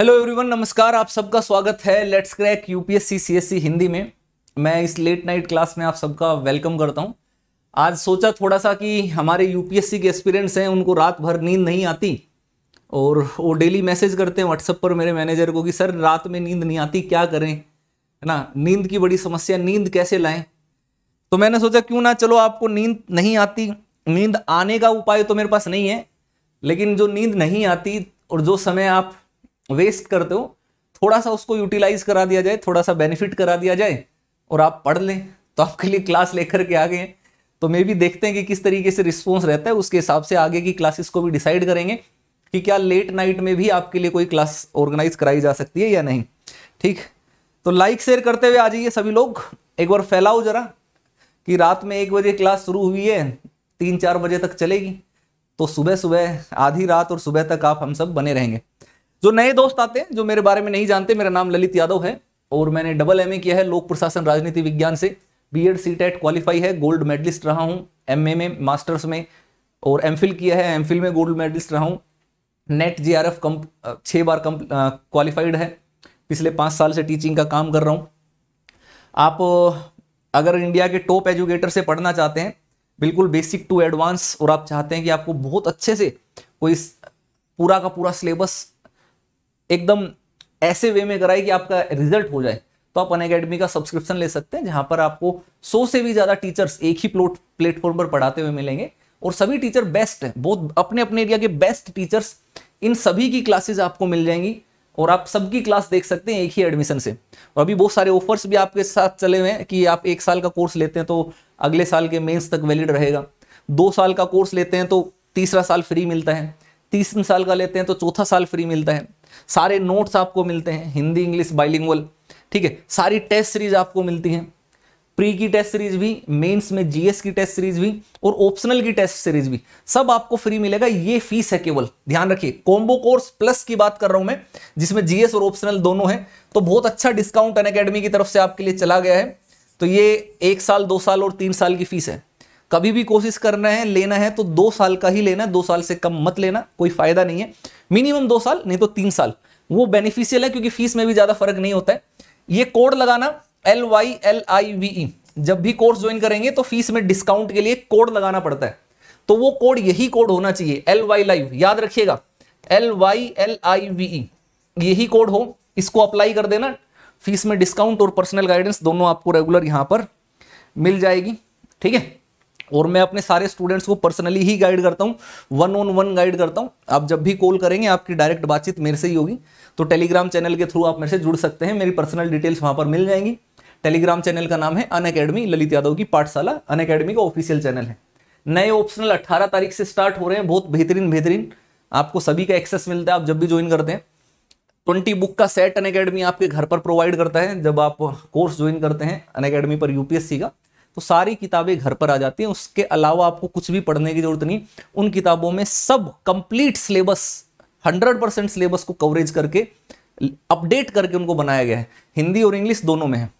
hello everyone नमस्कार आप सबका स्वागत है let's crack UPSC CSC Hindi में मैं इस लेट नाइट क्लास में आप सबका वेलकम करता हूं आज सोचा थोड़ा सा कि हमारे यूपीएससी के एक्सपीरियंट्स हैं उनको रात भर नींद नहीं आती और वो डेली मैसेज करते हैं व्हाट्सएप पर मेरे मैनेजर को कि सर रात में नींद नहीं आती क्या करें है ना नींद की बड़ी समस्या नींद कैसे लाएँ तो मैंने सोचा क्यों ना चलो आपको नींद नहीं आती नींद आने का उपाय तो मेरे पास नहीं है लेकिन जो नींद नहीं आती और जो समय आप वेस्ट करते हो थोड़ा सा उसको यूटिलाइज करा दिया जाए थोड़ा सा बेनिफिट करा दिया जाए और आप पढ़ लें तो आपके लिए क्लास लेकर के आ गए हैं तो मे भी देखते हैं कि किस तरीके से रिस्पॉन्स रहता है उसके हिसाब से आगे की क्लासेस को भी डिसाइड करेंगे कि क्या लेट नाइट में भी आपके लिए कोई क्लास ऑर्गेनाइज कराई जा सकती है या नहीं ठीक तो लाइक शेयर करते हुए आ जाइए सभी लोग एक बार फैलाओ जरा कि रात में एक बजे क्लास शुरू हुई है तीन चार बजे तक चलेगी तो सुबह सुबह आधी रात और सुबह तक आप हम सब बने रहेंगे जो नए दोस्त आते हैं जो मेरे बारे में नहीं जानते मेरा नाम ललित यादव है और मैंने डबल एम किया है लोक प्रशासन राजनीति विज्ञान से B Ed C TET qualify है गोल्ड मेडलिस्ट रहा हूँ एम में मास्टर्स में और एम किया है एम में गोल्ड मेडलिस्ट रहा हूँ नेट जे आर एफ कम छः बार कम क्वालिफाइड है पिछले पाँच साल से टीचिंग का काम कर रहा हूँ आप अगर इंडिया के टॉप एजुकेटर से पढ़ना चाहते हैं बिल्कुल बेसिक टू एडवांस और आप चाहते हैं कि आपको बहुत अच्छे से कोई पूरा का पूरा सिलेबस एकदम ऐसे वे में कराए कि आपका रिजल्ट हो जाए तो आप अन अकेडमी का सब्सक्रिप्शन ले सकते हैं जहां पर आपको सौ से भी ज़्यादा टीचर्स एक ही प्लोट प्लेटफॉर्म पर पढ़ाते हुए मिलेंगे और सभी टीचर बेस्ट हैं बहुत अपने अपने एरिया के बेस्ट टीचर्स इन सभी की क्लासेज आपको मिल जाएंगी और आप सबकी क्लास देख सकते हैं एक ही एडमिशन से और अभी बहुत सारे ऑफर्स भी आपके साथ चले हुए हैं कि आप एक साल का कोर्स लेते हैं तो अगले साल के मेंस तक वैलिड रहेगा दो साल का कोर्स लेते हैं तो तीसरा साल फ्री मिलता है तीसरे साल का लेते हैं तो चौथा साल फ्री मिलता है सारे नोट्स आपको मिलते हैं हिंदी इंग्लिश बाइलिंगल ठीक है सारी टेस्ट सीरीज आपको मिलती हैं प्री की टेस्ट सीरीज भी मेंस में जीएस की टेस्ट सीरीज भी और ऑप्शनल की टेस्ट सीरीज भी सब आपको फ्री मिलेगा ये फीस है केवल ध्यान रखिए कॉम्बो कोर्स प्लस की बात कर रहा हूं मैं जिसमें जीएस और ऑप्शनल दोनों है तो बहुत अच्छा डिस्काउंट अन अकेडमी की तरफ से आपके लिए चला गया है तो ये एक साल दो साल और तीन साल की फीस है कभी भी कोशिश करना है लेना है तो दो साल का ही लेना दो साल से कम मत लेना कोई फायदा नहीं है मिनिमम दो साल नहीं तो तीन साल वो बेनिफिशियल है क्योंकि फीस में भी ज़्यादा फर्क नहीं होता है ये कोड लगाना L Y L I V E जब भी कोर्स ज्वाइन करेंगे तो फीस में डिस्काउंट के लिए कोड लगाना पड़ता है तो वो कोड यही कोड होना चाहिए एल वाई लाइव याद रखिएगा L Y L I V E यही कोड हो इसको अप्लाई कर देना फीस में डिस्काउंट और पर्सनल गाइडेंस दोनों आपको रेगुलर यहां पर मिल जाएगी ठीक है और मैं अपने सारे स्टूडेंट्स को पर्सनली ही गाइड करता हूँ वन ऑन वन गाइड करता हूँ आप जब भी कॉल करेंगे आपकी डायरेक्ट बातचीत मेरे से ही होगी तो टेलीग्राम चैनल के थ्रू आप मेरे से जुड़ सकते हैं मेरी पर्सनल डिटेल्स वहाँ पर मिल जाएंगी टेलीग्राम चैनल का नाम है अन अकेडमी ललित यादव की पाठशाला अन अकेडमी का ऑफिशियल चैनल है नए ऑप्शनल अट्ठारह तारीख से स्टार्ट हो रहे हैं बहुत बेहतरीन बेहतरीन आपको सभी का एक्सेस मिलता है आप जब भी ज्वाइन करते हैं ट्वेंटी बुक का सेट अन अकेडमी आपके घर पर प्रोवाइड करता है जब आप कोर्स ज्वाइन करते हैं अन अकेडमी पर यूपीएससी का तो सारी किताबें घर पर आ जाती हैं उसके अलावा आपको कुछ भी पढ़ने की जरूरत नहीं उन किताबों में सब complete syllabus hundred percent syllabus को कवरेज करके अपडेट करके उनको बनाया गया है हिंदी और इंग्लिश दोनों में है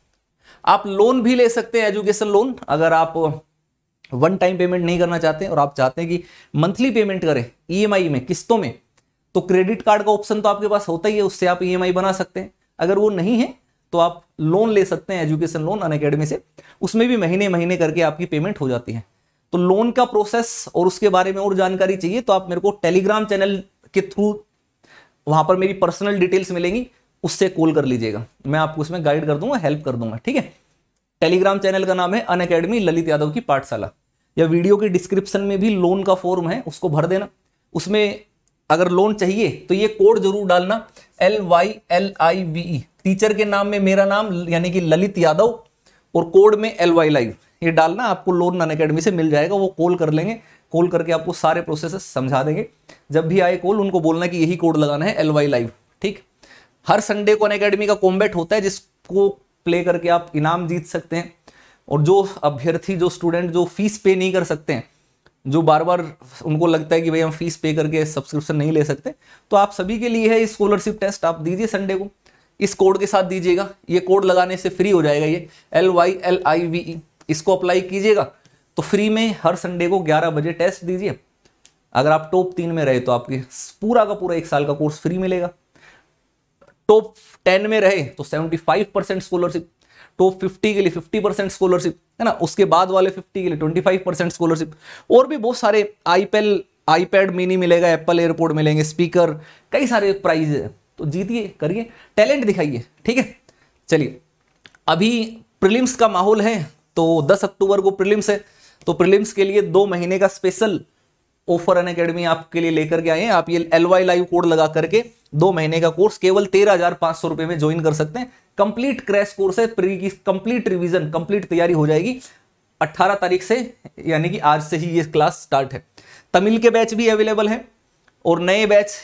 आप लोन भी ले सकते हैं एजुकेशन लोन अगर आप वन टाइम पेमेंट नहीं करना चाहते और आप चाहते हैं कि मंथली पेमेंट करें ई e में किस्तों में तो क्रेडिट कार्ड का ऑप्शन तो आपके पास होता ही है उससे आप ई e बना सकते हैं अगर वो नहीं है तो आप लोन ले सकते हैं एजुकेशन लोन अन से उसमें भी महीने महीने करके आपकी पेमेंट हो जाती है तो लोन का प्रोसेस और उसके बारे में और जानकारी चाहिए तो आप मेरे को टेलीग्राम चैनल के थ्रू वहां पर मेरी पर्सनल डिटेल्स मिलेंगी उससे कॉल कर लीजिएगा मैं आपको उसमें गाइड कर दूंगा हेल्प कर दूंगा ठीक है टेलीग्राम चैनल का नाम है अन अकेडमी ललित यादव की पाठशाला या वीडियो के डिस्क्रिप्शन में भी लोन का फॉर्म है उसको भर देना उसमें अगर लोन चाहिए तो ये कोड जरूर डालना L Y L I V E teacher के नाम में मेरा नाम यानी कि ललित यादव और कोड में एल वाई लाइव ये डालना आपको लोन नन अकेडमी से मिल जाएगा वो कॉल कर लेंगे कॉल करके आपको सारे प्रोसेस समझा देंगे जब भी आए कॉल उनको बोलना कि यही कोड लगाना है एल वाई लाइव ठीक हर संडे को अन अकेडमी का कॉम्बैट होता है जिसको प्ले करके आप इनाम जीत सकते हैं और जो अभ्यर्थी जो स्टूडेंट जो फीस पे नहीं कर सकते हैं जो बार बार उनको लगता है कि भाई हम फीस पे करके सब्सक्रिप्शन नहीं ले सकते तो आप सभी के लिए है स्कॉलरशिप टेस्ट आप दीजिए संडे को इस कोड के साथ दीजिएगा ये कोड लगाने से फ्री हो जाएगा ये L Y L I V E इसको अप्लाई कीजिएगा तो फ्री में हर संडे को 11 बजे टेस्ट दीजिए अगर आप टॉप तीन में रहे तो आपके पूरा का पूरा एक साल का कोर्स फ्री मिलेगा टॉप टेन में रहे तो seventy five percent scholarship top तो फिफ्टी के लिए फिफ्टी परसेंट स्कॉलरशिप है ना उसके बाद वाले फिफ्टी के लिए ट्वेंटी फाइव परसेंट स्कॉलरशिप और भी बहुत सारे आईपेल आईपैड मिनी मिलेगा एप्पल एयरपोर्ट मिलेंगे स्पीकर कई सारे प्राइज है तो जीतिए करिए टैलेंट दिखाइए ठीक है चलिए अभी प्रिलिम्स का माहौल है तो दस अक्टूबर को प्रिलिम्स है तो प्रिलिम्स के लिए दो महीने का स्पेशल ऑफर अन अकेडमी आपके लिए लेकर के आए हैं आप ये एल वाई लाइव कोड लगा करके दो महीने का कोर्स केवल तेरह हजार पांच सौ रुपए में ज्वाइन कर सकते हैं कंप्लीट क्रैश कोर्स है प्री की कंप्लीट रिवीजन कंप्लीट तैयारी हो जाएगी 18 तारीख से यानी कि आज से ही ये क्लास स्टार्ट है तमिल के बैच भी अवेलेबल है और नए बैच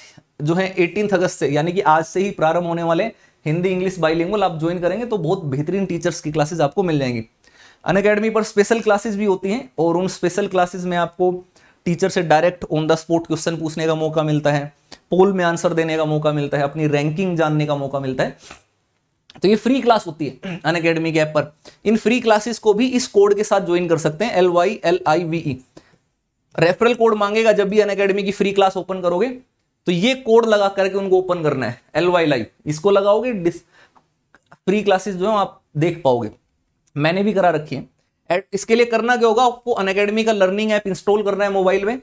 जो है एटीन अगस्त से यानी कि आज से ही प्रारंभ होने वाले हिंदी इंग्लिश बाइलिंगुअल आप ज्वाइन करेंगे तो बहुत बेहतरीन टीचर्स की क्लासेज आपको मिल जाएंगी अन पर स्पेशल क्लासेज भी होती हैं और उन स्पेशल क्लासेज में आपको टीचर से direct on the spot question पूछने का मौका मिलता है पोल में आंसर देने का मौका मिलता है अपनी रैंकिंग जानने का मौका मिलता है तो ये फ्री क्लास होती है अन अकेडमी के ऐप पर इन फ्री क्लासेस को भी इस कोड के साथ ज्वाइन कर सकते हैं L Y L I V E referral code मांगेगा जब भी अन अकेडमी की फ्री क्लास ओपन करोगे तो ये कोड लगा करके उनको ओपन करना है एल वाई लाइव इसको लगाओगे फ्री क्लासेस जो है आप देख पाओगे मैंने भी करा रखी है इसके लिए करना क्या होगा आपको अन अकेडमी का लर्निंग ऐप इंस्टॉल करना है मोबाइल में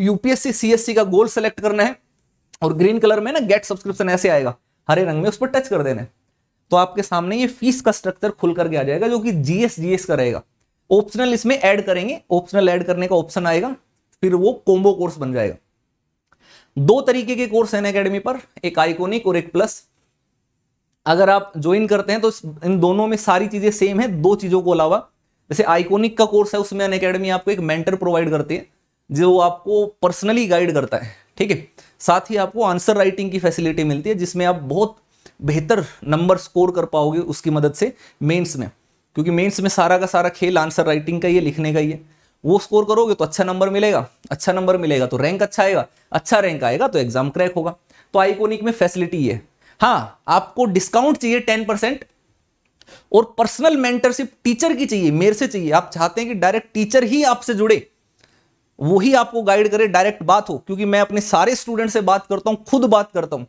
यूपीएससी सीएससी का गोल सेलेक्ट करना है और ग्रीन कलर में ना गेट सब्सक्रिप्शन ऐसे आएगा हरे रंग में उस पर टच कर देना है तो आपके सामने ये फीस का स्ट्रक्चर खुल करके आ जाएगा जो कि जीएस जीएस का रहेगा ऑप्शनल इसमें ऐड करेंगे ऑप्शनल ऐड करने का ऑप्शन आएगा फिर वो कोम्बो कोर्स बन जाएगा दो तरीके के कोर्स हैं अकेडमी पर एक आइकोनिक और एक प्लस अगर आप ज्वाइन करते हैं तो इन दोनों में सारी चीजें सेम है दो चीजों को अलावा जैसे आइकोनिक का कोर्स है उसमें अन अकेडमी आपको एक मेंटर प्रोवाइड करती है जो आपको पर्सनली गाइड करता है ठीक है साथ ही आपको आंसर राइटिंग की फैसिलिटी मिलती है जिसमें आप बहुत बेहतर नंबर स्कोर कर पाओगे उसकी मदद से मेंस में क्योंकि मेंस में सारा का सारा खेल आंसर राइटिंग का ही है लिखने का ही है वो स्कोर करोगे तो अच्छा नंबर मिलेगा अच्छा नंबर मिलेगा तो रैंक अच्छा आएगा अच्छा रैंक आएगा तो एग्जाम क्रैक होगा तो आइकोनिक में फैसिलिटी है हाँ आपको डिस्काउंट चाहिए टेन परसेंट और पर्सनल मेंटरशिप टीचर की चाहिए मेरे से चाहिए आप चाहते हैं कि डायरेक्ट टीचर ही आपसे जुड़े वही आपको गाइड करे डायरेक्ट बात हो क्योंकि मैं अपने सारे स्टूडेंट से बात करता हूँ खुद बात करता हूँ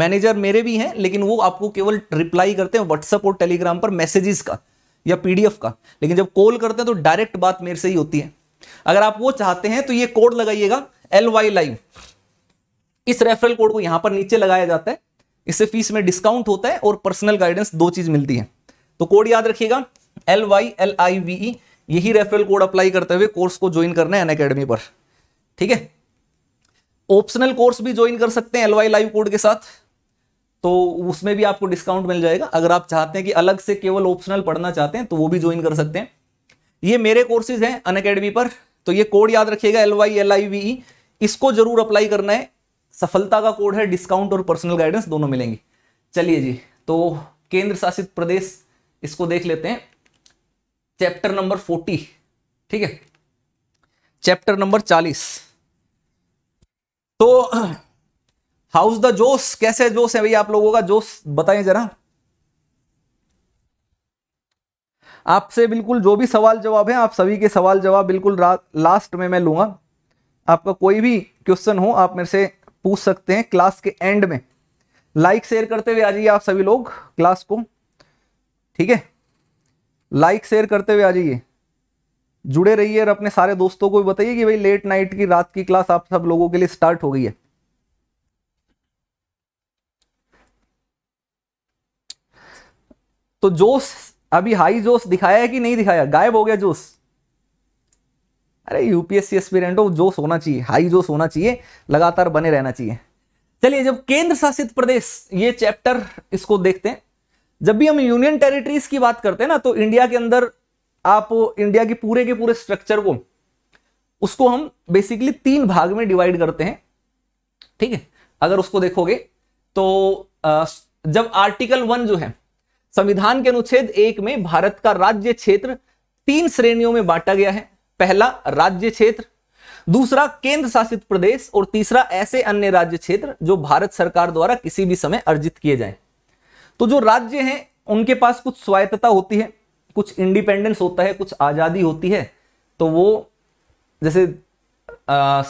मैनेजर मेरे भी हैं लेकिन वो आपको केवल रिप्लाई करते हैं व्हाट्सअप और टेलीग्राम पर मैसेजेस का या पीडीएफ का लेकिन जब कॉल करते हैं तो डायरेक्ट बात मेरे से ही होती है अगर आप वो चाहते हैं तो ये कोड लगाइएगा एल वाई लाइव इस रेफरल कोड को यहां पर नीचे लगाया जाता है इससे फीस में डिस्काउंट होता है और पर्सनल गाइडेंस दो चीज मिलती है तो कोड याद रखिएगा L Y L I V E यही रेफरल कोड अप्लाई करते हुए कोर्स को ज्वाइन करना है अकेडमी पर ठीक है ऑप्शनल कोर्स भी ज्वाइन कर सकते हैं एलवाई लाइव कोड के साथ तो उसमें भी आपको डिस्काउंट मिल जाएगा अगर आप चाहते हैं कि अलग से केवल ऑप्शनल पढ़ना चाहते हैं तो वो भी ज्वाइन कर सकते हैं ये मेरे कोर्सेज हैं अन अकेडमी पर तो ये कोड याद रखिएगा L Y L I V E इसको जरूर अप्लाई करना है सफलता का कोड है डिस्काउंट और पर्सनल गाइडेंस दोनों मिलेंगी चलिए जी तो केंद्र शासित प्रदेश इसको देख लेते हैं चैप्टर नंबर फोर्टी ठीक है चैप्टर नंबर चालीस तो हाउस द जोश कैसे जोश है भैया आप लोगों का जोश बताएं जरा आपसे बिल्कुल जो भी सवाल जवाब है आप सभी के सवाल जवाब बिल्कुल लास्ट में मैं लूंगा आपका कोई भी क्वेश्चन हो आप मेरे से पूछ सकते हैं क्लास के एंड में लाइक शेयर करते हुए आ जाइए आप सभी लोग क्लास को ठीक है लाइक शेयर करते हुए आ जाइए जुड़े रहिए और अपने सारे दोस्तों को भी बताइए कि भाई लेट नाइट की रात की क्लास आप सब लोगों के लिए स्टार्ट हो गई है तो जोश अभी हाई जोश दिखाया है कि नहीं दिखाया गायब हो गया जोश अरे यूपीएससी एस्पिरेंट हो जोश होना चाहिए हाई जोश होना चाहिए लगातार बने रहना चाहिए चलिए जब केंद्र शासित प्रदेश ये चैप्टर इसको देखते हैं जब भी हम यूनियन टेरिटरीज की बात करते हैं ना तो इंडिया के अंदर आप इंडिया के पूरे के पूरे स्ट्रक्चर को उसको हम बेसिकली तीन भाग में डिवाइड करते हैं ठीक है अगर उसको देखोगे तो जब आर्टिकल वन जो है संविधान के अनुच्छेद एक में भारत का राज्य क्षेत्र तीन श्रेणियों में बांटा गया है पहला राज्य क्षेत्र दूसरा केंद्र शासित प्रदेश और तीसरा ऐसे अन्य राज्य क्षेत्र जो भारत सरकार द्वारा किसी भी समय अर्जित किए जाएं तो जो राज्य हैं उनके पास कुछ स्वायत्तता होती है कुछ इंडिपेंडेंस होता है कुछ आज़ादी होती है तो वो जैसे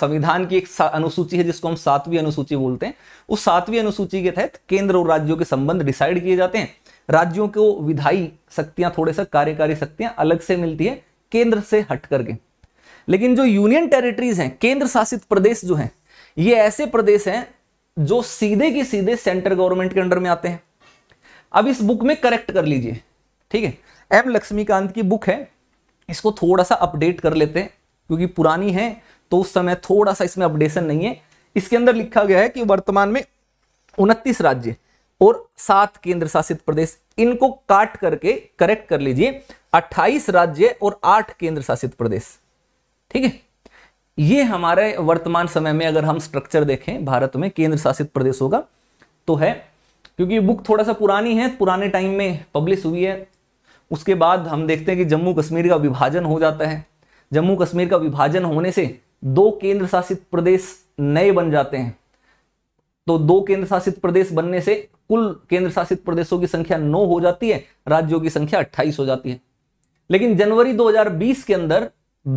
संविधान की एक अनुसूची है जिसको हम सातवीं अनुसूची बोलते हैं उस सातवीं अनुसूची के तहत केंद्र और राज्यों के संबंध डिसाइड किए जाते हैं राज्यों को विधायी शक्तियां थोड़े सा कार्यकारी शक्तियां अलग से मिलती है केंद्र से हट करके लेकिन जो यूनियन टेरिटरीज हैं केंद्र शासित प्रदेश जो हैं ये ऐसे प्रदेश हैं जो सीधे के सीधे सेंट्रल गवर्नमेंट के अंडर में आते हैं अब इस बुक में करेक्ट कर लीजिए ठीक है एम लक्ष्मीकांत की बुक है इसको थोड़ा सा अपडेट कर लेते हैं क्योंकि पुरानी है तो उस समय थोड़ा सा इसमें अपडेशन नहीं है इसके अंदर लिखा गया है कि वर्तमान में उनतीस राज्य और सात केंद्र शासित प्रदेश इनको काट करके करेक्ट कर लीजिए 28 राज्य और आठ केंद्र शासित प्रदेश ठीक है ये हमारे वर्तमान समय में अगर हम स्ट्रक्चर देखें भारत में केंद्र शासित प्रदेशों का तो है क्योंकि ये बुक थोड़ा सा पुरानी है पुराने टाइम में पब्लिश हुई है उसके बाद हम देखते हैं कि जम्मू कश्मीर का विभाजन हो जाता है जम्मू कश्मीर का विभाजन होने से दो केंद्र शासित प्रदेश नए बन जाते हैं तो दो केंद्र शासित प्रदेश बनने से कुल केंद्र शासित प्रदेशों की संख्या नौ हो जाती है राज्यों की संख्या अट्ठाईस हो जाती है लेकिन जनवरी 2020 के अंदर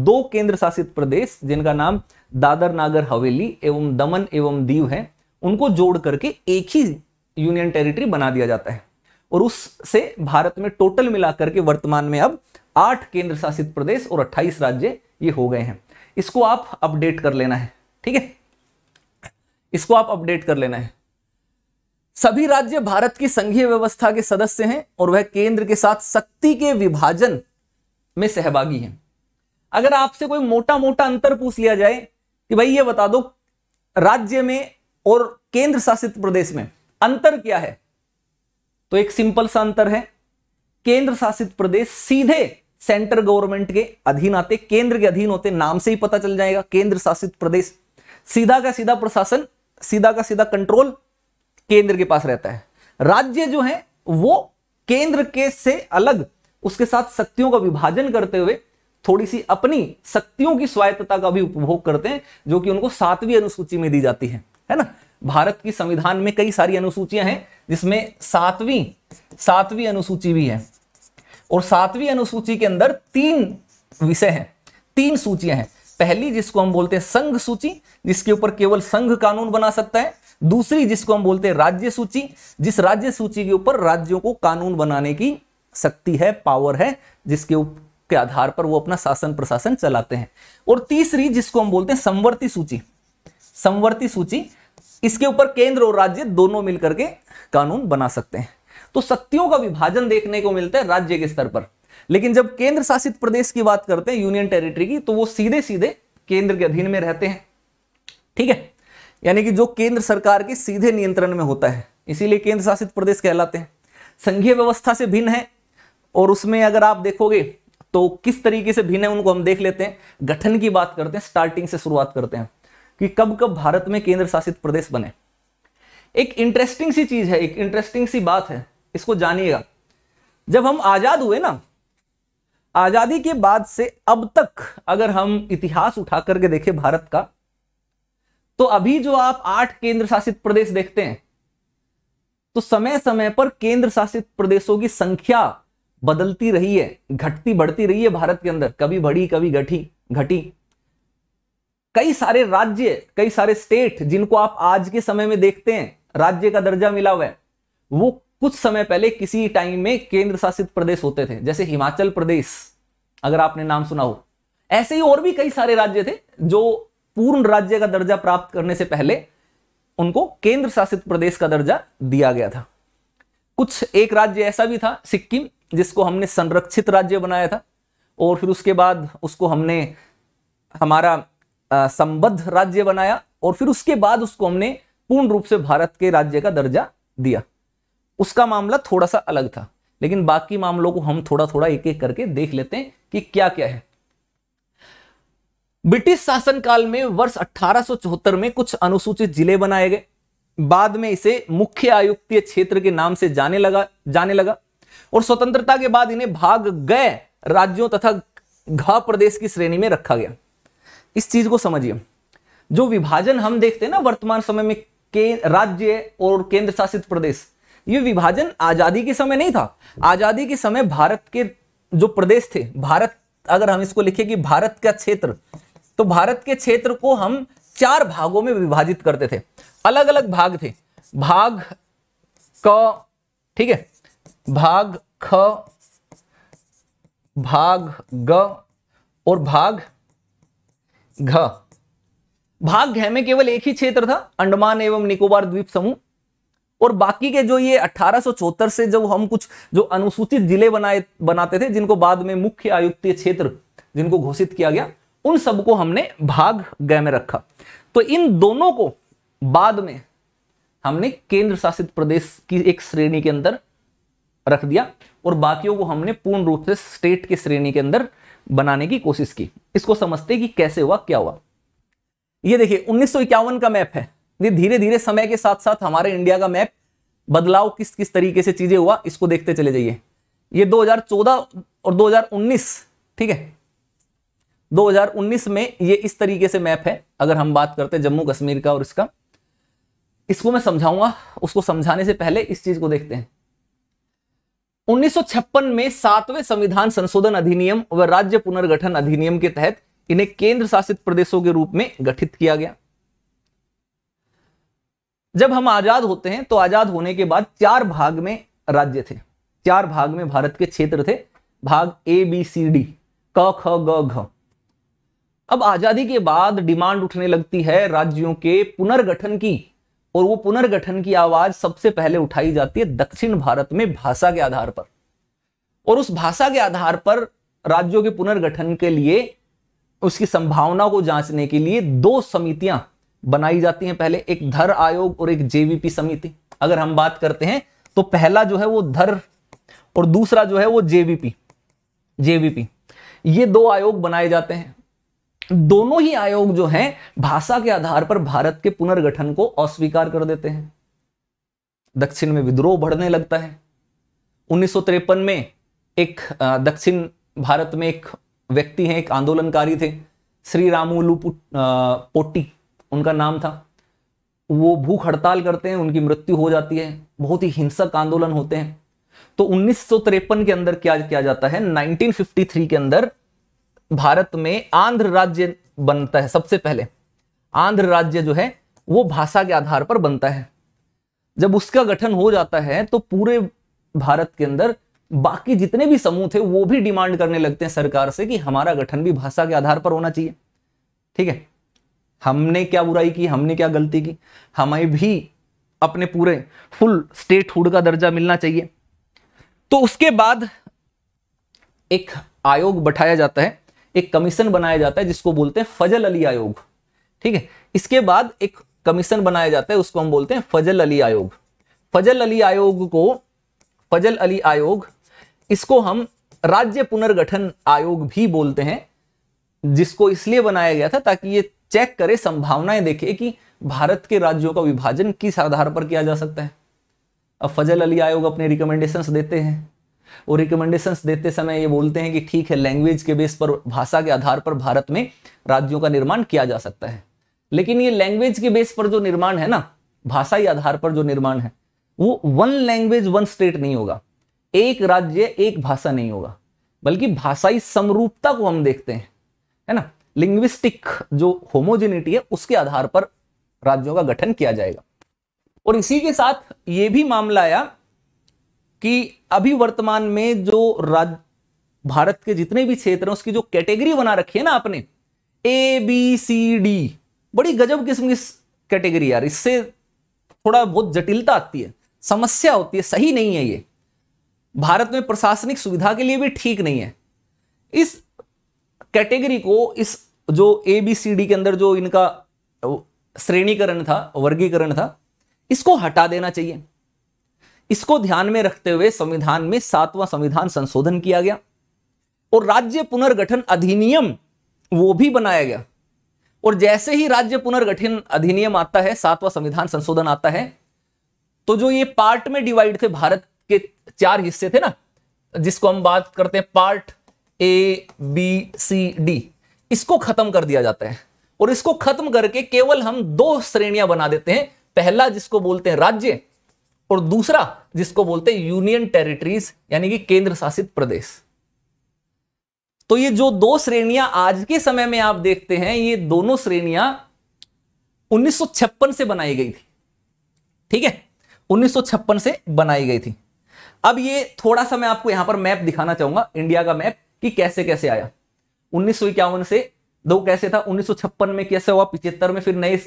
दो केंद्र शासित प्रदेश जिनका नाम दादर नागर हवेली एवं दमन एवं दीव है उनको जोड़ करके एक ही यूनियन टेरिटरी बना दिया जाता है और उससे भारत में टोटल मिलाकर के वर्तमान में अब आठ केंद्र शासित प्रदेश और अट्ठाईस राज्य ये हो गए हैं इसको आप अपडेट कर लेना है ठीक है इसको आप अपडेट कर लेना है सभी राज्य भारत की संघीय व्यवस्था के सदस्य हैं और वह केंद्र के साथ शक्ति के विभाजन में सहभागी हैं अगर आपसे कोई मोटा मोटा अंतर पूछ लिया जाए कि भाई ये बता दो राज्य में और केंद्र शासित प्रदेश में अंतर क्या है तो एक सिंपल सा अंतर है केंद्र शासित प्रदेश सीधे सेंटर गवर्नमेंट के अधीन आते केंद्र के अधीन होते नाम से ही पता चल जाएगा केंद्र शासित प्रदेश सीधा का सीधा प्रशासन सीधा का सीधा कंट्रोल केंद्र के पास रहता है राज्य जो है वो केंद्र के से अलग उसके साथ शक्तियों का विभाजन करते हुए थोड़ी सी अपनी शक्तियों की स्वायत्तता का भी उपभोग करते हैं जो कि उनको सातवीं अनुसूची में दी जाती है है ना भारत की संविधान में कई सारी अनुसूचियां हैं जिसमें सातवीं सातवीं अनुसूची भी है और सातवीं अनुसूची के अंदर तीन विषय हैं तीन सूचियां हैं पहली जिसको हम बोलते हैं संघ सूची जिसके ऊपर केवल संघ कानून बना सकता है दूसरी जिसको हम बोलते हैं राज्य सूची जिस राज्य सूची के ऊपर राज्यों को कानून बनाने की शक्ति है पावर है जिसके के आधार पर वो अपना शासन प्रशासन चलाते हैं और तीसरी जिसको हम बोलते हैं संवर्ती सूची संवर्ती सूची इसके ऊपर केंद्र और राज्य दोनों मिलकर के कानून बना सकते हैं तो शक्तियों का विभाजन देखने को मिलता है राज्य के स्तर पर लेकिन जब केंद्र शासित प्रदेश की बात करते हैं यूनियन टेरिटरी की तो वो सीधे सीधे केंद्र के अधीन में रहते हैं ठीक है यानी कि जो केंद्र सरकार के सीधे नियंत्रण में होता है इसीलिए केंद्र शासित प्रदेश कहलाते हैं संघीय व्यवस्था से भिन्न है और उसमें अगर आप देखोगे तो किस तरीके से भिन्न है उनको हम देख लेते हैं गठन की बात करते हैं स्टार्टिंग से शुरुआत करते हैं कि कब कब भारत में केंद्र शासित प्रदेश बने एक इंटरेस्टिंग सी चीज है एक इंटरेस्टिंग सी बात है इसको जानिएगा जब हम आजाद हुए ना आजादी के बाद से अब तक अगर हम इतिहास उठा करके देखें भारत का तो अभी जो आप आठ केंद्र शासित प्रदेश देखते हैं तो समय समय पर केंद्र शासित प्रदेशों की संख्या बदलती रही है घटती बढ़ती रही है भारत के अंदर कभी बढ़ी कभी घटी घटी कई सारे राज्य कई सारे स्टेट जिनको आप आज के समय में देखते हैं राज्य का दर्जा मिला हुआ है वो कुछ समय पहले किसी टाइम में केंद्र शासित प्रदेश होते थे जैसे हिमाचल प्रदेश अगर आपने नाम सुना हो ऐसे ही और भी कई सारे राज्य थे जो पूर्ण राज्य का दर्जा प्राप्त करने से पहले उनको केंद्र शासित प्रदेश का दर्जा दिया गया था कुछ एक राज्य ऐसा भी था सिक्किम जिसको हमने संरक्षित राज्य बनाया था और फिर उसके बाद उसको हमने हमारा संबद्ध राज्य बनाया और फिर उसके बाद उसको हमने पूर्ण रूप से भारत के राज्य का दर्जा दिया उसका मामला थोड़ा सा अलग था लेकिन बाकी मामलों को हम थोड़ा थोड़ा एक एक करके देख लेते हैं कि क्या क्या है ब्रिटिश शासनकाल में वर्ष अठारह में कुछ अनुसूचित जिले बनाए गए बाद में इसे मुख्य आयुक्तीय क्षेत्र के नाम से जाने लगा जाने लगा और स्वतंत्रता के बाद इन्हें भाग गए राज्यों तथा घा प्रदेश की श्रेणी में रखा गया इस चीज को समझिए जो विभाजन हम देखते हैं ना वर्तमान समय में के राज्य और केंद्र शासित प्रदेश ये विभाजन आजादी के समय नहीं था आजादी के समय भारत के जो प्रदेश थे भारत अगर हम इसको लिखे कि भारत का क्षेत्र तो भारत के क्षेत्र को हम चार भागों में विभाजित करते थे अलग अलग भाग थे भाग क ठीक है भाग ख भाग ग और भाग घ भाग घ में केवल एक ही क्षेत्र था अंडमान एवं निकोबार द्वीप समूह और बाकी के जो ये अठारह से जब हम कुछ जो अनुसूचित जिले बनाए बनाते थे जिनको बाद में मुख्य आयुक्त क्षेत्र जिनको घोषित किया गया उन सबको हमने भाग गय में रखा तो इन दोनों को बाद में हमने केंद्र शासित प्रदेश की एक श्रेणी के अंदर रख दिया और बाकियों को हमने पूर्ण रूप से स्टेट की श्रेणी के अंदर बनाने की कोशिश की इसको समझते कि कैसे हुआ क्या हुआ ये देखिए उन्नीस का मैप है ये धीरे धीरे समय के साथ साथ हमारे इंडिया का मैप बदलाव किस किस तरीके से चीजें हुआ इसको देखते चले जाइए ये 2014 और 2019 ठीक है 2019 में ये इस तरीके से मैप है अगर हम बात करते हैं जम्मू कश्मीर का और इसका इसको मैं समझाऊंगा उसको समझाने से पहले इस चीज को देखते हैं 1956 में सातवें संविधान संशोधन अधिनियम व राज्य पुनर्गठन अधिनियम के तहत इन्हें केंद्र शासित प्रदेशों के रूप में गठित किया गया जब हम आजाद होते हैं तो आजाद होने के बाद चार भाग में राज्य थे चार भाग में भारत के क्षेत्र थे भाग ए बी सी डी क ख ग घ अब आजादी के बाद डिमांड उठने लगती है राज्यों के पुनर्गठन की और वो पुनर्गठन की आवाज सबसे पहले उठाई जाती है दक्षिण भारत में भाषा के आधार पर और उस भाषा के आधार पर राज्यों के पुनर्गठन के लिए उसकी संभावना को जांचने के लिए दो समितियां बनाई जाती हैं पहले एक धर आयोग और एक जेवीपी समिति अगर हम बात करते हैं तो पहला जो है वो धर और दूसरा जो है वो जेवीपी जेवीपी ये दो आयोग बनाए जाते हैं दोनों ही आयोग जो हैं भाषा के आधार पर भारत के पुनर्गठन को अस्वीकार कर देते हैं दक्षिण में विद्रोह बढ़ने लगता है उन्नीस में एक दक्षिण भारत में एक व्यक्ति हैं एक आंदोलनकारी थे श्री रामोलू पोटी उनका नाम था वो भूख हड़ताल करते हैं उनकी मृत्यु हो जाती है बहुत ही हिंसक आंदोलन होते हैं तो उन्नीस के अंदर क्या किया जाता है 1953 के अंदर भारत में आंध्र राज्य बनता है सबसे पहले आंध्र राज्य जो है वो भाषा के आधार पर बनता है जब उसका गठन हो जाता है तो पूरे भारत के अंदर बाकी जितने भी समूह थे वो भी डिमांड करने लगते हैं सरकार से कि हमारा गठन भी भाषा के आधार पर होना चाहिए ठीक है हमने क्या बुराई की हमने क्या गलती की हमें भी अपने पूरे फुल स्टेट हुड का दर्जा मिलना चाहिए तो उसके बाद एक आयोग बैठाया जाता है एक कमीशन बनाया जाता है जिसको बोलते हैं फजल अली आयोग ठीक है इसके बाद एक कमीशन बनाया जाता है उसको हम बोलते हैं फजल अली आयोग फजल अली आयोग को फजल अली आयोग इसको हम राज्य पुनर्गठन आयोग भी बोलते हैं जिसको इसलिए बनाया गया था ताकि ये चेक करे संभावनाएं देखे कि भारत के राज्यों का विभाजन किस आधार पर किया जा सकता है अब फजल अली आयोग अपने रिकमेंडेशंस देते हैं वो रिकमेंडेशंस देते समय ये बोलते हैं कि ठीक है लैंग्वेज के बेस पर भाषा के आधार पर भारत में राज्यों का निर्माण किया जा सकता है लेकिन ये लैंग्वेज के बेस पर जो निर्माण है ना भाषाई आधार पर जो निर्माण है वो वन लैंग्वेज वन स्टेट नहीं होगा एक राज्य एक भाषा नहीं होगा बल्कि भाषाई समरूपता को हम देखते हैं है ना लिंग्विस्टिक जो होमोजेनिटी है उसके आधार पर राज्यों का गठन किया जाएगा और इसी के साथ ये भी मामला आया कि अभी वर्तमान में जो राज्य भारत के जितने भी क्षेत्र हैं उसकी जो कैटेगरी बना रखी है ना आपने ए बी सी डी बड़ी गजब किस्म की कैटेगरी यार इससे थोड़ा बहुत जटिलता आती है समस्या होती है सही नहीं है ये भारत में प्रशासनिक सुविधा के लिए भी ठीक नहीं है इस कैटेगरी को इस जो ए बी सी डी के अंदर जो इनका श्रेणीकरण था वर्गीकरण था इसको हटा देना चाहिए इसको ध्यान में रखते हुए संविधान में सातवां संविधान संशोधन किया गया और राज्य पुनर्गठन अधिनियम वो भी बनाया गया और जैसे ही राज्य पुनर्गठन अधिनियम आता है सातवां संविधान संशोधन आता है तो जो ये पार्ट में डिवाइड थे भारत के चार हिस्से थे ना जिसको हम बात करते हैं part A B C D इसको खत्म कर दिया जाता है और इसको खत्म करके केवल हम दो श्रेणियां बना देते हैं पहला जिसको बोलते हैं राज्य और दूसरा जिसको बोलते हैं यूनियन टेरिटरीज यानी कि केंद्र शासित प्रदेश तो ये जो दो श्रेणियां आज के समय में आप देखते हैं ये दोनों श्रेणियां उन्नीस से बनाई गई थी ठीक है उन्नीस से बनाई गई थी अब ये थोड़ा सा मैं आपको यहां पर मैप दिखाना चाहूंगा इंडिया का मैप कि कैसे कैसे आया उन्नीस से दो कैसे था उन्नीस में कैसे हुआ पिछहत्तर में फिर नए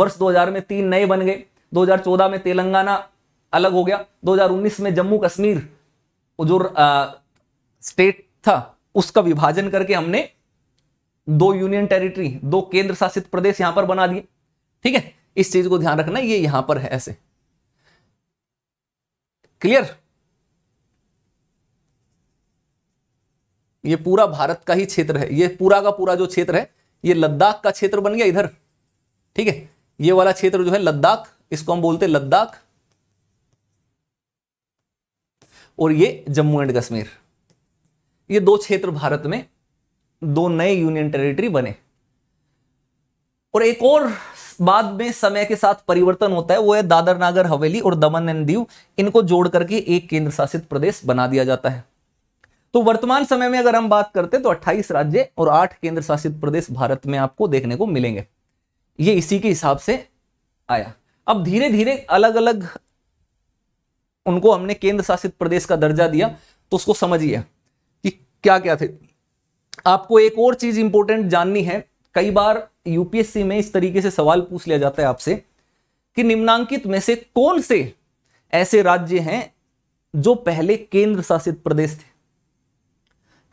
वर्ष 2000 में तीन नए बन गए 2014 में तेलंगाना अलग हो गया 2019 में जम्मू कश्मीर जो स्टेट था उसका विभाजन करके हमने दो यूनियन टेरिटरी दो केंद्र शासित प्रदेश यहां पर बना दिए ठीक है इस चीज को ध्यान रखना ये यहां पर है ऐसे क्लियर ये पूरा भारत का ही क्षेत्र है ये पूरा का पूरा जो क्षेत्र है ये लद्दाख का क्षेत्र बन गया इधर ठीक है ये वाला क्षेत्र जो है लद्दाख इसको हम बोलते लद्दाख और ये जम्मू एंड कश्मीर ये दो क्षेत्र भारत में दो नए यूनियन टेरिटरी बने और एक और बाद में समय के साथ परिवर्तन होता है वो है दादर नागर हवेली और दमन एंड दीव इनको जोड़ करके एक केंद्र शासित प्रदेश बना दिया जाता है तो वर्तमान समय में अगर हम बात करते तो 28 राज्य और 8 केंद्र शासित प्रदेश भारत में आपको देखने को मिलेंगे ये इसी के हिसाब से आया अब धीरे धीरे अलग अलग उनको हमने केंद्र शासित प्रदेश का दर्जा दिया तो उसको समझिए कि क्या क्या थे आपको एक और चीज इंपॉर्टेंट जाननी है कई बार यूपीएससी में इस तरीके से सवाल पूछ लिया जाता है आपसे कि निम्नांकित में से कौन से ऐसे राज्य हैं जो पहले केंद्र शासित प्रदेश थे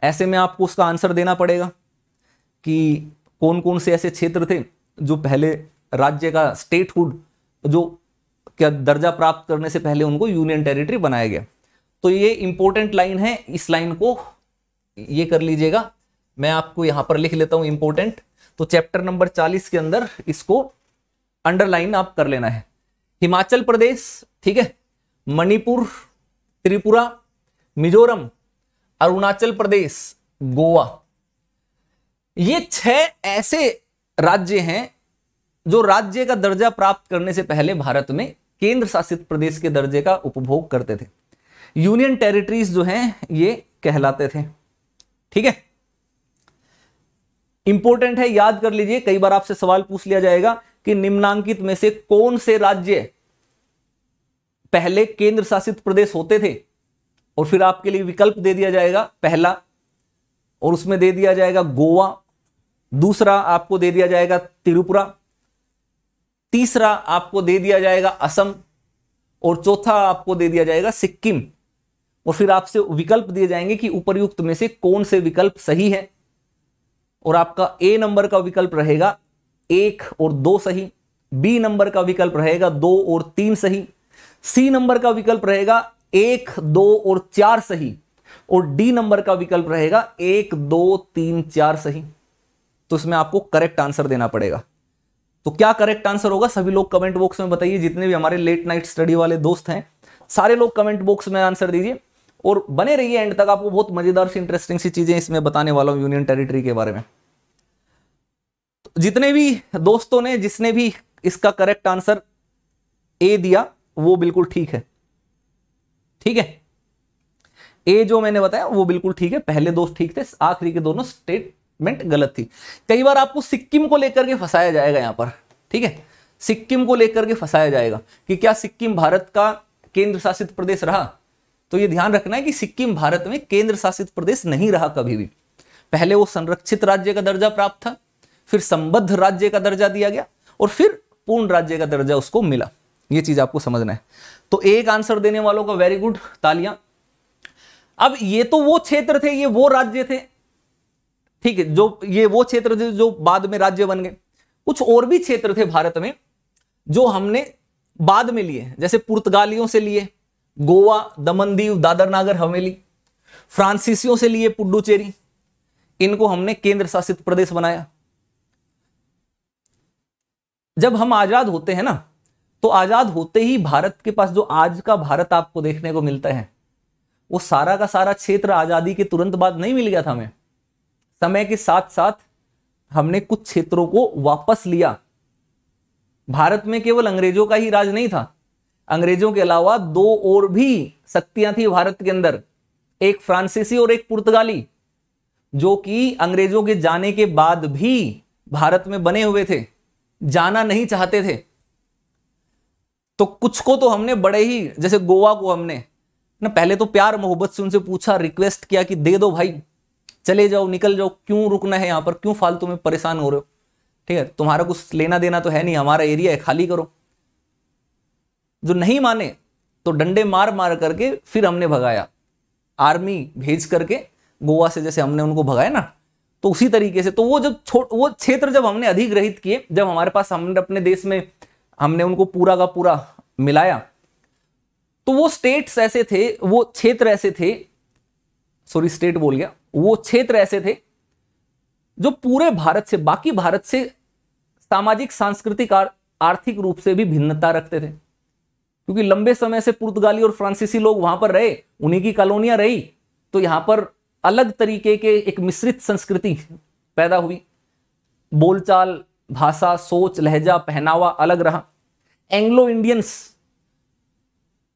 ऐसे में आपको उसका आंसर देना पड़ेगा कि कौन कौन से ऐसे क्षेत्र थे जो पहले राज्य का स्टेटहुड जो क्या दर्जा प्राप्त करने से पहले उनको यूनियन टेरिटरी बनाया गया तो ये इंपॉर्टेंट लाइन है इस लाइन को ये कर लीजिएगा मैं आपको यहां पर लिख लेता हूं इंपॉर्टेंट तो चैप्टर नंबर चालीस के अंदर इसको अंडरलाइन आप कर लेना है हिमाचल प्रदेश ठीक है मणिपुर त्रिपुरा मिजोरम अरुणाचल प्रदेश गोवा ये छह ऐसे राज्य हैं जो राज्य का दर्जा प्राप्त करने से पहले भारत में केंद्र शासित प्रदेश के दर्जे का उपभोग करते थे यूनियन टेरिटरीज जो हैं ये कहलाते थे ठीक है इंपॉर्टेंट है याद कर लीजिए कई बार आपसे सवाल पूछ लिया जाएगा कि निम्नांकित में से कौन से राज्य पहले केंद्र शासित प्रदेश होते थे और फिर आपके लिए विकल्प दे दिया जाएगा पहला और उसमें दे दिया जाएगा गोवा दूसरा आपको दे दिया जाएगा त्रिपुरा तीसरा आपको दे दिया जाएगा असम और चौथा आपको दे दिया जाएगा सिक्किम और फिर आपसे विकल्प दिए जाएंगे कि उपरयुक्त में से कौन से विकल्प सही है और आपका ए नंबर का विकल्प रहेगा एक और दो सही बी नंबर का विकल्प रहेगा दो और तीन सही सी नंबर का विकल्प रहेगा एक दो और चार सही और डी नंबर का विकल्प रहेगा एक दो तीन चार सही तो इसमें आपको करेक्ट आंसर देना पड़ेगा तो क्या करेक्ट आंसर होगा सभी लोग कमेंट बॉक्स में बताइए जितने भी हमारे लेट नाइट स्टडी वाले दोस्त हैं सारे लोग कमेंट बॉक्स में आंसर दीजिए और बने रहिए एंड तक आपको बहुत मजेदार सी इंटरेस्टिंग सी चीजें इसमें बताने वाला हूं यूनियन टेरिटरी के बारे में जितने भी दोस्तों ने जिसने भी इसका करेक्ट आंसर ए दिया वो बिल्कुल ठीक है ठीक है ए जो मैंने बताया वो बिल्कुल ठीक है पहले दोस्त ठीक थे आखिरी के दोनों स्टेट स्टेटमेंट गलत थी कई बार आपको सिक्किम को लेकर के फंसाया जाएगा यहां पर ठीक है सिक्किम को लेकर के फंसाया जाएगा कि क्या सिक्किम भारत का केंद्र शासित प्रदेश रहा तो ये ध्यान रखना है कि सिक्किम भारत में केंद्र शासित प्रदेश नहीं रहा कभी भी पहले वो संरक्षित राज्य का दर्जा प्राप्त था फिर संबद्ध राज्य का दर्जा दिया गया और फिर पूर्ण राज्य का दर्जा उसको मिला ये चीज आपको समझना है तो एक आंसर देने वालों का वेरी गुड तालियां अब ये तो वो क्षेत्र थे ये वो राज्य थे ठीक है जो ये वो क्षेत्र थे जो बाद में राज्य बन गए कुछ और भी क्षेत्र थे भारत में जो हमने बाद में लिए जैसे पुर्तगालियों से लिए गोवा दमन दीव दादर नागर हवेली फ्रांसीसियों से लिए पुडुचेरी इनको हमने केंद्र शासित प्रदेश बनाया जब हम आजाद होते हैं ना तो आजाद होते ही भारत के पास जो आज का भारत आपको देखने को मिलता है वो सारा का सारा क्षेत्र आजादी के तुरंत बाद नहीं मिल गया था हमें समय के साथ साथ हमने कुछ क्षेत्रों को वापस लिया भारत में केवल अंग्रेजों का ही राज नहीं था अंग्रेजों के अलावा दो और भी शक्तियां थी भारत के अंदर एक फ्रांसीसी और एक पुर्तगाली जो कि अंग्रेजों के जाने के बाद भी भारत में बने हुए थे जाना नहीं चाहते थे तो कुछ को तो हमने बड़े ही जैसे गोवा को हमने ना पहले तो प्यार मोहब्बत से उनसे पूछा रिक्वेस्ट किया कि दे दो भाई चले जाओ निकल जाओ क्यों रुकना है यहाँ पर क्यों फालतू में परेशान हो रहे हो ठीक है तुम्हारा कुछ लेना देना तो है नहीं हमारा एरिया है खाली करो जो नहीं माने तो डंडे मार मार करके फिर हमने भगाया आर्मी भेज करके गोवा से जैसे हमने उनको भगाया ना तो उसी तरीके से तो वो जब छोट वो क्षेत्र जब हमने अधिग्रहित किए जब हमारे पास हमने अपने देश में हमने उनको पूरा का पूरा मिलाया तो वो स्टेट्स ऐसे थे वो क्षेत्र ऐसे थे सॉरी स्टेट बोल गया वो क्षेत्र ऐसे थे जो पूरे भारत से बाकी भारत से सामाजिक सांस्कृतिक और आर्थिक रूप से भी भिन्नता रखते थे क्योंकि लंबे समय से पुर्तगाली और फ्रांसीसी लोग वहां पर रहे उन्हीं की कॉलोनियां रही तो यहां पर अलग तरीके के एक मिश्रित संस्कृति पैदा हुई बोलचाल भाषा सोच लहजा पहनावा अलग रहा एंग्लो इंडियंस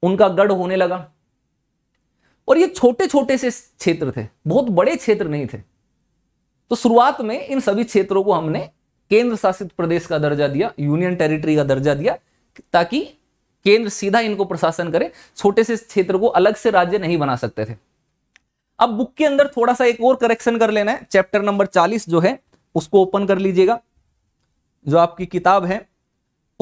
उनका गढ़ होने लगा और ये छोटे छोटे से क्षेत्र थे बहुत बड़े क्षेत्र नहीं थे तो शुरुआत में इन सभी क्षेत्रों को हमने केंद्र शासित प्रदेश का दर्जा दिया यूनियन टेरिटरी का दर्जा दिया ताकि केंद्र सीधा इनको प्रशासन करे छोटे से क्षेत्र को अलग से राज्य नहीं बना सकते थे अब बुक के अंदर थोड़ा सा एक और करेक्शन कर लेना है चैप्टर नंबर 40 जो है उसको ओपन कर लीजिएगा जो आपकी किताब है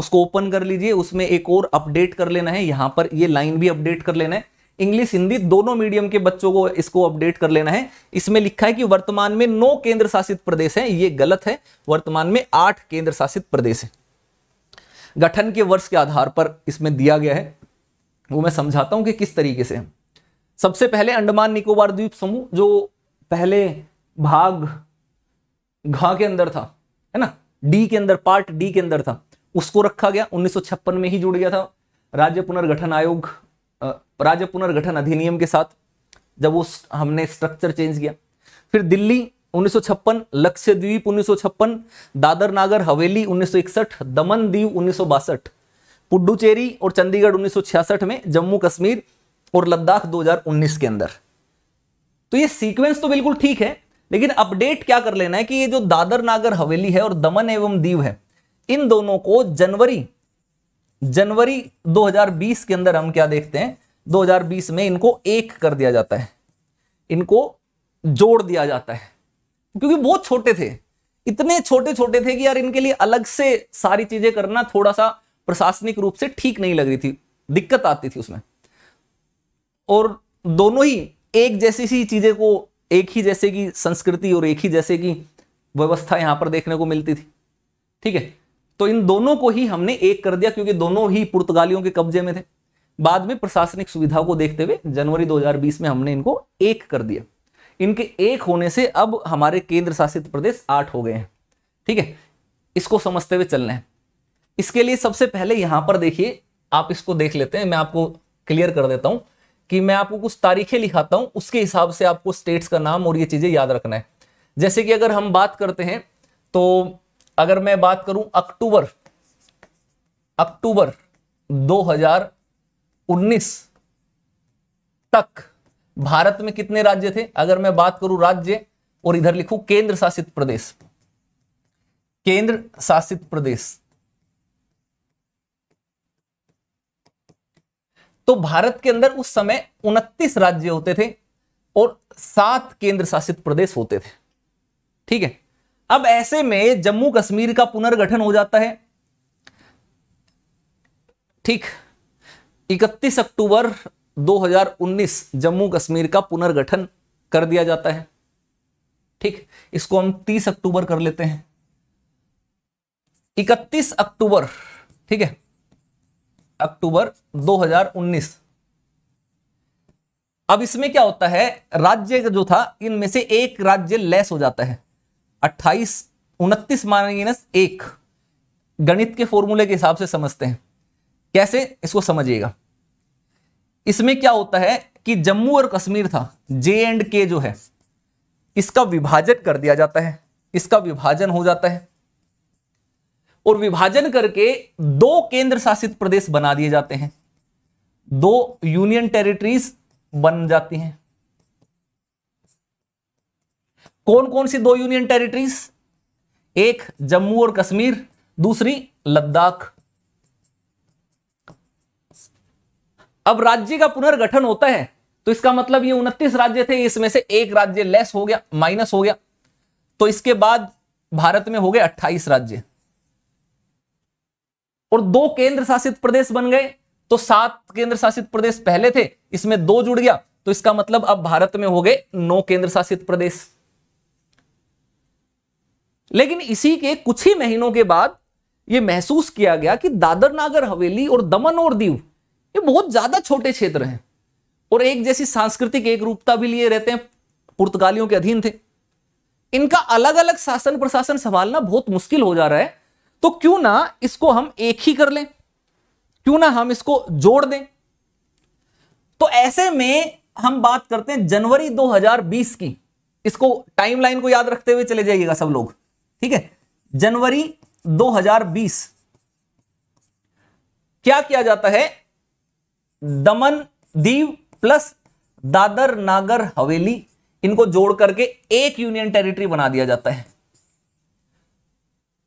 उसको ओपन कर लीजिए उसमें एक और अपडेट कर लेना है यहां पर ये लाइन भी अपडेट कर लेना है इंग्लिश हिंदी दोनों मीडियम के बच्चों को इसको अपडेट कर लेना है इसमें लिखा है कि वर्तमान में नौ केंद्र शासित प्रदेश है ये गलत है वर्तमान में आठ केंद्र शासित प्रदेश है गठन के वर्ष के आधार पर इसमें दिया गया है वो मैं समझाता हूं कि किस तरीके से सबसे पहले अंडमान निकोबार द्वीप समूह जो पहले भाग घा के अंदर था है ना डी के अंदर पार्ट डी के अंदर था उसको रखा गया 1956 में ही जुड़ गया था राज्य पुनर्गठन आयोग राज्य पुनर्गठन अधिनियम के साथ जब वो हमने स्ट्रक्चर चेंज किया फिर दिल्ली 1956 लक्षद्वीप 1956 दादर नागर हवेली 1961 दमन दीव उन्नीस पुडुचेरी और चंडीगढ़ 1966 में जम्मू कश्मीर और लद्दाख 2019 के अंदर तो ये सीक्वेंस तो बिल्कुल ठीक है लेकिन अपडेट क्या कर लेना है कि ये जो दादर नागर हवेली है और दमन एवं दीव है इन दोनों को जनवरी जनवरी 2020 के अंदर हम क्या देखते हैं 2020 में इनको एक कर दिया जाता है इनको जोड़ दिया जाता है क्योंकि बहुत छोटे थे इतने छोटे छोटे थे कि यार इनके लिए अलग से सारी चीजें करना थोड़ा सा प्रशासनिक रूप से ठीक नहीं लग रही थी दिक्कत आती थी उसमें और दोनों ही एक जैसी सी चीजें को एक ही जैसे की संस्कृति और एक ही जैसे की व्यवस्था यहां पर देखने को मिलती थी ठीक है तो इन दोनों को ही हमने एक कर दिया क्योंकि दोनों ही पुर्तगालियों के कब्जे में थे बाद में प्रशासनिक सुविधा को देखते हुए जनवरी 2020 में हमने इनको एक कर दिया इनके एक होने से अब हमारे केंद्र शासित प्रदेश आठ हो गए हैं ठीक है इसको समझते हुए चलना है इसके लिए सबसे पहले यहां पर देखिए आप इसको देख लेते हैं मैं आपको क्लियर कर देता हूं कि मैं आपको कुछ तारीखें लिखाता हूं उसके हिसाब से आपको स्टेट्स का नाम और ये चीजें याद रखना है जैसे कि अगर हम बात करते हैं तो अगर मैं बात करूं अक्टूबर अक्टूबर 2019 तक भारत में कितने राज्य थे अगर मैं बात करूं राज्य और इधर लिखूं केंद्र शासित प्रदेश केंद्र शासित प्रदेश तो भारत के अंदर उस समय 29 राज्य होते थे और सात केंद्र शासित प्रदेश होते थे ठीक है अब ऐसे में जम्मू कश्मीर का पुनर्गठन हो जाता है ठीक 31 अक्टूबर 2019 जम्मू कश्मीर का पुनर्गठन कर दिया जाता है ठीक इसको हम 30 अक्टूबर कर लेते हैं 31 अक्टूबर ठीक है अक्टूबर 2019 अब इसमें क्या होता है राज्य जो था इनमें से एक राज्य लेस हो जाता है अट्ठाईस उनतीस माइनस एक गणित के फॉर्मूले के हिसाब से समझते हैं कैसे इसको समझिएगा इसमें क्या होता है कि जम्मू और कश्मीर था जे एंड के जो है इसका विभाजन कर दिया जाता है इसका विभाजन हो जाता है और विभाजन करके दो केंद्र शासित प्रदेश बना दिए जाते हैं दो यूनियन टेरिटरीज बन जाती हैं कौन कौन सी दो यूनियन टेरिटरीज एक जम्मू और कश्मीर दूसरी लद्दाख अब राज्य का पुनर्गठन होता है तो इसका मतलब ये उनतीस राज्य थे इसमें से एक राज्य लेस हो गया माइनस हो गया तो इसके बाद भारत में हो गए 28 राज्य और दो केंद्र शासित प्रदेश बन गए तो सात केंद्र शासित प्रदेश पहले थे इसमें दो जुड़ गया तो इसका मतलब अब भारत में हो गए नौ केंद्र शासित प्रदेश लेकिन इसी के कुछ ही महीनों के बाद यह महसूस किया गया कि दादर नागर हवेली और दमन और दीव ये बहुत ज्यादा छोटे क्षेत्र हैं और एक जैसी सांस्कृतिक एक रूपता भी लिए रहते हैं पुर्तगालियों के अधीन थे इनका अलग अलग शासन प्रशासन संभालना बहुत मुश्किल हो जा रहा है तो क्यों ना इसको हम एक ही कर लें क्यों ना हम इसको जोड़ दें तो ऐसे में हम बात करते हैं जनवरी 2020 की इसको टाइमलाइन को याद रखते हुए चले जाइएगा सब लोग ठीक है जनवरी 2020 क्या किया जाता है दमन दीव प्लस दादर नागर हवेली इनको जोड़ करके एक यूनियन टेरिटरी बना दिया जाता है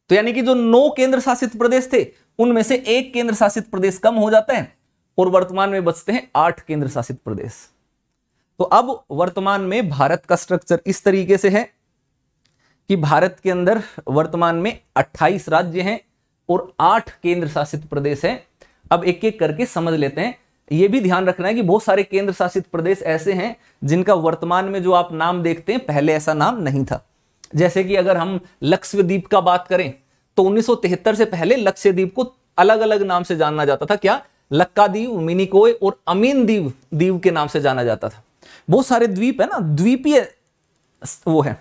तो यानी कि जो नौ केंद्र शासित प्रदेश थे उनमें से एक केंद्र शासित प्रदेश कम हो जाता है और वर्तमान में बचते हैं आठ केंद्र शासित प्रदेश तो अब वर्तमान में भारत का स्ट्रक्चर इस तरीके से है कि भारत के अंदर वर्तमान में 28 राज्य हैं और 8 केंद्र शासित प्रदेश हैं अब एक एक करके समझ लेते हैं यह भी ध्यान रखना है कि बहुत सारे केंद्र शासित प्रदेश ऐसे हैं जिनका वर्तमान में जो आप नाम देखते हैं पहले ऐसा नाम नहीं था जैसे कि अगर हम लक्ष्यद्वीप का बात करें तो उन्नीस से पहले लक्ष्यद्वीप को अलग अलग नाम से जाना जाता था क्या लक्कादीव मिनिकोय और अमीन दीव द्वीप के नाम से जाना जाता था बहुत सारे द्वीप है ना द्वीपीय वो है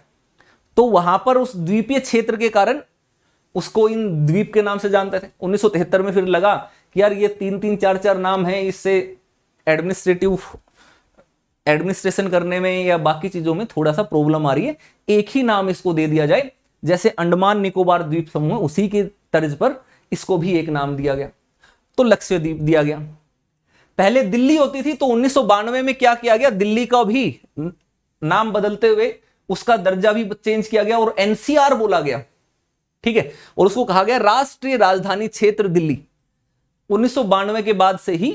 तो वहां पर उस द्वीपीय क्षेत्र के कारण उसको इन द्वीप के नाम से जानते थे उन्नीस में फिर लगा कि यार ये तीन तीन चार चार नाम है इससे एडमिनिस्ट्रेटिव एडमिनिस्ट्रेशन करने में या बाकी चीजों में थोड़ा सा प्रॉब्लम आ रही है एक ही नाम इसको दे दिया जाए जैसे अंडमान निकोबार द्वीप समूह उसी के तर्ज पर इसको भी एक नाम दिया गया तो लक्षद्वीप दिया गया पहले दिल्ली होती थी तो उन्नीस में क्या किया गया दिल्ली का भी नाम बदलते हुए उसका दर्जा भी चेंज किया गया और एनसीआर बोला गया ठीक है और उसको कहा गया राष्ट्रीय राजधानी क्षेत्र दिल्ली उन्नीस के बाद से ही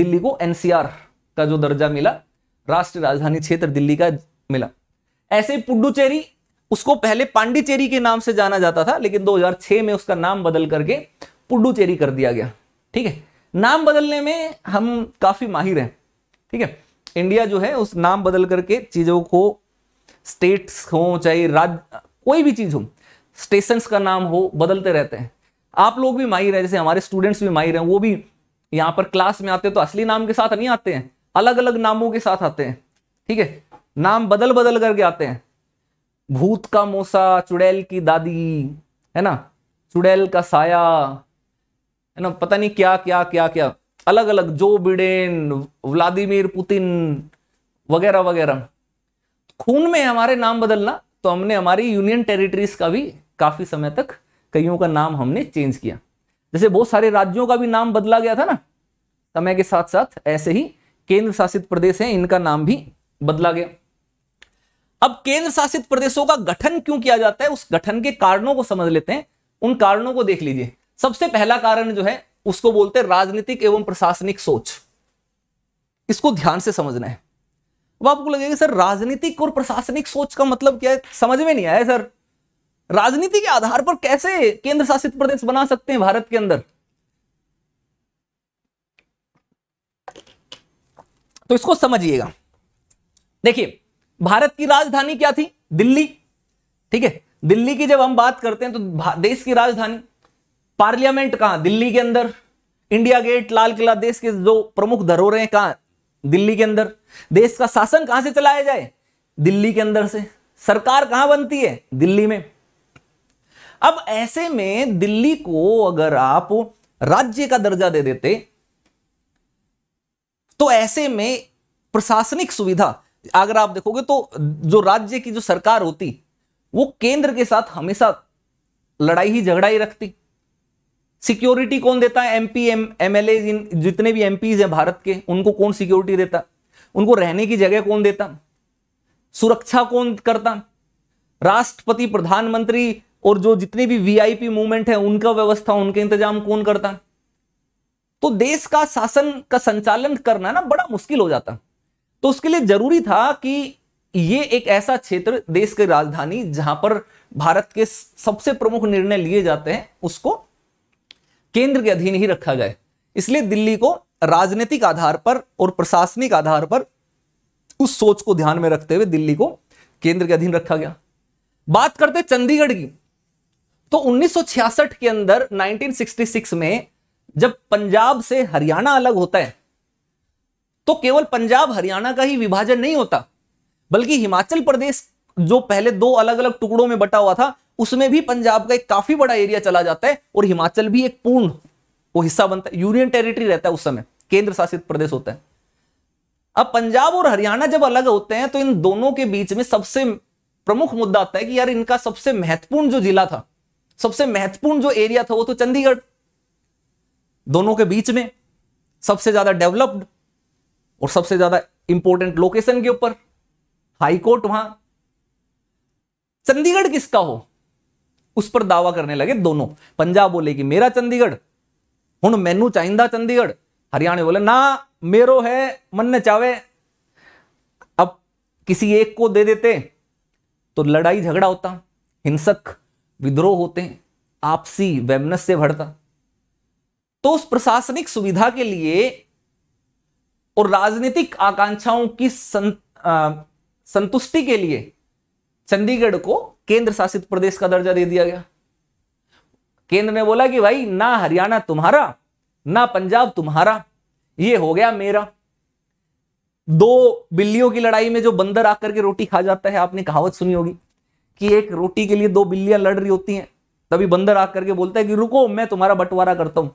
दिल्ली को एनसीआर का जो दर्जा मिला राष्ट्रीय राजधानी क्षेत्र दिल्ली का मिला ऐसे पुडुचेरी उसको पहले पांडिचेरी के नाम से जाना जाता था लेकिन 2006 में उसका नाम बदल करके पुडुचेरी कर दिया गया ठीक है नाम बदलने में हम काफी माहिर हैं ठीक है इंडिया जो है उस नाम बदल करके चीजों को स्टेट्स हो चाहे राज्य कोई भी चीज़ हो स्टेशंस का नाम हो बदलते रहते हैं आप लोग भी माहिर हैं जैसे हमारे स्टूडेंट्स भी माहिर हैं वो भी यहाँ पर क्लास में आते हैं तो असली नाम के साथ नहीं आते हैं अलग अलग नामों के साथ आते हैं ठीक है नाम बदल बदल करके आते हैं भूत का मोसा चुड़ैल की दादी है ना चुड़ैल का साया है ना पता नहीं क्या क्या क्या क्या अलग अलग जो बिडेन व्लादिमीर पुतिन वगैरह वगैरह खून में हमारे नाम बदलना तो हमने हमारी यूनियन टेरिटरीज का भी काफी समय तक कईयों का नाम हमने चेंज किया जैसे बहुत सारे राज्यों का भी नाम बदला गया था ना समय के साथ साथ ऐसे ही केंद्र शासित प्रदेश हैं इनका नाम भी बदला गया अब केंद्र शासित प्रदेशों का गठन क्यों किया जाता है उस गठन के कारणों को समझ लेते हैं उन कारणों को देख लीजिए सबसे पहला कारण जो है उसको बोलते हैं राजनीतिक एवं प्रशासनिक सोच इसको ध्यान से समझना है अब आपको लगेगा सर राजनीतिक और प्रशासनिक सोच का मतलब क्या है समझ में नहीं आया सर राजनीति के आधार पर कैसे केंद्र शासित प्रदेश बना सकते हैं भारत के अंदर तो इसको समझिएगा देखिए भारत की राजधानी क्या थी दिल्ली ठीक है दिल्ली की जब हम बात करते हैं तो देश की राजधानी पार्लियामेंट कहां दिल्ली के अंदर इंडिया गेट लाल किला देश के जो प्रमुख धरोहर हैं कहां दिल्ली के अंदर देश का शासन कहां से चलाया जाए दिल्ली के अंदर से सरकार कहां बनती है दिल्ली में अब ऐसे में दिल्ली को अगर आप राज्य का दर्जा दे देते तो ऐसे में प्रशासनिक सुविधा अगर आप देखोगे तो जो राज्य की जो सरकार होती वो केंद्र के साथ हमेशा लड़ाई ही झगड़ा ही रखती सिक्योरिटी कौन देता है एमपी एम एमएलए इन जितने भी एमपीज हैं भारत के उनको कौन सिक्योरिटी देता उनको रहने की जगह कौन देता सुरक्षा कौन करता राष्ट्रपति प्रधानमंत्री और जो जितने भी वीआईपी मूवमेंट है उनका व्यवस्था उनके इंतजाम कौन करता तो देश का शासन का संचालन करना ना बड़ा मुश्किल हो जाता तो उसके लिए जरूरी था कि ये एक ऐसा क्षेत्र देश की राजधानी जहां पर भारत के सबसे प्रमुख निर्णय लिए जाते हैं उसको केंद्र के अधीन ही रखा जाए इसलिए दिल्ली को राजनीतिक आधार पर और प्रशासनिक आधार पर उस सोच को ध्यान में रखते हुए दिल्ली को केंद्र के अधीन रखा गया बात करते चंडीगढ़ की तो 1966 के अंदर 1966 में जब पंजाब से हरियाणा अलग होता है तो केवल पंजाब हरियाणा का ही विभाजन नहीं होता बल्कि हिमाचल प्रदेश जो पहले दो अलग अलग टुकड़ों में बटा हुआ था उसमें भी पंजाब का एक काफी बड़ा एरिया चला जाता है और हिमाचल भी एक पूर्ण वो हिस्सा बनता है यूनियन टेरिटरी रहता है उस समय केंद्र शासित प्रदेश होता है अब पंजाब और हरियाणा जब अलग होते हैं तो इन दोनों के बीच में सबसे प्रमुख मुद्दा आता है कि यार इनका सबसे महत्वपूर्ण जो जिला था सबसे महत्वपूर्ण जो एरिया था वो तो चंडीगढ़ दोनों के बीच में सबसे ज्यादा डेवलप्ड और सबसे ज्यादा इंपॉर्टेंट लोकेशन के ऊपर हाईकोर्ट वहां चंडीगढ़ किसका हो उस पर दावा करने लगे दोनों पंजाब बोले कि मेरा चंडीगढ़ हूं मैनू ਚਾਹੀਦਾ चंडीगढ़ हरियाणा बोले ना मेरो है मन ने चावे अब किसी एक को दे देते तो लड़ाई झगड़ा होता हिंसक विद्रोह होते आपसी वेमनस से भरता तो उस प्रशासनिक सुविधा के लिए और राजनीतिक आकांक्षाओं की संत, आ, संतुष्टि के लिए चंडीगढ़ को केंद्र शासित प्रदेश का दर्जा दे दिया गया केंद्र ने बोला कि भाई ना हरियाणा तुम्हारा ना पंजाब तुम्हारा ये हो गया मेरा दो बिल्लियों की लड़ाई में जो बंदर आकर के रोटी खा जाता है आपने कहावत सुनी होगी कि एक रोटी के लिए दो बिल्लियां लड़ रही होती हैं तभी बंदर आकर के बोलता है कि रुको मैं तुम्हारा बंटवारा करता हूं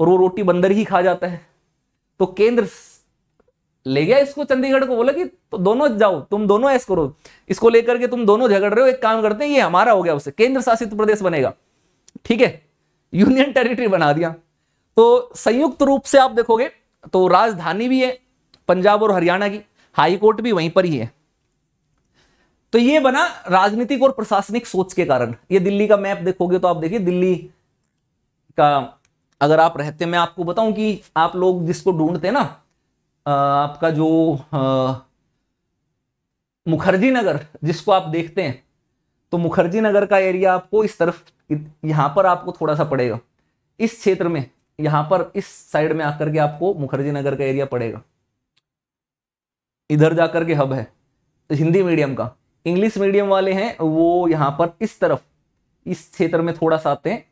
और वो रोटी बंदर ही खा जाता है तो केंद्र ले गया इसको चंडीगढ़ को बोला कि तो दोनों जाओ तुम दोनों ऐसा करो इसको लेकर के तुम दोनों झगड़ रहे हो एक काम करते हैं ये हमारा हो गया उससे केंद्र शासित प्रदेश बनेगा ठीक है यूनियन टेरिटरी बना दिया तो संयुक्त रूप से आप देखोगे तो राजधानी भी है पंजाब और हरियाणा की हाईकोर्ट भी वहीं पर ही है तो ये बना राजनीतिक और प्रशासनिक सोच के कारण ये दिल्ली का मैप देखोगे तो आप देखिए दिल्ली का अगर आप रहते मैं आपको बताऊं कि आप लोग जिसको ढूंढते ना आपका जो मुखर्जी नगर जिसको आप देखते हैं तो मुखर्जी नगर का एरिया आपको इस तरफ यहाँ पर आपको थोड़ा सा पड़ेगा इस क्षेत्र में यहाँ पर इस साइड में आकर के आपको मुखर्जी नगर का एरिया पड़ेगा इधर जाकर के हब है हिंदी मीडियम का इंग्लिश मीडियम वाले हैं वो यहाँ पर इस तरफ इस क्षेत्र में थोड़ा सा आते हैं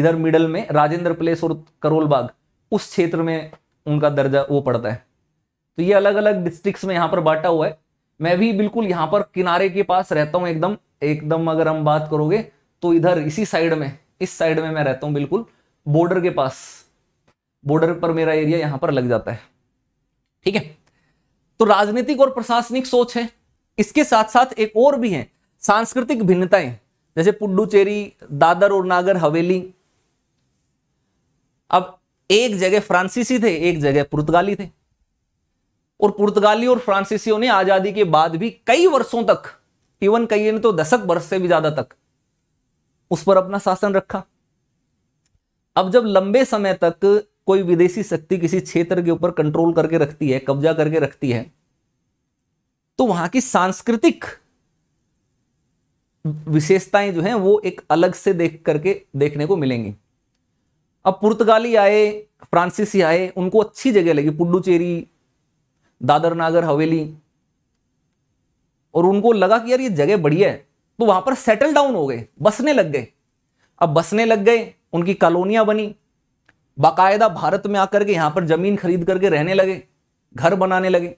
इधर मिडल में राजेंद्र प्लेस और करोल बाग उस क्षेत्र में उनका दर्जा वो पड़ता है तो ये अलग अलग डिस्ट्रिक्ट में यहाँ पर बांटा हुआ है मैं भी बिल्कुल यहाँ पर किनारे के पास रहता हूँ एकदम एकदम अगर हम बात करोगे तो इधर इसी साइड में इस साइड में मैं रहता हूँ बिल्कुल बॉर्डर के पास बॉर्डर पर मेरा एरिया यहाँ पर लग जाता है ठीक है तो राजनीतिक और प्रशासनिक सोच है इसके साथ साथ एक और भी है सांस्कृतिक भिन्नताएं जैसे पुडुचेरी दादर और नागर हवेली अब एक जगह फ्रांसीसी थे एक जगह पुर्तगाली थे और पुर्तगाली और फ्रांसीसियों ने आजादी के बाद भी कई वर्षों तक इवन कई ने तो दशक वर्ष से भी ज्यादा तक उस पर अपना शासन रखा अब जब लंबे समय तक कोई विदेशी शक्ति किसी क्षेत्र के ऊपर कंट्रोल करके रखती है कब्जा करके रखती है तो वहां की सांस्कृतिक विशेषताएं जो हैं वो एक अलग से देख करके देखने को मिलेंगी अब पुर्तगाली आए फ्रांसीसी आए उनको अच्छी जगह लगी पुडुचेरी दादर नागर हवेली और उनको लगा कि यार ये जगह बढ़िया है तो वहां पर सेटल डाउन हो गए बसने लग गए अब बसने लग गए उनकी कॉलोनियां बनी बाकायदा भारत में आकर के यहां पर जमीन खरीद करके रहने लगे घर बनाने लगे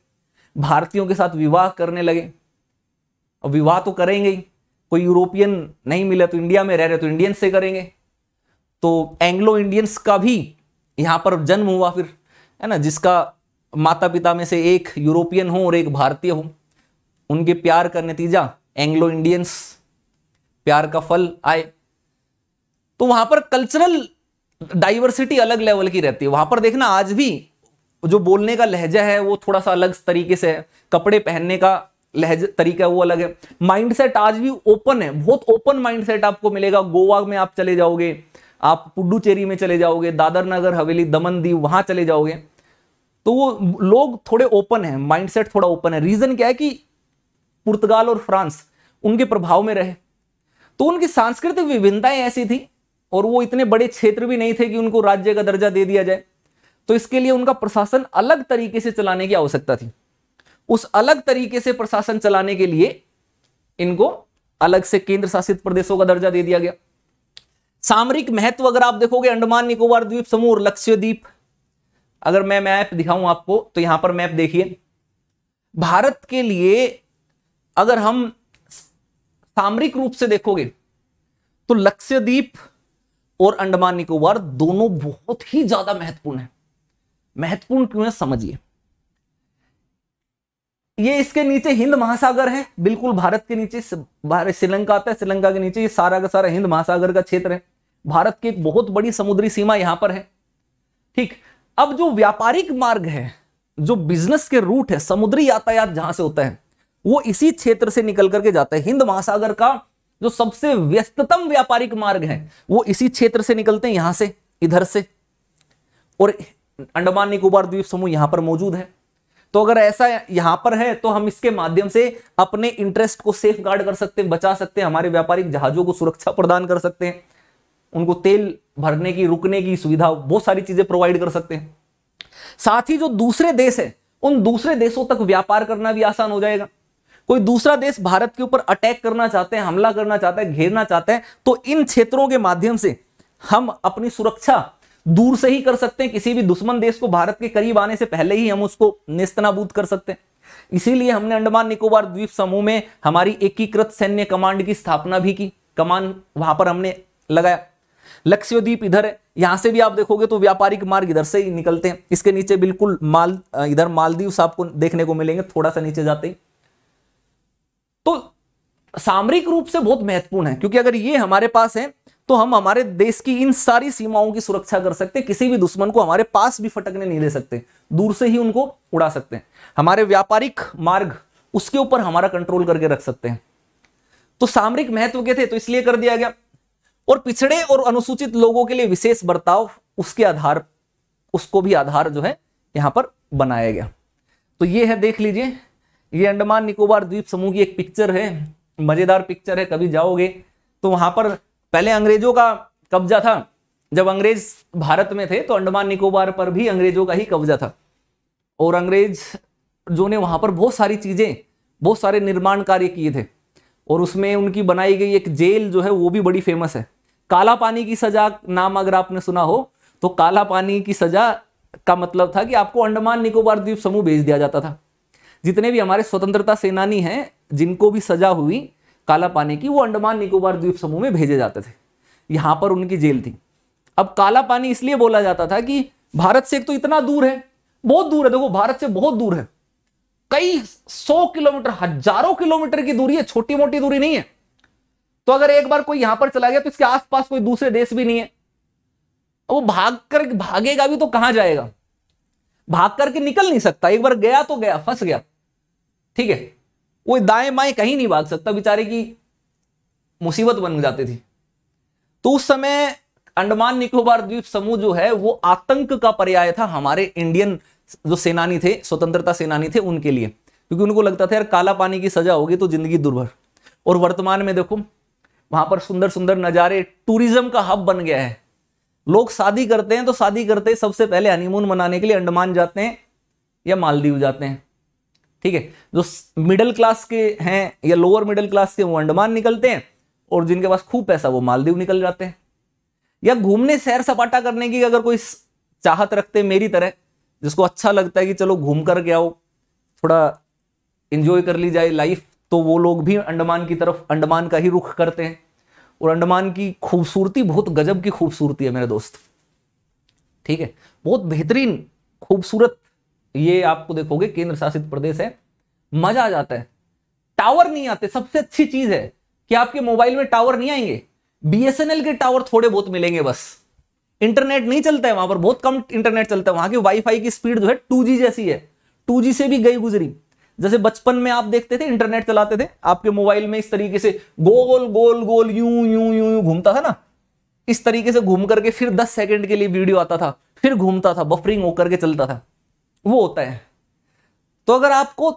भारतीयों के साथ विवाह करने लगे अब विवाह तो करेंगे ही कोई यूरोपियन नहीं मिला तो इंडिया में रह रहे तो इंडियन से करेंगे तो एंग्लो इंडियंस का भी यहाँ पर जन्म हुआ फिर है ना जिसका माता पिता में से एक यूरोपियन हो और एक भारतीय हो उनके प्यार का नतीजा एंग्लो इंडियंस प्यार का फल आए तो वहां पर कल्चरल डाइवर्सिटी अलग लेवल की रहती है वहां पर देखना आज भी जो बोलने का लहजा है वो थोड़ा सा अलग तरीके से है कपड़े पहनने का लहजा तरीका वो अलग है माइंडसेट आज भी ओपन है बहुत ओपन माइंडसेट आपको मिलेगा गोवा में आप चले जाओगे आप पुडुचेरी में चले जाओगे दादर नगर हवेली दमन दीव वहां चले जाओगे तो वो लोग थोड़े ओपन है माइंडसेट थोड़ा ओपन है रीजन क्या है कि पुर्तगाल और फ्रांस उनके प्रभाव में रहे तो उनकी सांस्कृतिक विभिन्नताएं ऐसी थी और वो इतने बड़े क्षेत्र भी नहीं थे कि उनको राज्य का दर्जा दे दिया जाए तो इसके लिए उनका प्रशासन अलग तरीके से चलाने की आवश्यकता थी उस अलग तरीके से प्रशासन चलाने के लिए इनको अलग से केंद्र शासित प्रदेशों का दर्जा दे दिया गया सामरिक महत्व अगर आप देखोगे अंडमान निकोबार द्वीप समूह और लक्षद्वीप अगर मैं मैप दिखाऊं आपको तो यहां पर मैप देखिए भारत के लिए अगर हम सामरिक रूप से देखोगे तो लक्ष्यद्वीप और अंडमान निकोबार दोनों बहुत ही ज्यादा महत्वपूर्ण है महत्वपूर्ण क्यों है समझिए ये इसके नीचे हिंद महासागर है बिल्कुल भारत के नीचे श्रीलंका आता है श्रीलंका के नीचे ये सारा का सारा हिंद महासागर का क्षेत्र है भारत की एक बहुत बड़ी समुद्री सीमा यहां पर है ठीक अब जो व्यापारिक मार्ग है जो बिजनेस के रूट है समुद्री यातायात जहां से होता है वो इसी क्षेत्र से निकल करके जाता है हिंद महासागर का जो सबसे व्यस्ततम व्यापारिक मार्ग है वो इसी क्षेत्र से निकलते हैं यहां से इधर से और अंडमान निकोबार द्वीप समूह यहां पर मौजूद है तो अगर ऐसा यहां पर है तो हम इसके माध्यम से अपने इंटरेस्ट को सेफ गार्ड कर सकते हैं बचा सकते हैं हमारे व्यापारिक जहाजों को सुरक्षा प्रदान कर सकते हैं उनको तेल भरने की रुकने की सुविधा बहुत सारी चीजें प्रोवाइड कर सकते हैं साथ ही जो दूसरे देश है उन दूसरे देशों तक व्यापार करना भी आसान हो जाएगा कोई दूसरा देश भारत के ऊपर अटैक करना चाहते हैं हमला करना चाहता है घेरना चाहते हैं तो इन क्षेत्रों के माध्यम से हम अपनी सुरक्षा दूर से ही कर सकते हैं किसी भी दुश्मन देश को भारत के करीब आने से पहले ही हम उसको निस्तनाबूत कर सकते हैं इसीलिए हमने अंडमान निकोबार द्वीप समूह में हमारी एकीकृत सैन्य कमांड की स्थापना भी की कमान वहां पर हमने लगाया लक्ष्योद्वीप इधर है यहां से भी आप देखोगे तो व्यापारिक मार्ग इधर से ही निकलते हैं इसके नीचे बिल्कुल माल इधर मालदीव आपको देखने को मिलेंगे थोड़ा सा नीचे जाते ही तो सामरिक रूप से बहुत महत्वपूर्ण है क्योंकि अगर ये हमारे पास है तो हम हमारे देश की इन सारी सीमाओं की सुरक्षा कर सकते हैं किसी भी दुश्मन को हमारे पास भी फटकने नहीं दे सकते दूर से ही उनको उड़ा सकते हैं हमारे व्यापारिक मार्ग उसके ऊपर हमारा कंट्रोल करके रख सकते हैं तो सामरिक महत्व के थे तो इसलिए कर दिया गया और पिछड़े और अनुसूचित लोगों के लिए विशेष बर्ताव उसके आधार उसको भी आधार जो है यहाँ पर बनाया गया तो ये है देख लीजिए ये अंडमान निकोबार द्वीप समूह की एक पिक्चर है मजेदार पिक्चर है कभी जाओगे तो वहां पर पहले अंग्रेजों का कब्जा था जब अंग्रेज भारत में थे तो अंडमान निकोबार पर भी अंग्रेजों का ही कब्जा था और अंग्रेज जो ने वहां पर बहुत सारी चीजें बहुत सारे निर्माण कार्य किए थे और उसमें उनकी बनाई गई एक जेल जो है वो भी बड़ी फेमस है काला पानी की सजा नाम अगर आपने सुना हो तो काला पानी की सजा का मतलब था कि आपको अंडमान निकोबार द्वीप समूह भेज दिया जाता था जितने भी हमारे स्वतंत्रता सेनानी हैं जिनको भी सजा हुई काला पानी की वो अंडमान निकोबार द्वीप समूह में भेजे जाते थे यहाँ पर उनकी जेल थी अब काला पानी इसलिए बोला जाता था कि भारत से एक तो इतना दूर है बहुत दूर है देखो भारत से बहुत दूर है कई सौ किलोमीटर हजारों किलोमीटर की दूरी है छोटी मोटी दूरी नहीं है तो अगर एक बार कोई यहां पर चला गया तो इसके आसपास कोई दूसरे देश भी नहीं है वो भाग कर भागेगा भी तो कहां जाएगा भाग करके निकल नहीं सकता एक बार गया तो गया फंस गया ठीक है वो दाएं बाएं कहीं नहीं भाग सकता बेचारे की मुसीबत बन जाती थी तो उस समय अंडमान निकोबार द्वीप समूह जो है वो आतंक का पर्याय था हमारे इंडियन जो सेनानी थे स्वतंत्रता सेनानी थे उनके लिए क्योंकि उनको लगता था यार काला पानी की सजा होगी तो जिंदगी दुर्भर और वर्तमान में देखो वहां पर सुंदर सुंदर नज़ारे टूरिज्म का हब बन गया है लोग शादी करते हैं तो शादी करते हैं सबसे पहले हनीमून मनाने के लिए अंडमान जाते हैं या मालदीव जाते हैं ठीक है जो मिडिल क्लास के हैं या लोअर मिडिल क्लास के वो अंडमान निकलते हैं और जिनके पास खूब पैसा वो मालदीव निकल जाते हैं या घूमने सैर सपाटा करने की अगर कोई चाहत रखते हैं मेरी तरह जिसको अच्छा लगता है कि चलो घूम कर के आओ थोड़ा इंजॉय कर ली जाए लाइफ तो वो लोग भी अंडमान की तरफ अंडमान का ही रुख करते हैं और अंडमान की खूबसूरती बहुत गजब की खूबसूरती है मेरे दोस्त ठीक है बहुत बेहतरीन खूबसूरत ये आपको देखोगे केंद्र शासित प्रदेश है मजा आ जाता है टावर नहीं आते सबसे अच्छी चीज है कि आपके मोबाइल में टावर नहीं आएंगे बीएसएनएल के टावर थोड़े बहुत मिलेंगे बस इंटरनेट नहीं चलता है वहां पर बहुत कम इंटरनेट चलता है वहां की वाईफाई की स्पीड जो है टू जैसी है टू से भी गई गुजरी जैसे बचपन में आप देखते थे इंटरनेट चलाते थे आपके मोबाइल में इस तरीके से गोल गोल गोल यूं यू यू यूं घूमता था ना इस तरीके से घूम करके फिर दस सेकेंड के लिए वीडियो आता था फिर घूमता था बफरिंग होकर के चलता था वो होता है तो अगर आपको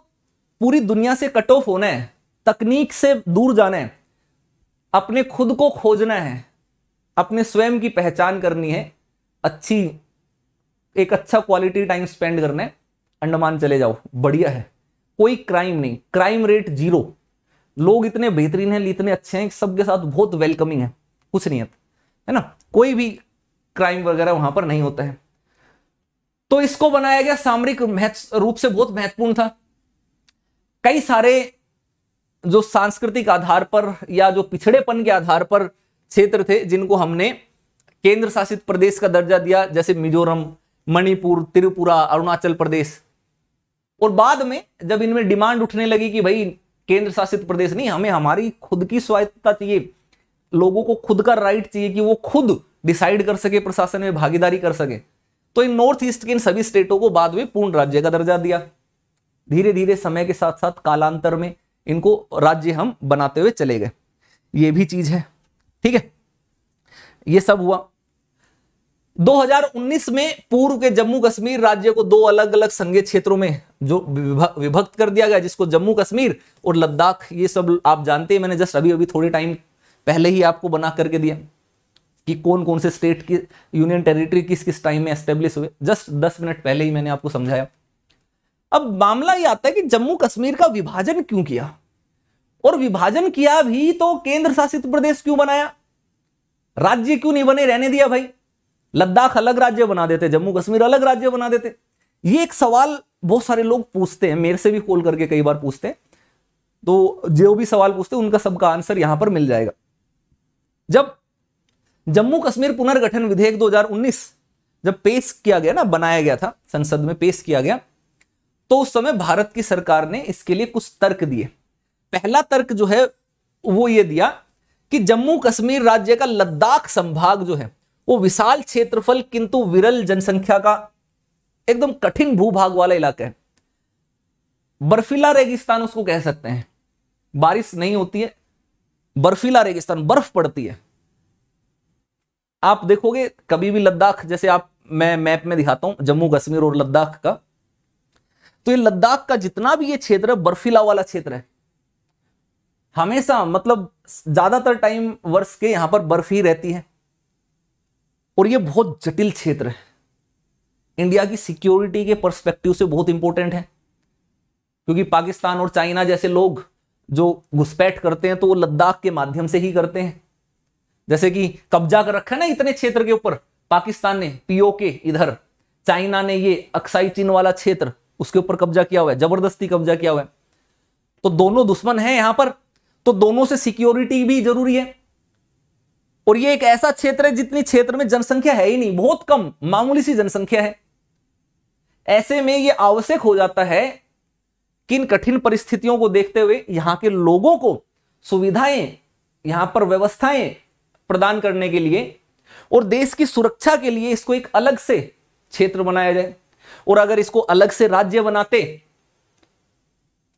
पूरी दुनिया से कट ऑफ होना है तकनीक से दूर जाना है अपने खुद को खोजना है अपने स्वयं की पहचान करनी है अच्छी एक अच्छा क्वालिटी टाइम स्पेंड करना है अंडमान चले जाओ बढ़िया है कोई क्राइम नहीं क्राइम रेट जीरो लोग इतने बेहतरीन हैं इतने अच्छे हैं सबके साथ बहुत वेलकमिंग है कुछ नहीं है ना कोई भी क्राइम वगैरह वहां पर नहीं होता है तो इसको बनाया गया सामरिक रूप से बहुत महत्वपूर्ण था कई सारे जो सांस्कृतिक आधार पर या जो पिछड़ेपन के आधार पर क्षेत्र थे जिनको हमने केंद्र शासित प्रदेश का दर्जा दिया जैसे मिजोरम मणिपुर त्रिपुरा अरुणाचल प्रदेश और बाद में जब इनमें डिमांड उठने लगी कि भाई केंद्र शासित प्रदेश नहीं हमें हमारी खुद की स्वायत्तता चाहिए लोगों को खुद का राइट चाहिए कि वो खुद डिसाइड कर सके प्रशासन में भागीदारी कर सके तो इन नॉर्थ ईस्ट के इन सभी स्टेटों को बाद में पूर्ण राज्य का दर्जा दिया धीरे धीरे समय के साथ साथ कालांतर में इनको राज्य हम बनाते हुए चले गए ये भी चीज है ठीक है ये सब हुआ 2019 में पूर्व के जम्मू कश्मीर राज्य को दो अलग अलग संघीय क्षेत्रों में जो विभक्त कर दिया गया जिसको जम्मू कश्मीर और लद्दाख ये सब आप जानते हैं मैंने जस्ट अभी अभी थोड़े टाइम पहले ही आपको बना करके दिया कि कौन कौन से स्टेट की यूनियन टेरिटरी किस किस टाइम में एस्टेब्लिश हुए जस्ट दस मिनट पहले ही मैंने आपको समझाया अब मामला ये आता है कि जम्मू कश्मीर का विभाजन क्यों किया और विभाजन किया भी तो केंद्र शासित प्रदेश क्यों बनाया राज्य क्यों नहीं बने रहने दिया भाई लद्दाख अलग राज्य बना देते जम्मू कश्मीर अलग राज्य बना देते ये एक सवाल बहुत सारे लोग पूछते हैं मेरे से भी कॉल करके कई बार पूछते हैं तो जो भी सवाल पूछते हैं उनका सबका आंसर यहां पर मिल जाएगा जब जम्मू कश्मीर पुनर्गठन विधेयक 2019 जब पेश किया गया ना बनाया गया था संसद में पेश किया गया तो उस समय भारत की सरकार ने इसके लिए कुछ तर्क दिए पहला तर्क जो है वो ये दिया कि जम्मू कश्मीर राज्य का लद्दाख संभाग जो है वो विशाल क्षेत्रफल किंतु विरल जनसंख्या का एकदम कठिन भूभाग वाला इलाका है बर्फीला रेगिस्तान उसको कह सकते हैं बारिश नहीं होती है बर्फीला रेगिस्तान बर्फ पड़ती है आप देखोगे कभी भी लद्दाख जैसे आप मैं मैप में दिखाता हूं जम्मू कश्मीर और लद्दाख का तो ये लद्दाख का जितना भी ये क्षेत्र है बर्फीला वाला क्षेत्र है हमेशा मतलब ज्यादातर टाइम वर्ष के यहां पर बर्फ ही रहती है और ये बहुत जटिल क्षेत्र है इंडिया की सिक्योरिटी के परस्पेक्टिव से बहुत इंपॉर्टेंट है क्योंकि पाकिस्तान और चाइना जैसे लोग जो घुसपैठ करते हैं तो वो लद्दाख के माध्यम से ही करते हैं जैसे कि कब्जा कर रखा है ना इतने क्षेत्र के ऊपर पाकिस्तान ने पीओके इधर चाइना ने ये अक्साई चीन वाला क्षेत्र उसके ऊपर कब्जा किया हुआ है जबरदस्ती कब्जा किया हुआ है तो दोनों दुश्मन है यहां पर तो दोनों से सिक्योरिटी भी जरूरी है और ये एक ऐसा क्षेत्र है जितनी क्षेत्र में जनसंख्या है ही नहीं बहुत कम मामूली सी जनसंख्या है ऐसे में ये आवश्यक हो जाता है कि इन कठिन परिस्थितियों को देखते हुए यहां के लोगों को सुविधाएं यहां पर व्यवस्थाएं प्रदान करने के लिए और देश की सुरक्षा के लिए इसको एक अलग से क्षेत्र बनाया जाए और अगर इसको अलग से राज्य बनाते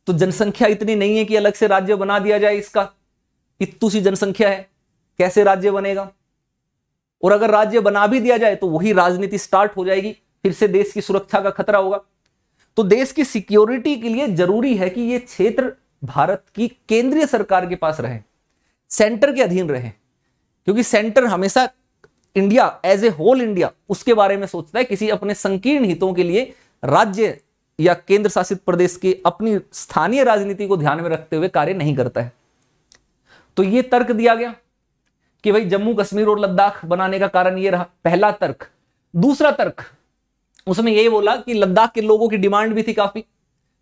तो जनसंख्या इतनी नहीं है कि अलग से राज्य बना दिया जाए इसका इतू सी जनसंख्या है कैसे राज्य बनेगा और अगर राज्य बना भी दिया जाए तो वही राजनीति स्टार्ट हो जाएगी फिर से देश की सुरक्षा का खतरा होगा तो देश की सिक्योरिटी के लिए जरूरी है कि यह क्षेत्र भारत की केंद्रीय सरकार के पास रहे सेंटर के अधीन रहे क्योंकि सेंटर हमेशा India as a whole India उसके बारे में सोचता है किसी अपने संकीर्ण हितों के लिए राज्य या केंद्र शासित प्रदेश की अपनी स्थानीय राजनीति को ध्यान में रखते हुए कार्य नहीं करता है तो यह तर्क दिया गया कि भाई जम्मू कश्मीर और लद्दाख बनाने का कारण ये रहा पहला तर्क दूसरा तर्क उसमें ये बोला कि लद्दाख के लोगों की डिमांड भी थी काफी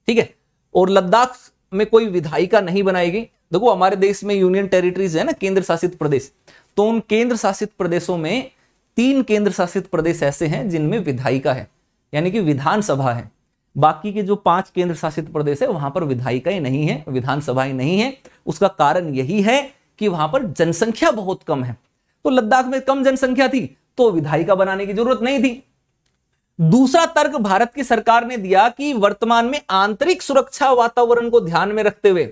ठीक है और लद्दाख में कोई विधायिका नहीं बनाई गई देखो हमारे देश में यूनियन टेरिटरीज है ना केंद्र शासित प्रदेश तो उन केंद्र शासित प्रदेशों में तीन केंद्र शासित प्रदेश ऐसे हैं जिनमें विधायिका है यानी कि विधानसभा है बाकी के जो पांच केंद्र शासित प्रदेश है वहां पर विधायिकाएं नहीं है विधानसभाएं नहीं है उसका कारण यही है कि वहां पर जनसंख्या बहुत कम है तो लद्दाख में कम जनसंख्या थी तो विधायिका बनाने की जरूरत नहीं थी दूसरा तर्क भारत की सरकार ने दिया कि वर्तमान में आंतरिक सुरक्षा वातावरण को ध्यान में रखते हुए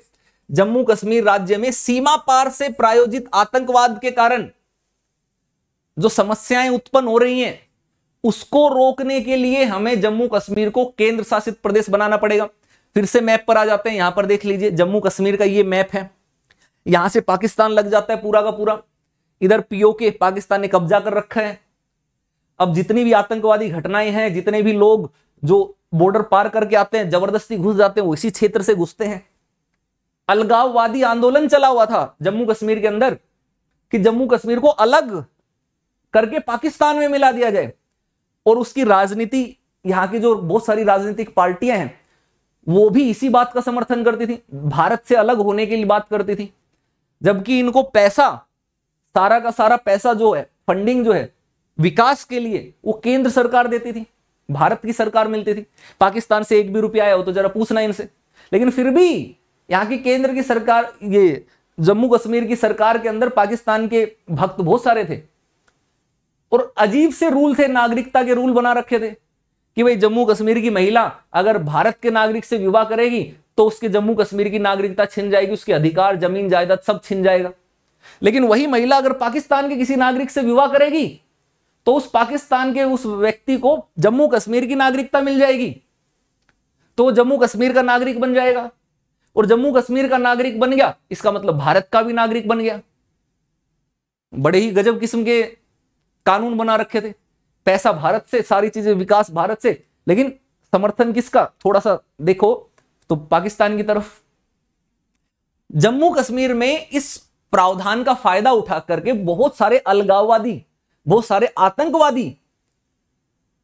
जम्मू कश्मीर राज्य में सीमा पार से प्रायोजित आतंकवाद के कारण जो समस्याएं उत्पन्न हो रही हैं उसको रोकने के लिए हमें जम्मू कश्मीर को केंद्र शासित प्रदेश बनाना पड़ेगा फिर से मैप पर आ जाते हैं यहां पर देख लीजिए जम्मू कश्मीर का ये मैप है यहां से पाकिस्तान लग जाता है पूरा का पूरा इधर पीओके पाकिस्तान ने कब्जा कर रखा है अब जितनी भी आतंकवादी घटनाएं हैं जितने भी लोग जो बॉर्डर पार करके आते हैं जबरदस्ती घुस जाते हैं वो इसी क्षेत्र से घुसते हैं अलगाववादी आंदोलन चला हुआ था जम्मू कश्मीर के अंदर कि जम्मू कश्मीर को अलग करके पाकिस्तान में मिला दिया जाए और उसकी राजनीति यहाँ की जो बहुत सारी राजनीतिक पार्टियां हैं वो भी इसी बात का समर्थन करती थी भारत से अलग होने की बात करती थी जबकि इनको पैसा सारा का सारा पैसा जो है फंडिंग जो है विकास के लिए वो केंद्र सरकार देती थी भारत की सरकार मिलती थी पाकिस्तान से एक भी रुपया आया हो तो जरा पूछना इनसे लेकिन फिर भी यहाँ की केंद्र की सरकार ये जम्मू कश्मीर की सरकार के अंदर पाकिस्तान के भक्त बहुत सारे थे और अजीब से रूल थे नागरिकता के रूल बना रखे थे कि भाई जम्मू कश्मीर की महिला अगर भारत के नागरिक से विवाह करेगी तो उसके जम्मू कश्मीर की नागरिकता छिन जाएगी उसके अधिकार जमीन जायदाद सब छिन जाएगा लेकिन वही महिला अगर पाकिस्तान के किसी नागरिक से विवाह करेगी तो उस पाकिस्तान के उस व्यक्ति को जम्मू कश्मीर की नागरिकता मिल जाएगी तो जम्मू कश्मीर का नागरिक बन जाएगा और जम्मू कश्मीर का नागरिक बन गया इसका मतलब भारत का भी नागरिक बन गया बड़े ही गजब किस्म के कानून बना रखे थे पैसा भारत से सारी चीजें विकास भारत से लेकिन समर्थन किसका थोड़ा सा देखो तो पाकिस्तान की तरफ जम्मू कश्मीर में इस प्रावधान का फायदा उठा करके बहुत सारे अलगाववादी बहुत सारे आतंकवादी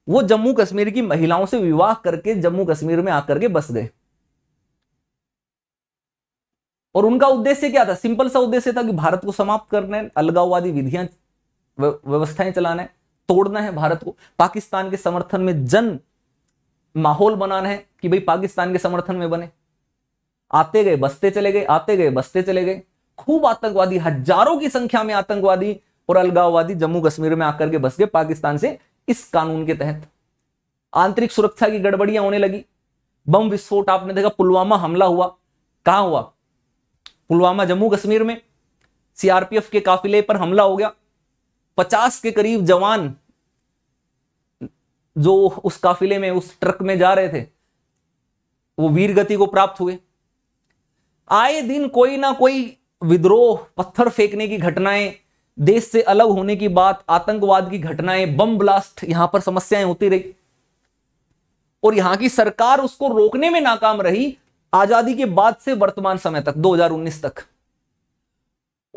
वो जम्मू कश्मीर की महिलाओं से विवाह करके जम्मू कश्मीर में आकर के बस गए और उनका उद्देश्य क्या था सिंपल सा उद्देश्य था कि भारत को समाप्त करने अलगाववादी विधियां व्यवस्थाएं चलाना है तोड़ना है भारत को पाकिस्तान के समर्थन में जन माहौल बनाना है कि भाई पाकिस्तान के समर्थन में बने आते गए बसते चले गए आते गए बसते चले गए खूब आतंकवादी हजारों की संख्या में आतंकवादी और अलगाववादी जम्मू कश्मीर में आकर के बस गए पाकिस्तान से इस कानून के तहत आंतरिक सुरक्षा की गड़बड़ियां होने लगी बम विस्फोट आपने देखा पुलवामा हमला हुआ कहा हुआ पुलवामा जम्मू कश्मीर में सीआरपीएफ के काफिले पर हमला हो गया पचास के करीब जवान जो उस काफिले में उस ट्रक में जा रहे थे वो वीर गति को प्राप्त हुए आए दिन कोई ना कोई विद्रोह पत्थर फेंकने की घटनाएं देश से अलग होने की बात आतंकवाद की घटनाएं बम ब्लास्ट यहां पर समस्याएं होती रही और यहां की सरकार उसको रोकने में नाकाम रही आजादी के बाद से वर्तमान समय तक 2019 तक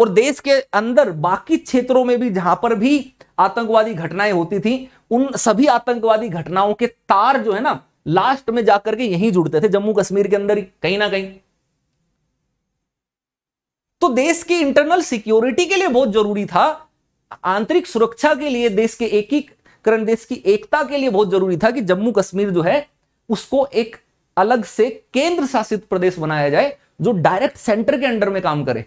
और देश के अंदर बाकी क्षेत्रों में भी जहां पर भी आतंकवादी घटनाएं होती थी उन सभी आतंकवादी घटनाओं के तार जो है ना लास्ट में जाकर के यहीं जुड़ते थे जम्मू कश्मीर के अंदर ही कहीं ना कहीं तो देश की इंटरनल सिक्योरिटी के लिए बहुत जरूरी था आंतरिक सुरक्षा के लिए देश के एकीकरण देश की एकता के लिए बहुत जरूरी था कि जम्मू कश्मीर जो है उसको एक अलग से केंद्र शासित प्रदेश बनाया जाए जो डायरेक्ट सेंटर के अंडर में काम करे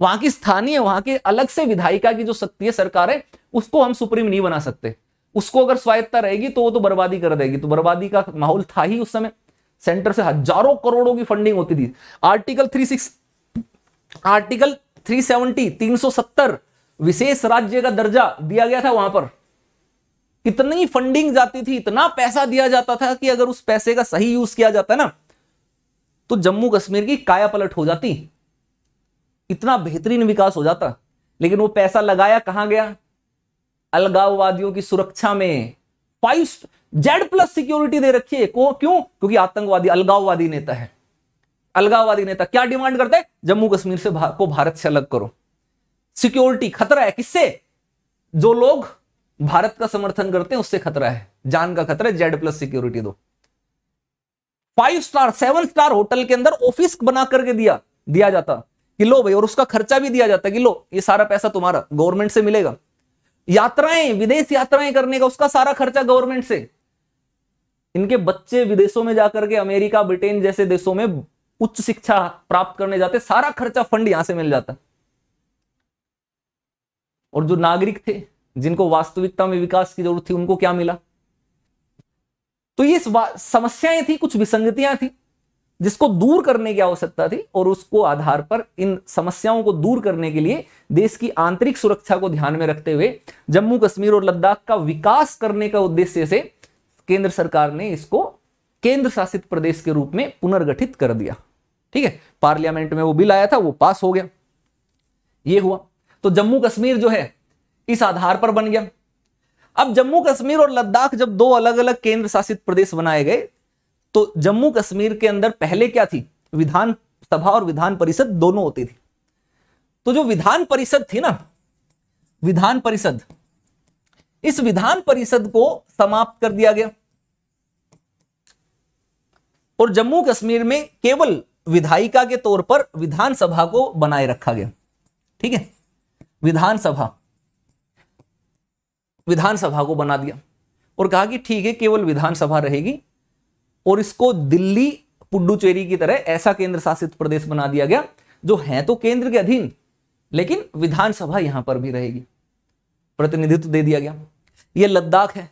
वहां की स्थानीय वहां के अलग से विधायिका की जो शक्ति है सरकार है उसको हम सुप्रीम नहीं बना सकते उसको अगर स्वायत्ता रहेगी तो वो तो बर्बादी कर देगी तो बर्बादी का माहौल था ही उस समय सेंटर से हजारों करोड़ों की फंडिंग होती थी आर्टिकल थ्री सिक्स आर्टिकल सौ सत्तर विशेष राज्य का दर्जा दिया गया था वहां पर कितनी फंडिंग जाती थी इतना पैसा दिया जाता था कि अगर उस पैसे का सही यूज किया जाता ना तो जम्मू कश्मीर की काया पलट हो जाती इतना बेहतरीन विकास हो जाता लेकिन वो पैसा लगाया कहां गया अलगाववादियों की सुरक्षा में फाइव जेड प्लस सिक्योरिटी दे रखी है को क्यों क्योंकि आतंकवादी अलगाववादी नेता है अलगाववादी नेता क्या डिमांड करता है जम्मू कश्मीर से भा, को भारत से अलग करो सिक्योरिटी खतरा है किससे जो लोग भारत का समर्थन करते हैं उससे खतरा है जान का खतरा है जेड प्लस सिक्योरिटी दो five star seven star hotel के अंदर ऑफिस बना करके दिया दिया जाता कि लो भाई और उसका खर्चा भी दिया जाता कि लो ये सारा पैसा तुम्हारा गवर्नमेंट से मिलेगा यात्राएं विदेश यात्राएं करने का उसका सारा खर्चा गवर्नमेंट से इनके बच्चे विदेशों में जाकर के अमेरिका ब्रिटेन जैसे देशों में उच्च शिक्षा प्राप्त करने जाते सारा खर्चा फंड यहां से मिल जाता और जो नागरिक थे जिनको वास्तविकता में विकास की जरूरत थी उनको क्या मिला तो ये समस्याएं थी कुछ विसंगतियां थी जिसको दूर करने की आवश्यकता थी और उसको आधार पर इन समस्याओं को दूर करने के लिए देश की आंतरिक सुरक्षा को ध्यान में रखते हुए जम्मू कश्मीर और लद्दाख का विकास करने का उद्देश्य से केंद्र सरकार ने इसको केंद्र शासित प्रदेश के रूप में पुनर्गठित कर दिया ठीक है पार्लियामेंट में वो बिल आया था वो पास हो गया ये हुआ तो जम्मू कश्मीर जो है इस आधार पर बन गया अब जम्मू कश्मीर और लद्दाख जब दो अलग अलग केंद्र शासित प्रदेश बनाए गए तो जम्मू कश्मीर के अंदर पहले क्या थी विधान सभा और विधान परिषद दोनों होती थी तो जो विधान परिषद थी ना विधान परिषद इस विधान परिषद को समाप्त कर दिया गया और जम्मू कश्मीर में केवल विधायिका के तौर पर विधानसभा को बनाए रखा गया ठीक है विधानसभा विधानसभा को बना दिया और कहा कि ठीक है केवल विधानसभा रहेगी और इसको दिल्ली पुडुचेरी की तरह ऐसा केंद्र शासित प्रदेश बना दिया गया जो है तो केंद्र के अधीन लेकिन विधानसभा यहां पर भी रहेगी प्रतिनिधित्व दे दिया गया यह लद्दाख है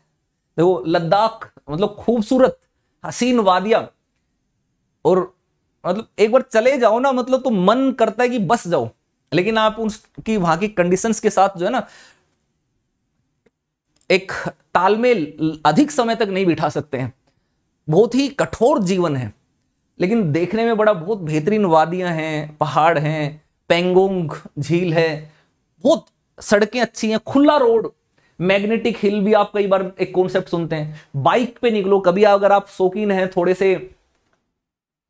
देखो लद्दाख मतलब खूबसूरत हसीन वादिया और मतलब एक बार चले जाओ ना मतलब तो मन करता है कि बस जाओ लेकिन आप उसकी वहां की कंडीशंस के साथ जो है ना एक तालमेल अधिक समय तक नहीं बिठा सकते हैं बहुत ही कठोर जीवन है लेकिन देखने में बड़ा बहुत बेहतरीन वादियां हैं पहाड़ हैं पेंगोंग झील है बहुत सड़कें अच्छी हैं खुला रोड मैग्नेटिक हिल भी आप कई बार एक कॉन्सेप्ट सुनते हैं बाइक पे निकलो कभी अगर आप शौकीन हैं थोड़े से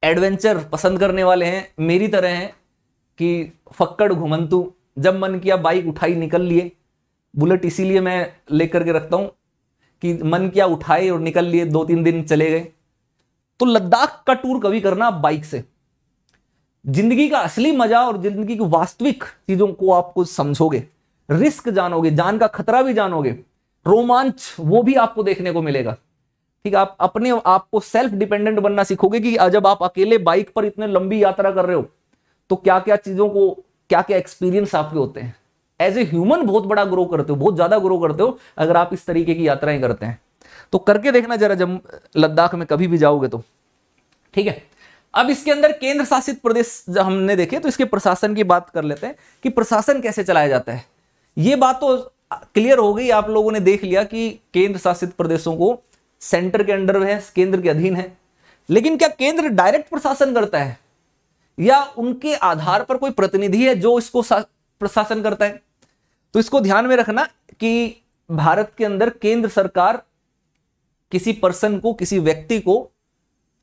एडवेंचर पसंद करने वाले हैं मेरी तरह हैं कि फक्कड़ घुमंतु जब मन किया बाइक उठाई निकल लिए बुलेट इसीलिए मैं लेकर के रखता हूँ कि मन किया उठाए और निकल लिए दो तीन दिन चले गए तो लद्दाख का टूर कभी करना बाइक से जिंदगी का असली मजा और जिंदगी की वास्तविक चीजों को आपको समझोगे रिस्क जानोगे जान का खतरा भी जानोगे रोमांच वो भी आपको देखने को मिलेगा ठीक है आप अपने आप को सेल्फ डिपेंडेंट बनना सीखोगे कि जब आप अकेले बाइक पर इतने लंबी यात्रा कर रहे हो तो क्या क्या चीजों को क्या क्या एक्सपीरियंस आपके होते हैं एज ए ह्यूमन बहुत बड़ा ग्रो करते हो बहुत ज़्यादा ग्रो करते हो अगर आप इस तरीके की यात्राएं करते हैं तो करके देखना जरा जब लद्दाख में कभी भी जाओगे तो ठीक है अब इसके अंदर केंद्र शासित प्रदेश जब हमने देखे तो इसके प्रशासन की बात कर लेते हैं कि प्रशासन कैसे चलाया जाता है ये बात तो क्लियर हो गई आप लोगों ने देख लिया कि केंद्र शासित प्रदेशों को सेंटर के अंडर है केंद्र के अधीन है लेकिन क्या केंद्र डायरेक्ट प्रशासन करता है या उनके आधार पर कोई प्रतिनिधि है जो इसको प्रशासन करता है तो इसको ध्यान में रखना कि भारत के अंदर केंद्र सरकार किसी पर्सन को किसी व्यक्ति को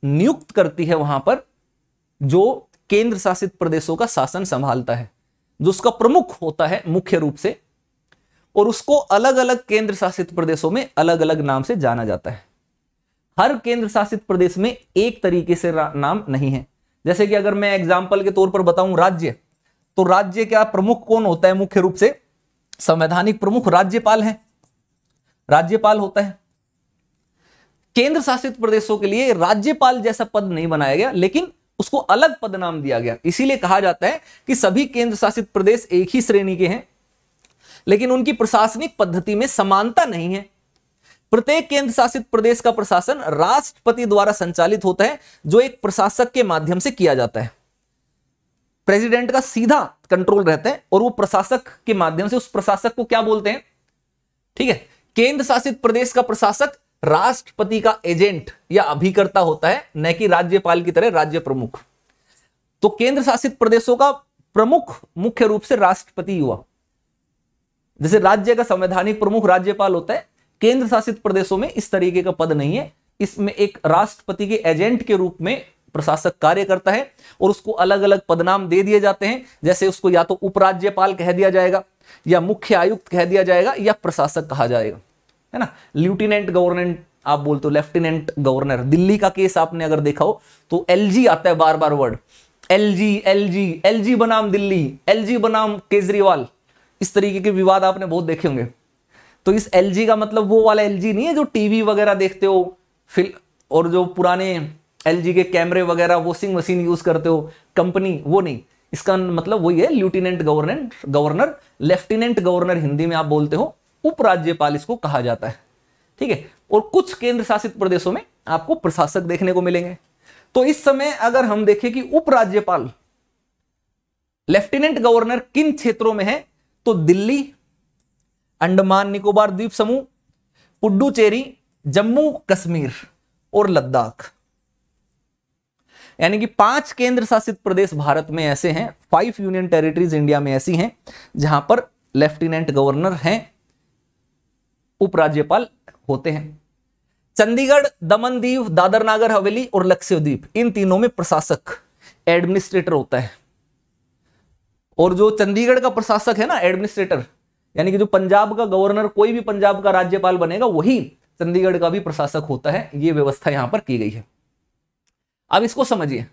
नियुक्त करती है वहां पर जो केंद्र शासित प्रदेशों का शासन संभालता है जो उसका प्रमुख होता है मुख्य रूप से और उसको अलग अलग केंद्र शासित प्रदेशों में अलग अलग नाम से जाना जाता है हर केंद्र शासित प्रदेश में एक तरीके से नाम नहीं है जैसे कि अगर मैं एग्जाम्पल के तौर पर बताऊं राज्य तो राज्य का प्रमुख कौन होता है मुख्य रूप से संवैधानिक प्रमुख राज्यपाल हैं राज्यपाल होता है केंद्र शासित प्रदेशों के लिए राज्यपाल जैसा पद नहीं बनाया गया लेकिन उसको अलग पद नाम दिया गया इसीलिए कहा जाता है कि सभी केंद्र शासित प्रदेश एक ही श्रेणी के हैं लेकिन उनकी प्रशासनिक पद्धति में समानता नहीं है प्रत्येक केंद्र शासित प्रदेश का प्रशासन राष्ट्रपति द्वारा संचालित होता है जो एक प्रशासक के माध्यम से किया जाता है प्रेसिडेंट का सीधा कंट्रोल रहता है और वो प्रशासक के माध्यम से उस प्रशासक को क्या बोलते हैं ठीक है केंद्र शासित प्रदेश का प्रशासक राष्ट्रपति का एजेंट या अभिकर्ता होता है न कि राज्यपाल की तरह राज्य प्रमुख तो केंद्र शासित प्रदेशों का प्रमुख मुख्य रूप से राष्ट्रपति हुआ जैसे राज्य का संवैधानिक प्रमुख राज्यपाल होता है केंद्र शासित प्रदेशों में इस तरीके का पद नहीं है इसमें एक राष्ट्रपति के एजेंट के रूप में प्रशासक कार्य करता है और उसको अलग अलग पदनाम दे दिए जाते हैं जैसे उसको या तो उपराज्यपाल कह दिया जाएगा या मुख्य आयुक्त कह दिया जाएगा या प्रशासक कहा जाएगा है ना लेफ्टिनेंट गवर्नमेंट आप बोलते हो लेफ्टिनेंट गवर्नर दिल्ली का केस आपने अगर देखा हो तो एलजी आता है बार बार वर्ड एलजी एलजी एलजी बनाम दिल्ली एलजी बनाम केजरीवाल इस तरीके के विवाद आपने बहुत देखे होंगे तो इस एलजी का मतलब वो वाला एलजी नहीं है जो टीवी वगैरह देखते हो फिल्म और जो पुराने एल के कैमरे वगैरह वॉशिंग मशीन यूज करते हो कंपनी वो नहीं इसका मतलब वही है lieutenant government governor lieutenant governor Hindi में आप बोलते हो उपराज्यपाल इसको कहा जाता है ठीक है और कुछ केंद्र शासित प्रदेशों में आपको प्रशासक देखने को मिलेंगे तो इस समय अगर हम देखें कि उपराज्यपाल लेफ्टिनेंट गवर्नर किन क्षेत्रों में है तो दिल्ली अंडमान निकोबार द्वीप समूह पुडुचेरी जम्मू कश्मीर और लद्दाख यानी कि पांच केंद्र शासित प्रदेश भारत में ऐसे हैं फाइव यूनियन टेरिटरीज इंडिया में ऐसी हैं जहां पर लेफ्टिनेंट गवर्नर हैं उपराज्यपाल होते हैं चंडीगढ़ दमन दीव दादर नागर हवेली और लक्ष्यद्वीप इन तीनों में प्रशासक एडमिनिस्ट्रेटर होता है और जो चंडीगढ़ का प्रशासक है ना एडमिनिस्ट्रेटर यानी कि जो पंजाब का गवर्नर कोई भी पंजाब का राज्यपाल बनेगा वही चंडीगढ़ का भी प्रशासक होता है ये व्यवस्था यहां पर की गई है अब इसको समझिए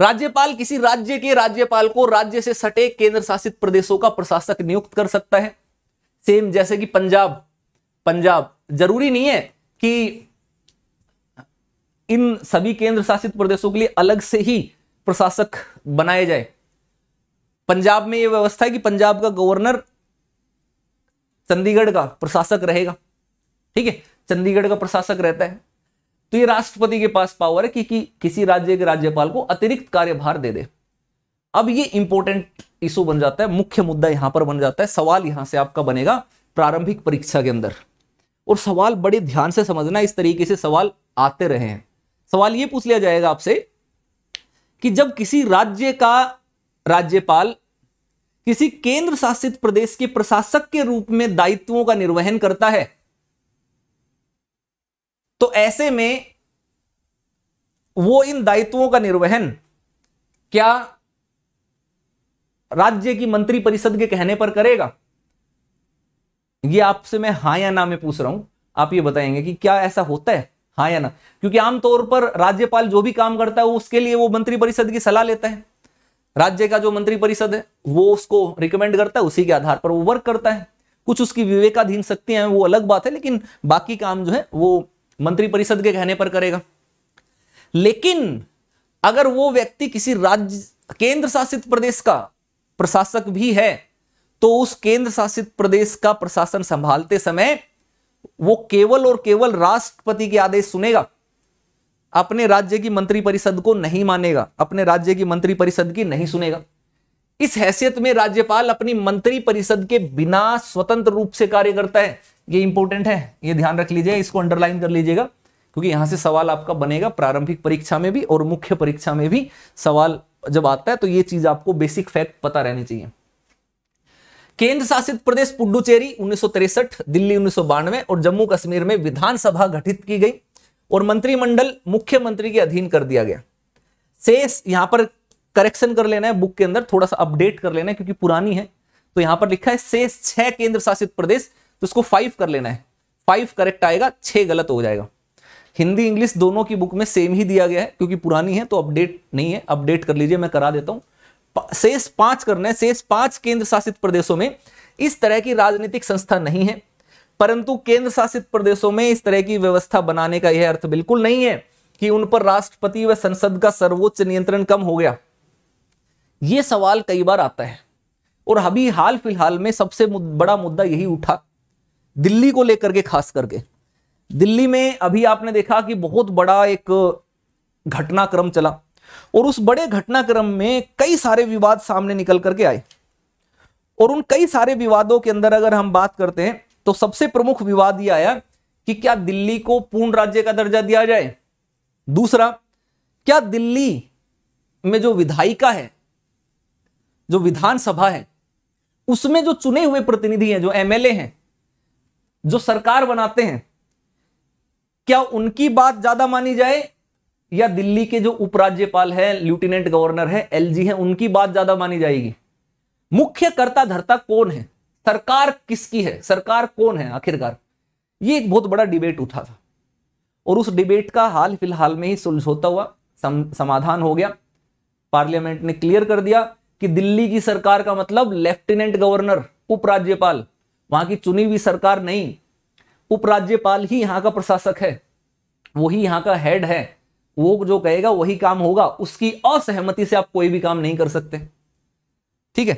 राज्यपाल किसी राज्य के राज्यपाल को राज्य से सटे केंद्र शासित प्रदेशों का प्रशासक नियुक्त कर सकता है सेम जैसे कि पंजाब पंजाब जरूरी नहीं है कि इन सभी केंद्र शासित प्रदेशों के लिए अलग से ही प्रशासक बनाए जाए पंजाब में यह व्यवस्था है कि पंजाब का गवर्नर चंडीगढ़ का प्रशासक रहेगा ठीक है चंडीगढ़ का प्रशासक रहता है तो ये राष्ट्रपति के पास पावर है कि, कि किसी राज्य के राज्यपाल को अतिरिक्त कार्यभार दे दे अब ये इंपॉर्टेंट इशू बन जाता है मुख्य मुद्दा यहां पर बन जाता है सवाल यहां से आपका बनेगा प्रारंभिक परीक्षा के अंदर और सवाल बड़े ध्यान से समझना इस तरीके से सवाल आते रहे हैं सवाल ये पूछ लिया जाएगा आपसे कि जब किसी राज्य का राज्यपाल किसी केंद्र शासित प्रदेश के प्रशासक के रूप में दायित्वों का निर्वहन करता है तो ऐसे में वो इन दायित्वों का निर्वहन क्या राज्य की मंत्री परिषद के कहने पर करेगा ये आपसे मैं हा या ना में पूछ रहा हूं आप ये बताएंगे कि क्या ऐसा होता है हाँ या ना क्योंकि आमतौर पर राज्यपाल जो भी काम करता है उसके लिए वो मंत्री परिषद की सलाह लेता है राज्य का जो मंत्री परिषद है वो उसको रिकमेंड करता है उसी के आधार पर वो वर्क करता है कुछ उसकी विवेकाधीन शक्तियां हैं वो अलग बात है लेकिन बाकी काम जो है वो मंत्रिपरिषद के कहने पर करेगा लेकिन अगर वो व्यक्ति किसी राज्य केंद्र शासित प्रदेश का प्रशासक भी है तो उस केंद्र शासित प्रदेश का प्रशासन संभालते समय वो केवल और केवल राष्ट्रपति के आदेश सुनेगा अपने राज्य की मंत्रिपरिषद को नहीं मानेगा अपने राज्य की मंत्रिपरिषद की नहीं सुनेगा इस हैसियत में राज्यपाल अपनी मंत्रिपरिषद के बिना स्वतंत्र रूप से कार्य करता है ये इंपॉर्टेंट है ये ध्यान रख लीजिए इसको अंडरलाइन कर लीजिएगा क्योंकि यहां से सवाल आपका बनेगा प्रारंभिक परीक्षा में भी और मुख्य परीक्षा में भी सवाल जब आता है तो ये चीज आपको बेसिक फैक्ट पता रहनी चाहिए केंद्र शासित प्रदेश पुडुचेरी उन्नीस दिल्ली उन्नीस और जम्मू कश्मीर में विधानसभा गठित की गई और मंत्रिमंडल मुख्यमंत्री के अधीन कर दिया गया शेष यहां पर करेक्शन कर लेना है बुक के अंदर थोड़ा सा अपडेट कर लेना है क्योंकि पुरानी है तो यहां पर लिखा है शेष छह केंद्र शासित प्रदेश तो इसको फाइव कर लेना है फाइव करेक्ट आएगा छह गलत हो जाएगा हिंदी इंग्लिश दोनों की बुक में सेम ही दिया गया है क्योंकि पुरानी है तो अपडेट नहीं है अपडेट कर लीजिए मैं करा देता हूं शेष पांच करना है शेष पांच केंद्र शासित प्रदेशों में इस तरह की राजनीतिक संस्था नहीं है परंतु केंद्र शासित प्रदेशों में इस तरह की व्यवस्था बनाने का यह अर्थ बिल्कुल नहीं है कि उन पर राष्ट्रपति व संसद का सर्वोच्च नियंत्रण कम हो गया यह सवाल कई बार आता है और अभी हाल फिलहाल में सबसे मुद, बड़ा मुद्दा यही उठा दिल्ली को लेकर के खास करके दिल्ली में अभी आपने देखा कि बहुत बड़ा एक घटनाक्रम चला और उस बड़े घटनाक्रम में कई सारे विवाद सामने निकल करके आए और उन कई सारे विवादों के अंदर अगर हम बात करते हैं तो सबसे प्रमुख विवाद यह आया कि क्या दिल्ली को पूर्ण राज्य का दर्जा दिया जाए दूसरा क्या दिल्ली में जो विधायिका है जो विधानसभा है उसमें जो चुने हुए प्रतिनिधि हैं जो एमएलए हैं जो सरकार बनाते हैं क्या उनकी बात ज्यादा मानी जाए या दिल्ली के जो उपराज्यपाल है लेफ्टिनेंट गवर्नर है एलजी है उनकी बात ज्यादा मानी जाएगी मुख्य कर्ता धर्ता कौन है सरकार किसकी है सरकार कौन है आखिरकार ये एक बहुत बड़ा डिबेट उठा था और उस डिबेट का हाल फिलहाल में ही सुलझोता हुआ सम, समाधान हो गया पार्लियामेंट ने क्लियर कर दिया कि दिल्ली की सरकार का मतलब लेफ्टिनेंट गवर्नर उपराज्यपाल वहां की चुनी हुई सरकार नहीं उपराज्यपाल ही यहाँ का प्रशासक है वही यहाँ का हेड है वो जो कहेगा वही काम होगा उसकी असहमति से आप कोई भी काम नहीं कर सकते ठीक है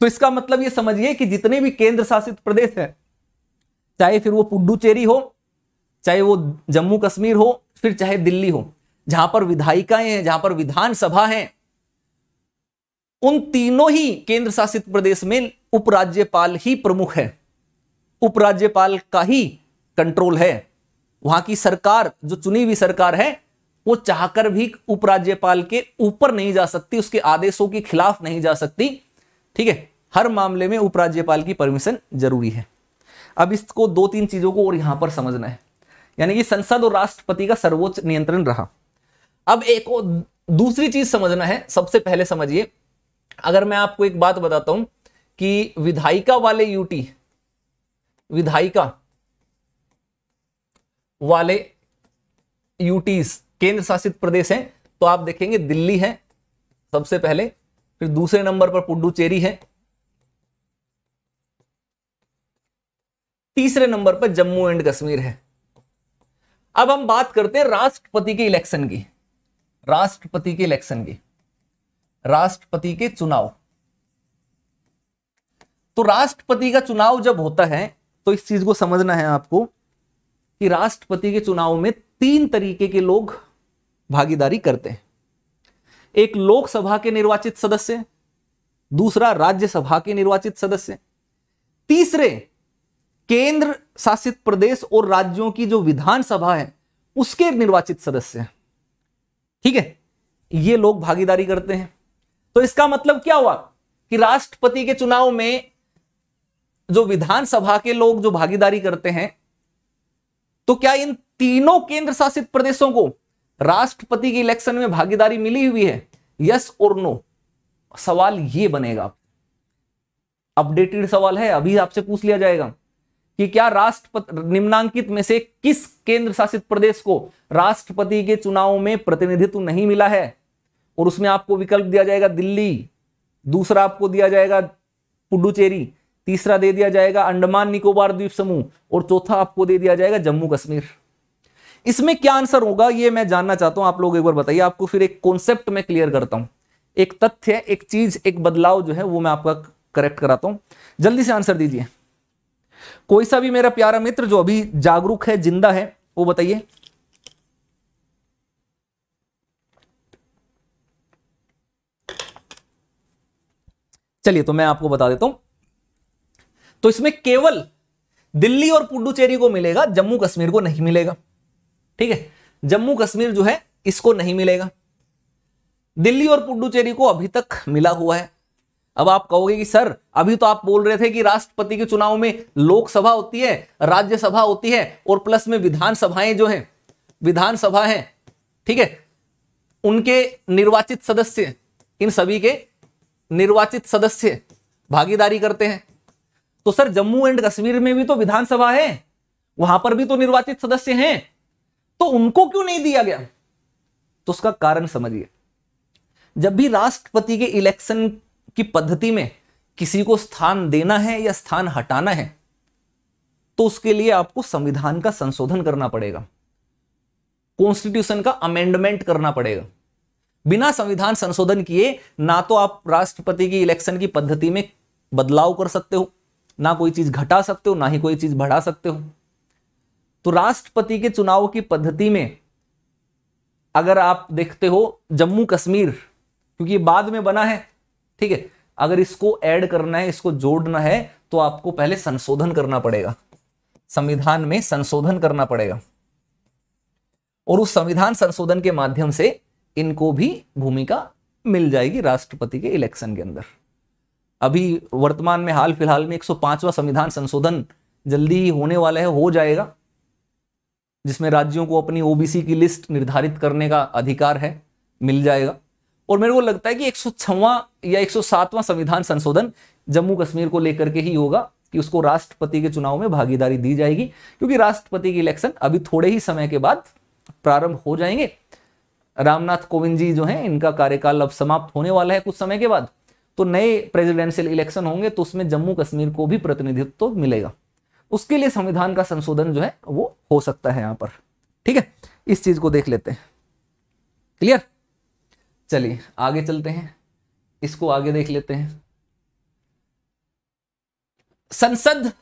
तो इसका मतलब ये समझिए कि जितने भी केंद्र शासित प्रदेश है चाहे फिर वो पुडुचेरी हो चाहे वो जम्मू कश्मीर हो फिर चाहे दिल्ली हो जहां पर विधायिकाएं हैं जहां पर विधानसभा है उन तीनों ही केंद्र शासित प्रदेश में उपराज्यपाल ही प्रमुख है उपराज्यपाल का ही कंट्रोल है वहां की सरकार जो चुनी हुई सरकार है वो चाहकर भी उपराज्यपाल के ऊपर नहीं जा सकती उसके आदेशों के खिलाफ नहीं जा सकती ठीक है हर मामले में उपराज्यपाल की परमिशन जरूरी है अब इसको दो तीन चीजों को और यहां पर समझना है यानी कि संसद और राष्ट्रपति का सर्वोच्च नियंत्रण रहा अब एक और दूसरी चीज समझना है सबसे पहले समझिए अगर मैं आपको एक बात बताता हूं कि विधायिका वाले यूटी विधायिका वाले यूटीज केंद्र शासित प्रदेश हैं तो आप देखेंगे दिल्ली है सबसे पहले फिर दूसरे नंबर पर पुडुचेरी है तीसरे नंबर पर जम्मू एंड कश्मीर है अब हम बात करते हैं राष्ट्रपति के इलेक्शन की राष्ट्रपति के इलेक्शन की राष्ट्रपति के चुनाव तो राष्ट्रपति का चुनाव जब होता है तो इस चीज को समझना है आपको कि राष्ट्रपति के चुनाव में तीन तरीके के लोग भागीदारी करते हैं एक लोकसभा के निर्वाचित सदस्य दूसरा राज्यसभा के निर्वाचित सदस्य तीसरे केंद्र शासित प्रदेश और राज्यों की जो विधानसभा है उसके निर्वाचित सदस्य ठीक है ये लोग भागीदारी करते हैं तो इसका मतलब क्या हुआ कि राष्ट्रपति के चुनाव में जो विधानसभा के लोग जो भागीदारी करते हैं तो क्या इन तीनों केंद्र शासित प्रदेशों को राष्ट्रपति के इलेक्शन में भागीदारी मिली हुई है यस और नो सवाल ये बनेगा अपडेटेड सवाल है अभी आपसे पूछ लिया जाएगा कि क्या राष्ट्रपति निम्नांकित में से किस केंद्र शासित प्रदेश को राष्ट्रपति के चुनाव में प्रतिनिधित्व नहीं मिला है और उसमें आपको विकल्प दिया जाएगा दिल्ली दूसरा आपको दिया जाएगा पुडुचेरी तीसरा दे दिया जाएगा अंडमान निकोबार द्वीप समूह और चौथा आपको दे दिया जाएगा जम्मू कश्मीर इसमें क्या आंसर होगा ये मैं जानना चाहता हूं आप लोग एक बार बताइए आपको फिर एक कॉन्सेप्ट में क्लियर करता हूं एक तथ्य एक चीज एक बदलाव जो है वो मैं आपका करेक्ट कराता हूं जल्दी से आंसर दीजिए कोई सा भी मेरा प्यारा मित्र जो अभी जागरूक है जिंदा है वो बताइए चलिए तो मैं आपको बता देता हूं तो इसमें केवल दिल्ली और पुडुचेरी को मिलेगा जम्मू कश्मीर को नहीं मिलेगा ठीक है जम्मू कश्मीर जो है इसको नहीं मिलेगा दिल्ली और पुडुचेरी को अभी तक मिला हुआ है अब आप कहोगे कि सर अभी तो आप बोल रहे थे कि राष्ट्रपति के चुनाव में लोकसभा होती है राज्यसभा होती है और प्लस में विधानसभाएं जो हैं विधानसभा हैं ठीक है उनके निर्वाचित सदस्य इन सभी के निर्वाचित सदस्य भागीदारी करते हैं तो सर जम्मू एंड कश्मीर में भी तो विधानसभा है वहां पर भी तो निर्वाचित सदस्य हैं तो उनको क्यों नहीं दिया गया तो उसका कारण समझिए जब भी राष्ट्रपति के इलेक्शन की पद्धति में किसी को स्थान देना है या स्थान हटाना है तो उसके लिए आपको संविधान का संशोधन करना पड़ेगा कॉन्स्टिट्यूशन का अमेंडमेंट करना पड़ेगा बिना संविधान संशोधन किए ना तो आप राष्ट्रपति की इलेक्शन की पद्धति में बदलाव कर सकते हो ना कोई चीज घटा सकते हो ना ही कोई चीज बढ़ा सकते हो तो राष्ट्रपति के चुनाव की पद्धति में अगर आप देखते हो जम्मू कश्मीर क्योंकि बाद में बना है ठीक है अगर इसको ऐड करना है इसको जोड़ना है तो आपको पहले संशोधन करना पड़ेगा संविधान में संशोधन करना पड़ेगा और उस संविधान संशोधन के माध्यम से इनको भी भूमिका मिल जाएगी राष्ट्रपति के इलेक्शन के अंदर अभी वर्तमान में हाल फिलहाल में 105वां संविधान संशोधन जल्दी ही होने वाला है हो जाएगा जिसमें राज्यों को अपनी ओबीसी की लिस्ट निर्धारित करने का अधिकार है मिल जाएगा और मेरे को लगता है कि एक या एक संविधान संशोधन जम्मू कश्मीर को लेकर के ही होगा कि उसको राष्ट्रपति के चुनाव में भागीदारी दी जाएगी क्योंकि राष्ट्रपति के इलेक्शन अभी थोड़े ही समय के बाद प्रारंभ हो जाएंगे रामनाथ कोविंद जी जो है इनका कार्यकाल अब समाप्त होने वाला है कुछ समय के बाद तो नए प्रेसिडेंशियल इलेक्शन होंगे तो उसमें जम्मू कश्मीर को भी प्रतिनिधित्व तो मिलेगा उसके लिए संविधान का संशोधन जो है वो हो सकता है यहां पर ठीक है इस चीज को देख लेते हैं क्लियर चलिए आगे चलते हैं इसको आगे देख लेते हैं संसद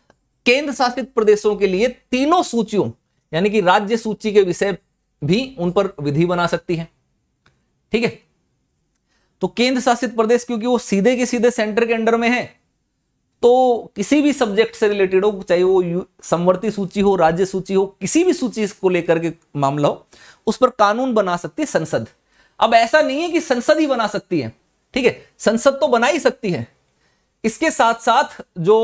केंद्र शासित प्रदेशों के लिए तीनों सूचियों यानी कि राज्य सूची के विषय भी उन पर विधि बना सकती है ठीक है तो केंद्र शासित प्रदेश क्योंकि वो सीधे के सीधे सेंटर के अंडर में है तो किसी भी सब्जेक्ट से रिलेटेड हो चाहे वो समवर्ती सूची हो राज्य सूची हो किसी भी सूची को लेकर के मामला हो उस पर कानून बना सकती है संसद अब ऐसा नहीं है कि संसद ही बना सकती है ठीक है संसद तो बना ही सकती है इसके साथ साथ जो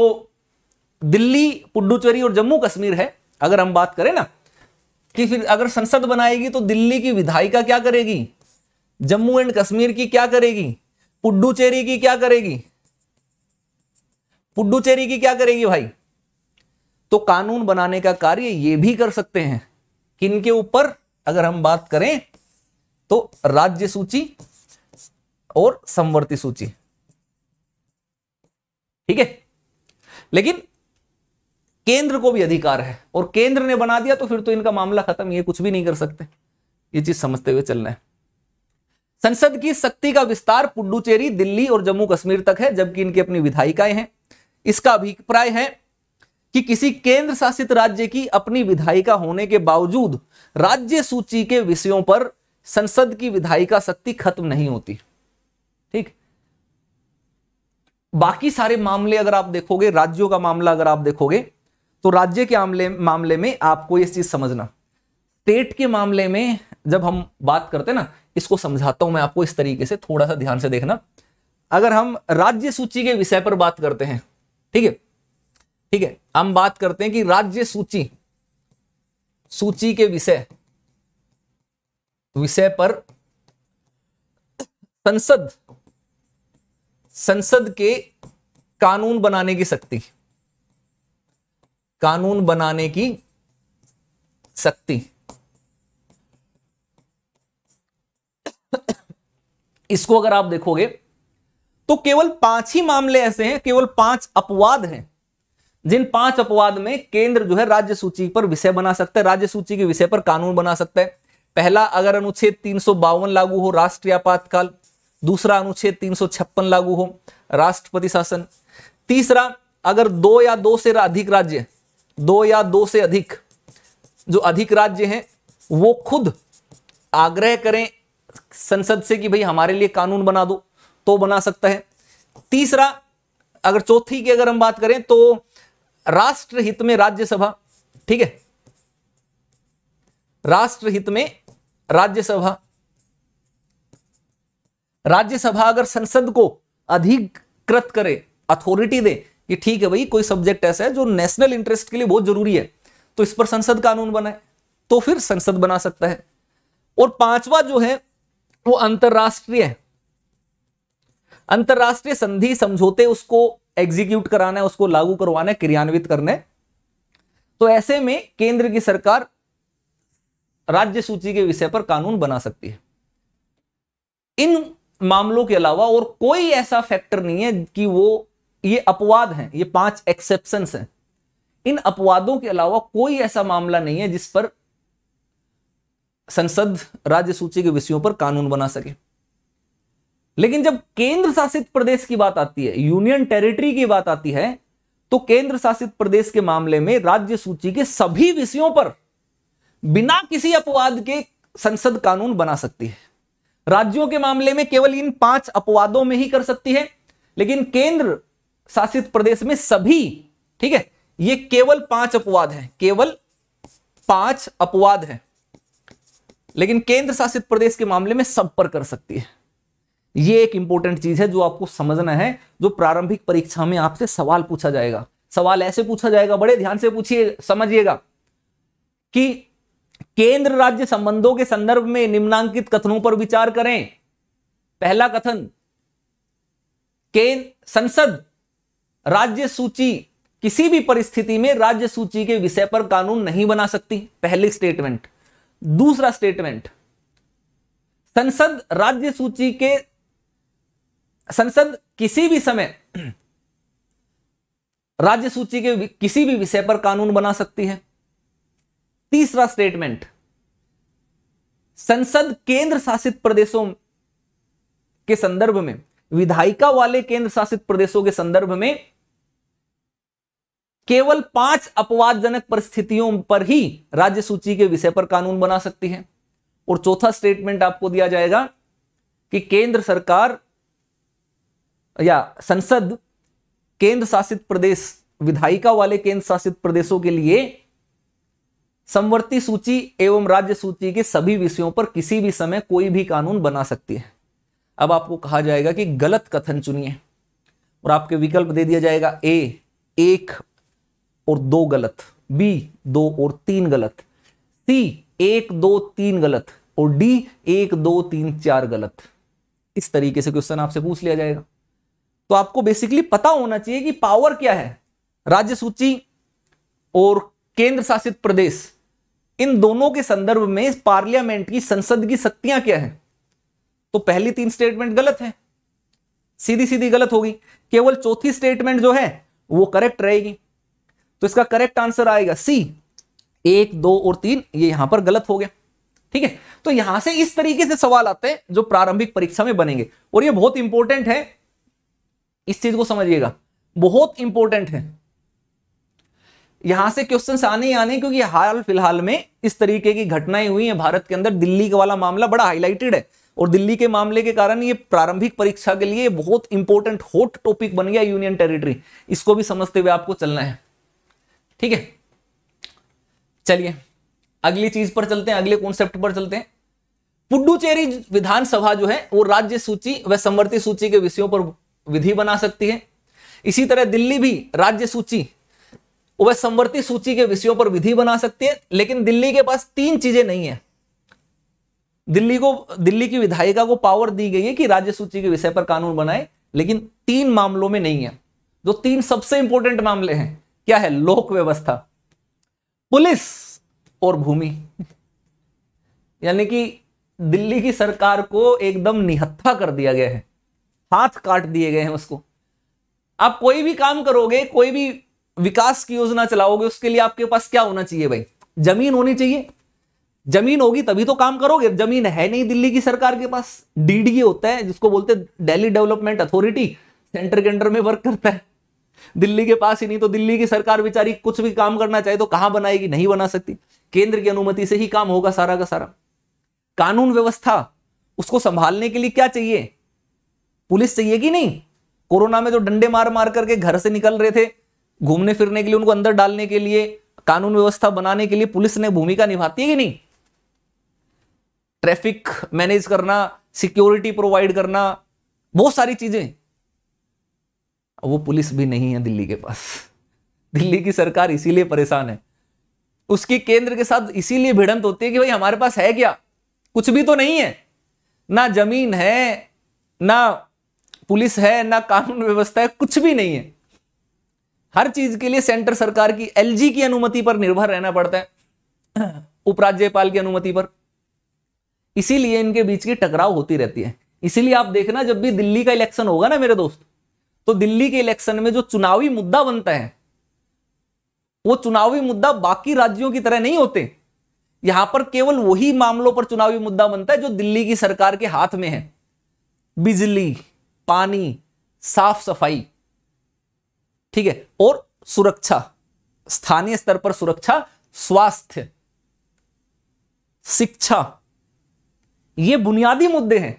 दिल्ली पुडुचेरी और जम्मू कश्मीर है अगर हम बात करें ना कि फिर अगर संसद बनाएगी तो दिल्ली की विधायिका क्या करेगी जम्मू एंड कश्मीर की क्या करेगी पुडुचेरी की क्या करेगी पुडुचेरी की क्या करेगी भाई तो कानून बनाने का कार्य ये भी कर सकते हैं किन के ऊपर अगर हम बात करें तो राज्य सूची और संवर्ती सूची ठीक है लेकिन केंद्र को भी अधिकार है और केंद्र ने बना दिया तो फिर तो इनका मामला खत्म ये कुछ भी नहीं कर सकते ये चीज समझते हुए चलना है संसद की शक्ति का विस्तार पुडुचेरी दिल्ली और जम्मू कश्मीर तक है जबकि इनकी अपनी विधायिकाएं हैं इसका अभिप्राय है कि किसी केंद्र शासित राज्य की अपनी विधायिका होने के बावजूद राज्य सूची के विषयों पर संसद की विधायिका शक्ति खत्म नहीं होती ठीक बाकी सारे मामले अगर आप देखोगे राज्यों का मामला अगर आप देखोगे तो राज्य के मामले मामले में आपको ये चीज समझना स्टेट के मामले में जब हम बात करते ना इसको समझाता हूं मैं आपको इस तरीके से थोड़ा सा ध्यान से देखना अगर हम राज्य सूची के विषय पर बात करते हैं ठीक है ठीक है हम बात करते हैं कि राज्य सूची सूची के विषय विषय पर संसद संसद के कानून बनाने की शक्ति कानून बनाने की शक्ति इसको अगर आप देखोगे तो केवल पांच ही मामले ऐसे हैं केवल पांच अपवाद हैं जिन पांच अपवाद में केंद्र जो है राज्य सूची पर विषय बना सकता है राज्य सूची के विषय पर कानून बना सकता है पहला अगर अनुच्छेद तीन लागू हो राष्ट्रीय आपातकाल दूसरा अनुच्छेद तीन लागू हो राष्ट्रपति शासन तीसरा अगर दो या दो से अधिक राज्य दो या दो से अधिक जो अधिक राज्य हैं वो खुद आग्रह करें संसद से कि भाई हमारे लिए कानून बना दो तो बना सकता है तीसरा अगर चौथी की अगर हम बात करें तो राष्ट्रहित में राज्यसभा ठीक है राष्ट्रहित में राज्यसभा राज्यसभा अगर संसद को अधिकृत करे अथॉरिटी दे ये ठीक है भाई कोई सब्जेक्ट ऐसा है जो नेशनल इंटरेस्ट के लिए बहुत जरूरी है तो इस पर संसद कानून बनाए तो फिर संसद बना सकता है और पांचवा जो है वो अंतरराष्ट्रीय अंतरराष्ट्रीय संधि समझौते उसको एग्जीक्यूट कराना है उसको लागू करवाना है क्रियान्वित करना है तो ऐसे में केंद्र की सरकार राज्य सूची के विषय पर कानून बना सकती है इन मामलों के अलावा और कोई ऐसा फैक्टर नहीं है कि वो ये अपवाद हैं ये पांच एक्सेप्शन हैं इन अपवादों के अलावा कोई ऐसा मामला नहीं है जिस पर संसद राज्य सूची के विषयों पर कानून बना सके लेकिन जब केंद्र शासित प्रदेश की बात आती है यूनियन टेरिटरी की बात आती है तो केंद्र शासित प्रदेश के मामले में राज्य सूची के सभी विषयों पर बिना किसी अपवाद के संसद कानून बना सकती है राज्यों के मामले में केवल इन पांच अपवादों में ही कर सकती है लेकिन केंद्र शासित प्रदेश में सभी ठीक है ये केवल पांच अपवाद हैं केवल पांच अपवाद हैं लेकिन केंद्र शासित प्रदेश के मामले में सब पर कर सकती है ये एक इंपॉर्टेंट चीज है जो आपको समझना है जो प्रारंभिक परीक्षा में आपसे सवाल पूछा जाएगा सवाल ऐसे पूछा जाएगा बड़े ध्यान से पूछिए समझिएगा कि केंद्र राज्य संबंधों के संदर्भ में निम्नांकित कथनों पर विचार करें पहला कथन केंद्र संसद राज्य सूची किसी भी परिस्थिति में राज्य सूची के विषय पर कानून नहीं बना सकती पहली स्टेटमेंट दूसरा स्टेटमेंट संसद राज्य सूची के संसद किसी भी समय राज्य सूची के किसी भी विषय पर कानून बना सकती है तीसरा स्टेटमेंट संसद केंद्र शासित प्रदेशों के संदर्भ में विधायिका वाले केंद्र शासित प्रदेशों के संदर्भ में केवल पांच अपवादजनक परिस्थितियों पर ही राज्य सूची के विषय पर कानून बना सकती है और चौथा स्टेटमेंट आपको दिया जाएगा कि केंद्र सरकार या संसद केंद्र शासित प्रदेश विधायिका वाले केंद्र शासित प्रदेशों के लिए संवर्ती सूची एवं राज्य सूची के सभी विषयों पर किसी भी समय कोई भी कानून बना सकती है अब आपको कहा जाएगा कि गलत कथन चुनिए और आपके विकल्प दे दिया जाएगा ए एक और दो गलत बी दो और तीन गलत सी एक दो तीन गलत और डी एक दो तीन चार गलत इस तरीके से क्वेश्चन आपसे पूछ लिया जाएगा तो आपको बेसिकली पता होना चाहिए कि पावर क्या है राज्य सूची और केंद्र शासित प्रदेश इन दोनों के संदर्भ में पार्लियामेंट की संसद की शक्तियां क्या हैं तो पहली तीन स्टेटमेंट गलत है सीधी सीधी गलत होगी केवल चौथी स्टेटमेंट जो है वो करेक्ट रहेगी तो इसका करेक्ट आंसर आएगा सी एक दो और तीन ये यहां पर गलत हो गया ठीक है तो यहां से इस तरीके से सवाल आते हैं जो प्रारंभिक परीक्षा में बनेंगे और ये बहुत इंपॉर्टेंट है इस चीज को समझिएगा बहुत इंपॉर्टेंट है यहां से क्वेश्चन आने ही आने क्योंकि हाल फिलहाल में इस तरीके की घटनाएं हुई हैं भारत के अंदर दिल्ली का वाला मामला बड़ा हाईलाइटेड है और दिल्ली के मामले के कारण ये प्रारंभिक परीक्षा के लिए बहुत इंपॉर्टेंट हॉट टॉपिक बन गया यूनियन टेरिटरी इसको भी समझते हुए आपको चलना है ठीक है चलिए अगली चीज पर चलते हैं अगले कॉन्सेप्ट पर चलते हैं पुडुचेरी विधानसभा जो है वो राज्य सूची व समवर्ती सूची के विषयों पर विधि बना सकती है इसी तरह दिल्ली भी राज्य सूची वह समवर्ती सूची के विषयों पर विधि बना सकती है लेकिन दिल्ली के पास तीन चीजें नहीं है दिल्ली को दिल्ली की विधायिका को पावर दी गई है कि राज्य सूची के विषय पर कानून बनाए लेकिन तीन मामलों में नहीं है जो तीन सबसे इंपॉर्टेंट मामले हैं क्या है लोक व्यवस्था पुलिस और भूमि यानी कि दिल्ली की सरकार को एकदम निहत्था कर दिया गया है हाथ काट दिए गए हैं उसको आप कोई भी काम करोगे कोई भी विकास की योजना चलाओगे उसके लिए आपके पास क्या होना चाहिए भाई जमीन होनी चाहिए जमीन होगी तभी तो काम करोगे जमीन है नहीं दिल्ली की सरकार के पास डीडीए e होता है जिसको बोलते हैं दिल्ली डेवलपमेंट अथॉरिटी सेंटर के अंडर में वर्क करता है दिल्ली के पास ही नहीं तो दिल्ली की सरकार बेचारी कुछ भी काम करना चाहे तो कहां बनाएगी नहीं बना सकती केंद्र की अनुमति से ही काम होगा सारा का सारा कानून व्यवस्था उसको संभालने के लिए क्या चाहिए पुलिस चाहिए कि नहीं कोरोना में जो डंडे मार मार करके घर से निकल रहे थे घूमने फिरने के लिए उनको अंदर डालने के लिए कानून व्यवस्था बनाने के लिए पुलिस ने भूमिका निभाती है कि नहीं ट्रैफिक मैनेज करना सिक्योरिटी प्रोवाइड करना बहुत सारी चीजें वो पुलिस भी नहीं है दिल्ली के पास दिल्ली की सरकार इसीलिए परेशान है उसकी केंद्र के साथ इसीलिए भिड़ंत होती है कि भाई हमारे पास है क्या कुछ भी तो नहीं है ना जमीन है ना पुलिस है ना कानून व्यवस्था है कुछ भी नहीं है हर चीज के लिए सेंटर सरकार की एलजी की अनुमति पर निर्भर रहना पड़ता है उपराज्यपाल की अनुमति पर इसीलिए इनके बीच की टकराव होती रहती है इसीलिए आप देखना जब भी दिल्ली का इलेक्शन होगा ना मेरे दोस्त तो दिल्ली के इलेक्शन में जो चुनावी मुद्दा बनता है वो चुनावी मुद्दा बाकी राज्यों की तरह नहीं होते यहां पर केवल वही मामलों पर चुनावी मुद्दा बनता है जो दिल्ली की सरकार के हाथ में है बिजली पानी साफ सफाई ठीक है और सुरक्षा स्थानीय स्तर पर सुरक्षा स्वास्थ्य शिक्षा ये बुनियादी मुद्दे हैं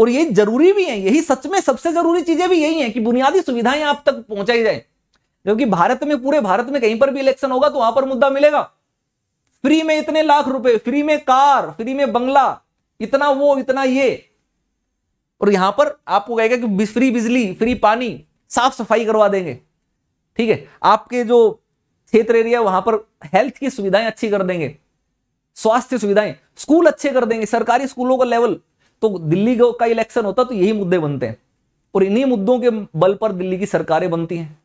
और ये जरूरी भी है यही सच में सबसे जरूरी चीजें भी यही है कि बुनियादी सुविधाएं आप तक पहुंचाई जाए क्योंकि भारत में पूरे भारत में कहीं पर भी इलेक्शन होगा तो वहां पर मुद्दा मिलेगा फ्री में इतने लाख रुपए फ्री में कार फ्री में बंगला इतना वो इतना ये और यहां पर आपको कहेगा कि फ्री बिजली फ्री पानी साफ सफाई करवा देंगे ठीक है आपके जो क्षेत्र एरिया वहां पर हेल्थ की सुविधाएं अच्छी कर देंगे स्वास्थ्य सुविधाएं स्कूल अच्छे कर देंगे सरकारी स्कूलों का लेवल तो दिल्ली का इलेक्शन होता तो यही मुद्दे बनते हैं और इन्हीं मुद्दों के बल पर दिल्ली की सरकारें बनती हैं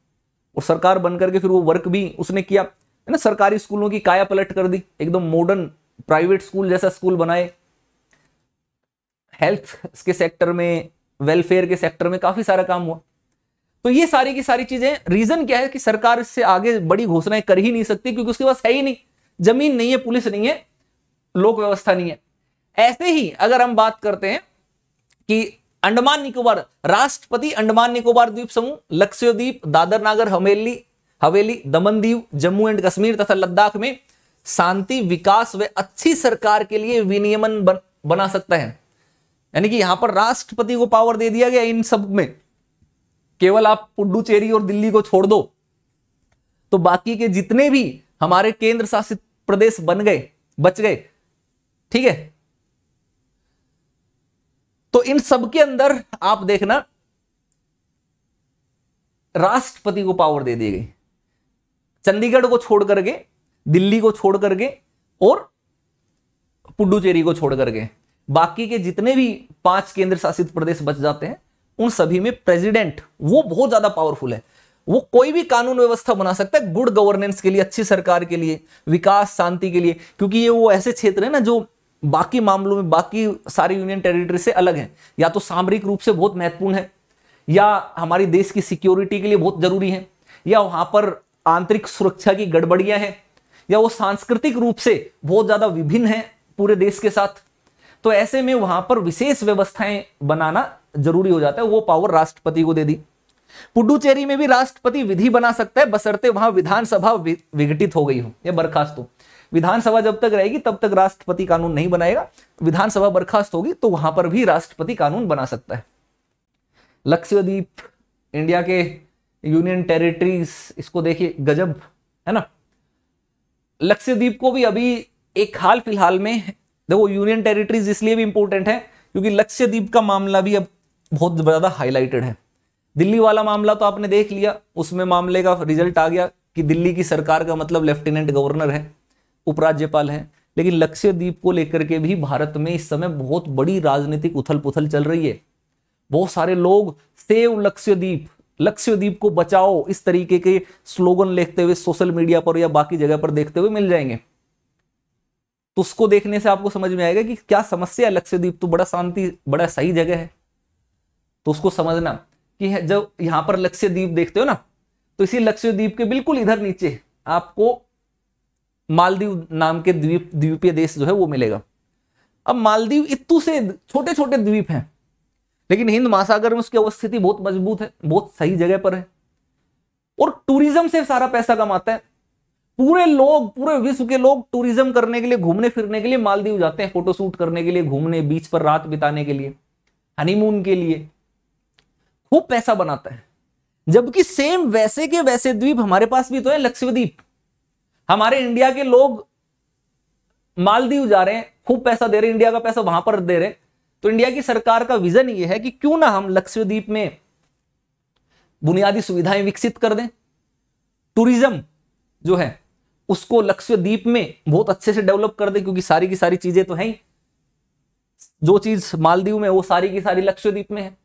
और सरकार बन करके फिर वो वर्क भी उसने किया है ना सरकारी स्कूलों की काया पलट कर दी एकदम मॉडर्न प्राइवेट स्कूल जैसा स्कूल बनाए हेल्थ के सेक्टर में वेलफेयर के सेक्टर में काफी सारा काम हुआ तो ये सारी की सारी चीजें रीजन क्या है कि सरकार इससे आगे बड़ी घोषणाएं कर ही नहीं सकती क्योंकि उसके पास है ही नहीं जमीन नहीं है पुलिस नहीं है लोक व्यवस्था नहीं है ऐसे ही अगर हम बात करते हैं कि अंडमान निकोबार राष्ट्रपति अंडमान निकोबार द्वीप समूह लक्षद्वीप दादर नागर हमेली हवेली दमन दीव जम्मू एंड कश्मीर तथा लद्दाख में शांति विकास व अच्छी सरकार के लिए विनियमन बन, बना सकता है यानी कि यहां पर राष्ट्रपति को पावर दे दिया गया इन सब में केवल आप पुडुचेरी और दिल्ली को छोड़ दो तो बाकी के जितने भी हमारे केंद्र शासित प्रदेश बन गए बच गए ठीक है तो इन सब के अंदर आप देखना राष्ट्रपति को पावर दे दी गई चंडीगढ़ को छोड़ करके दिल्ली को छोड़ करके और पुडुचेरी को छोड़ करके बाकी के जितने भी पांच केंद्र शासित प्रदेश बच जाते हैं उन सभी में प्रेसिडेंट वो बहुत ज्यादा पावरफुल है वो कोई भी कानून व्यवस्था बना सकता है गुड गवर्नेंस के लिए अच्छी सरकार के लिए विकास शांति के लिए क्योंकि ये वो ऐसे क्षेत्र है ना जो बाकी मामलों में बाकी सारी यूनियन टेरिटरी से अलग हैं या तो सामरिक रूप से बहुत महत्वपूर्ण है या हमारी देश की सिक्योरिटी के लिए बहुत जरूरी है या वहां पर आंतरिक सुरक्षा की गड़बड़ियां हैं या वो सांस्कृतिक रूप से बहुत ज़्यादा विभिन्न है पूरे देश के साथ तो ऐसे में वहां पर विशेष व्यवस्थाएं बनाना जरूरी हो जाता है वो पावर राष्ट्रपति को दे दी पुडुचेरी में भी राष्ट्रपति विधि बना सकता है बसरते वहां विधानसभा विघटित हो गई हो या बर्खास्त हो विधानसभा जब तक रहेगी तब तक राष्ट्रपति कानून नहीं बनाएगा विधानसभा बर्खास्त होगी तो वहां पर भी राष्ट्रपति कानून बना सकता है लक्ष्यद्वीप इंडिया के यूनियन टेरिटरीज इसको देखिए गजब है ना लक्ष्यद्वीप को भी अभी एक हाल फिलहाल में देखो यूनियन टेरिटरीज इसलिए भी इंपॉर्टेंट है क्योंकि लक्ष्यद्वीप का मामला भी अब बहुत ज्यादा हाईलाइटेड है दिल्ली वाला मामला तो आपने देख लिया उसमें मामले का रिजल्ट आ गया कि दिल्ली की सरकार का मतलब लेफ्टिनेंट गवर्नर है उपराज्यपाल हैं लेकिन लक्षद्वीप को लेकर के भी भारत में इस समय बहुत बड़ी राजनीतिक उथल पुथल चल रही है बहुत सारे लोग सेव लक्षद्वीप लक्षद्वीप को बचाओ इस तरीके के स्लोगन लिखते हुए सोशल मीडिया पर या बाकी जगह पर देखते हुए मिल जाएंगे तो उसको देखने से आपको समझ में आएगा कि क्या समस्या है लक्षद्वीप तो बड़ा शांति बड़ा सही जगह है तो उसको समझना कि जब यहां पर लक्षद्वीप देखते हो ना तो इसी लक्षद्वीप के बिल्कुल इधर नीचे आपको मालदीव नाम के द्वीप द्वीपीय देश जो है वो मिलेगा अब मालदीव इतू से छोटे छोटे द्वीप हैं लेकिन हिंद महासागर में उसकी अवस्थिति बहुत मजबूत है बहुत सही जगह पर है और टूरिज्म से सारा पैसा कमाता है पूरे लोग पूरे विश्व के लोग टूरिज्म करने के लिए घूमने फिरने के लिए मालदीव जाते हैं फोटोशूट करने के लिए घूमने बीच पर रात बिताने के लिए हनीमून के लिए खूब पैसा बनाता है जबकि सेम वैसे के वैसे द्वीप हमारे पास भी तो है लक्षद्वीप हमारे इंडिया के लोग मालदीव जा रहे हैं खूब पैसा दे रहे हैं इंडिया का पैसा वहां पर दे रहे हैं तो इंडिया की सरकार का विजन ये है कि क्यों ना हम लक्ष्यद्वीप में बुनियादी सुविधाएं विकसित कर दें टूरिज्म जो है उसको लक्ष्यद्वीप में बहुत अच्छे से डेवलप कर दें क्योंकि सारी की सारी चीजें तो है ही जो चीज मालदीव में वो सारी की सारी लक्ष्यद्वीप में है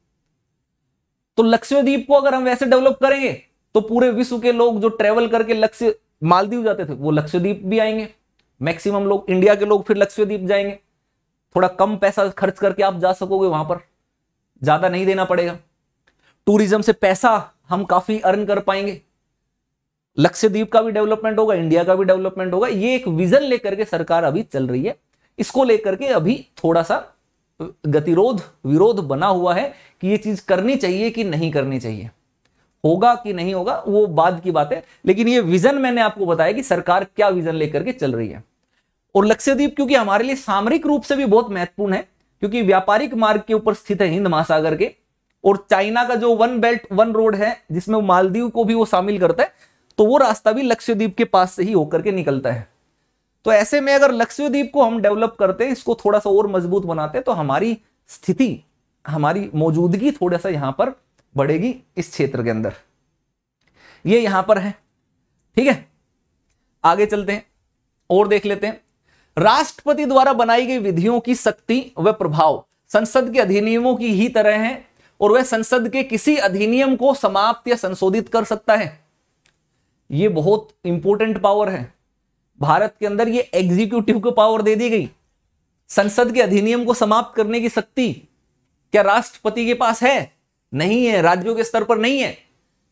तो लक्ष्यद्वीप को अगर हम वैसे डेवलप करेंगे तो पूरे विश्व के लोग जो ट्रेवल करके लक्ष्य मालदीव जाते थे वो लक्षद्वीप भी आएंगे मैक्सिमम लोग इंडिया के लोग फिर लक्षद्वीप जाएंगे थोड़ा कम पैसा खर्च करके आप जा सकोगे वहां पर ज्यादा नहीं देना पड़ेगा टूरिज्म से पैसा हम काफी अर्न कर पाएंगे लक्षद्वीप का भी डेवलपमेंट होगा इंडिया का भी डेवलपमेंट होगा ये एक विजन लेकर के सरकार अभी चल रही है इसको लेकर के अभी थोड़ा सा गतिरोध विरोध बना हुआ है कि ये चीज करनी चाहिए कि नहीं करनी चाहिए होगा कि नहीं होगा वो बाद की बात है लेकिन ये विजन मैंने आपको बताया कि सरकार क्या विजन लेकर के चल रही है और लक्ष्यद्वीप क्योंकि हमारे लिए सामरिक रूप से भी बहुत महत्वपूर्ण है क्योंकि व्यापारिक मार्ग के ऊपर स्थित है हिंद महासागर के और चाइना का जो वन बेल्ट वन रोड है जिसमें मालदीव को भी वो शामिल करता है तो वो रास्ता भी लक्ष्यद्वीप के पास से ही होकर के निकलता है तो ऐसे में अगर लक्ष्यद्वीप को हम डेवलप करते हैं इसको थोड़ा सा और मजबूत बनाते हैं तो हमारी स्थिति हमारी मौजूदगी थोड़ा सा यहाँ पर बढ़ेगी इस क्षेत्र के अंदर ये यहां पर है ठीक है आगे चलते हैं और देख लेते हैं राष्ट्रपति द्वारा बनाई गई विधियों की शक्ति व प्रभाव संसद के अधिनियमों की ही तरह है और वह संसद के किसी अधिनियम को समाप्त या संशोधित कर सकता है यह बहुत इंपॉर्टेंट पावर है भारत के अंदर यह एग्जीक्यूटिव को पावर दे दी गई संसद के अधिनियम को समाप्त करने की शक्ति क्या राष्ट्रपति के पास है नहीं है राज्यों के स्तर पर नहीं है